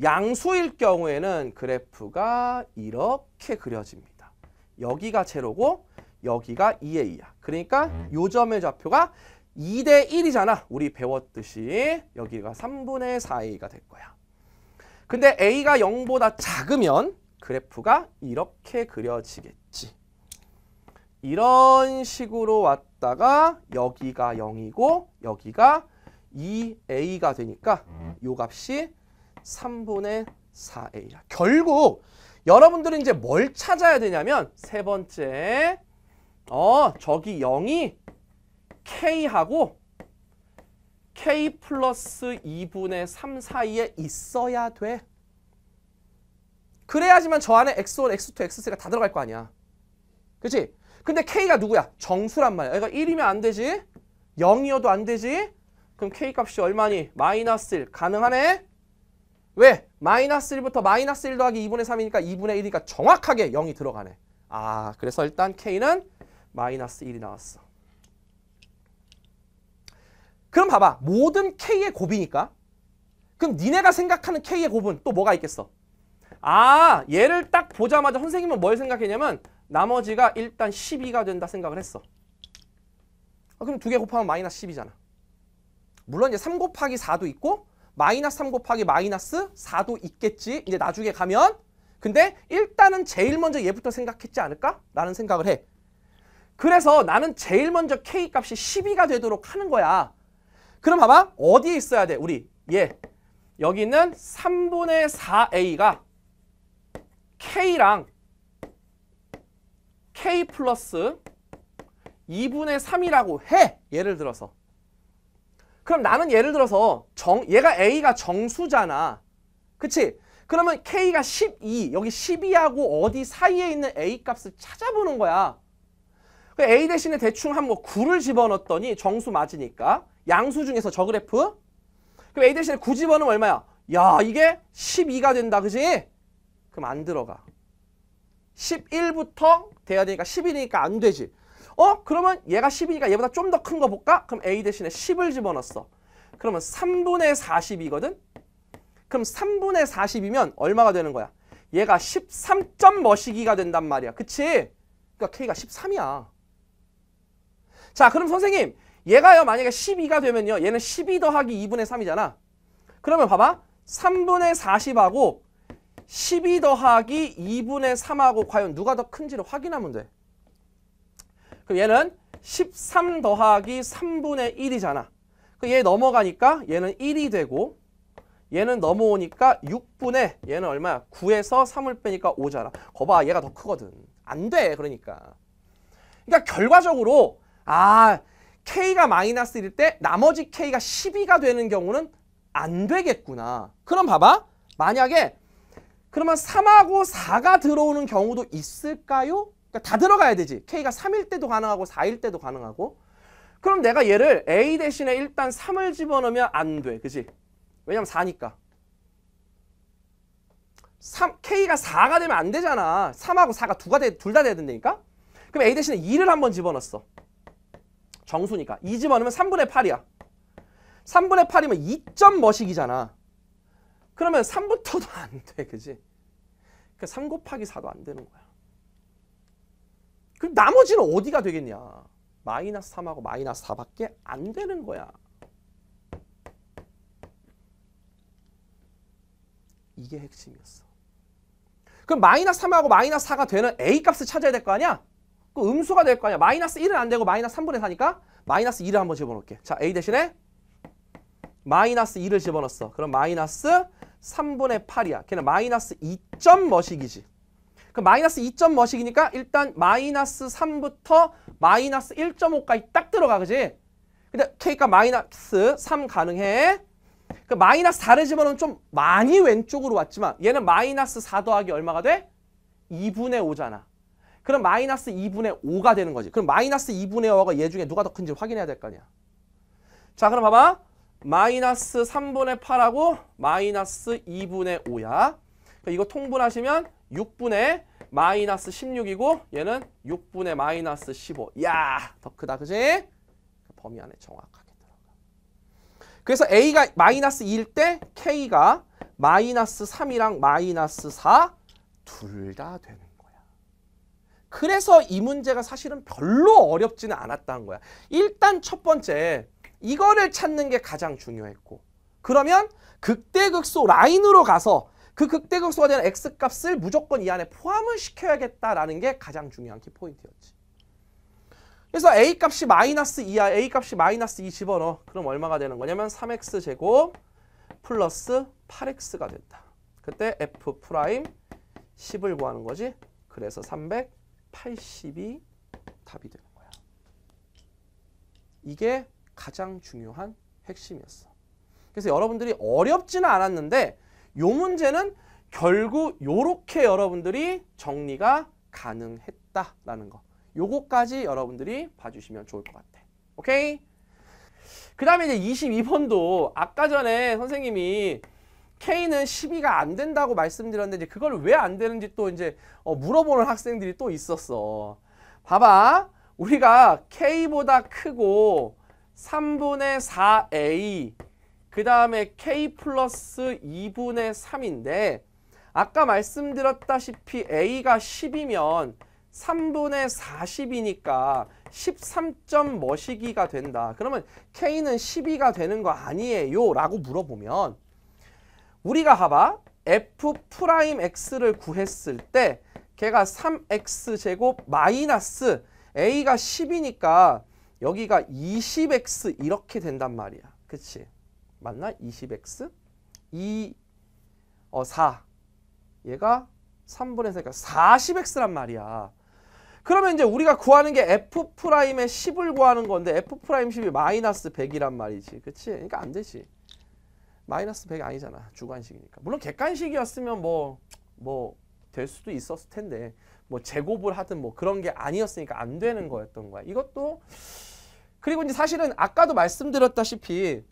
양수일 경우에는 그래프가 이렇게 그려집니다. 여기가 제로고 여기가 2에 2야. 그러니까 음. 요점의 좌표가 2대 1이잖아. 우리 배웠듯이 여기가 3분의 4a가 될 거야. 근데 a가 0보다 작으면 그래프가 이렇게 그려지겠지. 이런 식으로 왔다가 여기가 0이고 여기가 2a가 되니까 음. 요 값이 3분의 4a야. 결국 여러분들은 이제 뭘 찾아야 되냐면 세 번째 어 저기 0이 k하고 k 플러스 2분의 3 사이에 있어야 돼. 그래야지만 저 안에 x1, x2, x3가 다 들어갈 거 아니야. 그치? 근데 k가 누구야? 정수란 말이야. 그러니까 1이면 안 되지? 0이어도 안 되지? 그럼 k값이 얼마니? 마이너스 1. 가능하네? 왜? 마이너스 1부터 마이너스 1 더하기 2분의 3이니까 2분의 1이니까 정확하게 0이 들어가네. 아, 그래서 일단 K는 마이너스 1이 나왔어. 그럼 봐봐. 모든 K의 곱이니까. 그럼 니네가 생각하는 K의 곱은 또 뭐가 있겠어? 아, 얘를 딱 보자마자 선생님은 뭘 생각했냐면 나머지가 일단 12가 된다 생각을 했어. 아, 그럼 두 개 곱하면 마이너스 10이잖아. 물론 이제 3 곱하기 4도 있고 마이너스 3 곱하기 마이너스 4도 있겠지. 이제 나중에 가면. 근데 일단은 제일 먼저 얘부터 생각했지 않을까? 라는 생각을 해. 그래서 나는 제일 먼저 K값이 12가 되도록 하는 거야. 그럼 봐봐. 어디에 있어야 돼? 우리 얘. 예. 여기 있는 3분의 4A가 K랑 K 플러스 2분의 3이라고 해. 예를 들어서. 그럼 나는 예를 들어서 정, 얘가 A가 정수잖아. 그치? 그러면 K가 12, 여기 12하고 어디 사이에 있는 A 값을 찾아보는 거야. 그 A 대신에 대충 한 뭐 9를 집어넣었더니 정수 맞으니까 양수 중에서 저 그래프 그럼 A 대신에 9 집어넣으면 얼마야? 야 이게 12가 된다 그지? 그럼 안 들어가. 11부터 돼야 되니까 10이니까 안 되지. 어? 그러면 얘가 10이니까 얘보다 좀 더 큰 거 볼까? 그럼 A 대신에 10을 집어넣었어. 그러면 3분의 40이거든? 그럼 3분의 40이면 얼마가 되는 거야? 얘가 13점 머시기가 된단 말이야. 그치? 그러니까 K가 13이야. 자, 그럼 선생님. 얘가요 만약에 12가 되면요. 얘는 12 더하기 2분의 3이잖아. 그러면 봐봐. 3분의 40하고 12 더하기 2분의 3하고 과연 누가 더 큰지를 확인하면 돼. 그럼 얘는 13 더하기 3분의 1이잖아. 그 얘 넘어가니까 얘는 1이 되고 얘는 넘어오니까 6분의 얘는 얼마야? 9에서 3을 빼니까 5잖아. 거봐 얘가 더 크거든. 안 돼. 그러니까. 그러니까 결과적으로 아 k가 마이너스 1일 때 나머지 k가 12가 되는 경우는 안 되겠구나. 그럼 봐봐. 만약에 그러면 3하고 4가 들어오는 경우도 있을까요? 그러니까 다 들어가야 되지. K가 3일 때도 가능하고 4일 때도 가능하고. 그럼 내가 얘를 A 대신에 일단 3을 집어넣으면 안 돼. 그지? 왜냐면 4니까. 3, K가 4가 되면 안 되잖아. 3하고 4가 두가 둘다 돼야 된다니까? 그럼 A 대신에 2를 한번 집어넣었어. 정수니까. 2 집어넣으면 3분의 8이야. 3분의 8이면 2점 머식이잖아. 그러면 3부터도 안 돼. 그지? 그러니까 3 곱하기 4도 안 되는 거야. 그럼 나머지는 어디가 되겠냐? 마이너스 3하고 마이너스 4밖에 안 되는 거야. 이게 핵심이었어. 그럼 마이너스 3하고 마이너스 4가 되는 A값을 찾아야 될 거 아니야? 그 음수가 될 거 아니야. 마이너스 1은 안 되고 마이너스 3분의 4니까 마이너스 2를 한번 집어넣을게. 자, A 대신에 마이너스 2를 집어넣었어. 그럼 마이너스 3분의 8이야. 걔는 마이너스 2점 머시기지. 그 마이너스 2점 머식이니까 일단 마이너스 3부터 마이너스 1.5까지 딱 들어가 그지? 근데 K가 그러니까 마이너스 3 가능해. 그 마이너스 4를 집어넣으면 좀 많이 왼쪽으로 왔지만 얘는 마이너스 4 더하기 얼마가 돼? 2분의 5잖아. 그럼 마이너스 2분의 5가 되는 거지. 그럼 마이너스 2분의 5가 얘 중에 누가 더 큰지 확인해야 될 거 아니야. 자 그럼 봐봐. 마이너스 3분의 8하고 마이너스 2분의 5야. 그러니까 이거 통분하시면 6분의 마이너스 16이고 얘는 6분의 마이너스 15. 야, 더 크다. 그지? 그러니까 범위 안에 정확하게 들어가. 그래서 a가 마이너스 2일 때 k가 마이너스 3이랑 마이너스 4 둘 다 되는 거야. 그래서 이 문제가 사실은 별로 어렵지는 않았다는 거야. 일단 첫 번째 이거를 찾는 게 가장 중요했고 그러면 극대극소 라인으로 가서 그 극대극소가 되는 x값을 무조건 이 안에 포함을 시켜야겠다라는 게 가장 중요한 키포인트였지. 그래서 a값이 마이너스 2야. a값이 마이너스 2 집어넣어. 그럼 얼마가 되는 거냐면 3x 제곱 플러스 8x가 된다. 그때 f 프라임 10을 구하는 거지. 그래서 380이 답이 되는 거야. 이게 가장 중요한 핵심이었어. 그래서 여러분들이 어렵지는 않았는데 요 문제는 결국 요렇게 여러분들이 정리가 가능했다라는 거. 요거까지 여러분들이 봐주시면 좋을 것 같아. 오케이? 그 다음에 이제 22번도 아까 전에 선생님이 K는 12가 안 된다고 말씀드렸는데 이제 그걸 왜 안 되는지 또 이제 어 물어보는 학생들이 또 있었어. 봐봐. 우리가 K보다 크고 3분의 4A 그 다음에 k 플러스 2분의 3인데 아까 말씀드렸다시피 a가 10이면 3분의 40이니까 13점 머시기가 된다. 그러면 k는 12가 되는 거 아니에요? 라고 물어보면 우리가 봐봐 f 프라임 x를 구했을 때 걔가 3x 제곱 마이너스 a가 10이니까 여기가 20x 이렇게 된단 말이야. 그치? 맞나? 20x 2, 어, 4 얘가 3분의 4니까 40x란 말이야. 그러면 이제 우리가 구하는 게 f'의 10을 구하는 건데 f'10이 마이너스 100이란 말이지. 그치? 그러니까 안 되지. 마이너스 100이 아니잖아. 주관식이니까. 물론 객관식이었으면 뭐 뭐 될 수도 있었을 텐데 뭐 제곱을 하든 뭐 그런 게 아니었으니까 안 되는 거였던 거야. 이것도 그리고 이제 사실은 아까도 말씀드렸다시피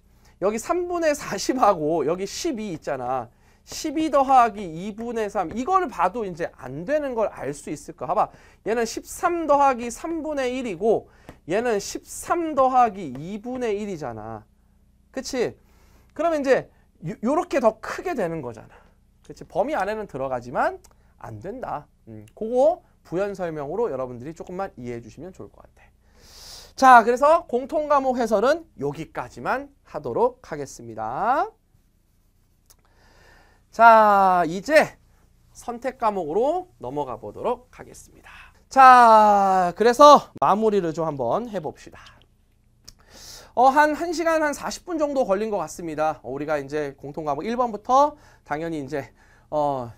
여기 3분의 40하고 여기 12 있잖아. 12 더하기 2분의 3 이걸 봐도 이제 안 되는 걸 알 수 있을 거 봐봐 얘는 13 더하기 3분의 1이고 얘는 13 더하기 2분의 1이잖아 그치? 그러면 이제 이렇게더 크게 되는 거잖아 그치? 범위 안에는 들어가지만 안 된다 음, 그거 부연 설명으로 여러분들이 조금만 이해해 주시면 좋을 것 같아 자, 그래서 공통 과목 해설은 여기까지만 하도록 하겠습니다. 자, 이제 선택 과목으로 넘어가 보도록 하겠습니다. 자, 그래서 마무리를 좀 한번 해봅시다. 어, 한 1시간 한 40분 정도 걸린 것 같습니다. 어, 우리가 이제 공통 과목 1번부터 당연히 이제 어,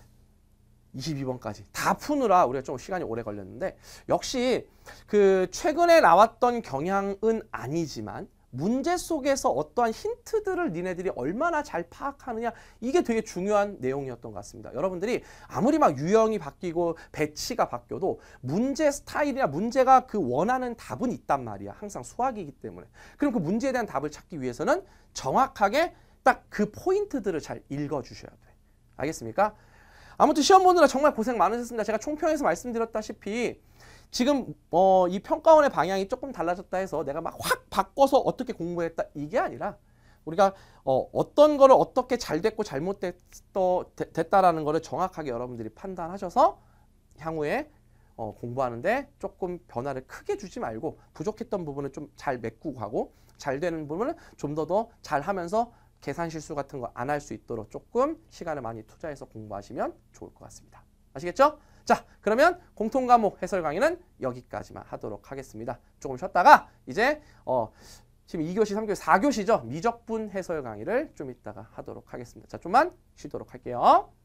22번까지 다 푸느라 우리가 좀 시간이 오래 걸렸는데 역시 그 최근에 나왔던 경향은 아니지만 문제 속에서 어떠한 힌트들을 니네들이 얼마나 잘 파악하느냐 이게 되게 중요한 내용이었던 것 같습니다. 여러분들이 아무리 막 유형이 바뀌고 배치가 바뀌어도 문제 스타일이나 문제가 그 원하는 답은 있단 말이야. 항상 수학이기 때문에. 그럼 그 문제에 대한 답을 찾기 위해서는 정확하게 딱 그 포인트들을 잘 읽어주셔야 돼. 알겠습니까? 아무튼 시험 보느라 정말 고생 많으셨습니다. 제가 총평에서 말씀드렸다시피 지금 어, 이 평가원의 방향이 조금 달라졌다 해서 내가 막 확 바꿔서 어떻게 공부했다 이게 아니라 우리가 어, 어떤 거를 어떻게 잘 됐고 잘못됐다라는 거를 정확하게 여러분들이 판단하셔서 향후에 어, 공부하는데 조금 변화를 크게 주지 말고 부족했던 부분을좀 잘 메꾸고 가고 잘 되는 부분을좀더 더 잘하면서 계산 실수 같은 거 안 할 수 있도록 조금 시간을 많이 투자해서 공부하시면 좋을 것 같습니다. 아시겠죠? 자, 그러면 공통 과목 해설 강의는 여기까지만 하도록 하겠습니다. 조금 쉬었다가 이제 어 지금 2교시, 3교시, 4교시죠? 미적분 해설 강의를 좀 이따가 하도록 하겠습니다. 자, 좀만 쉬도록 할게요.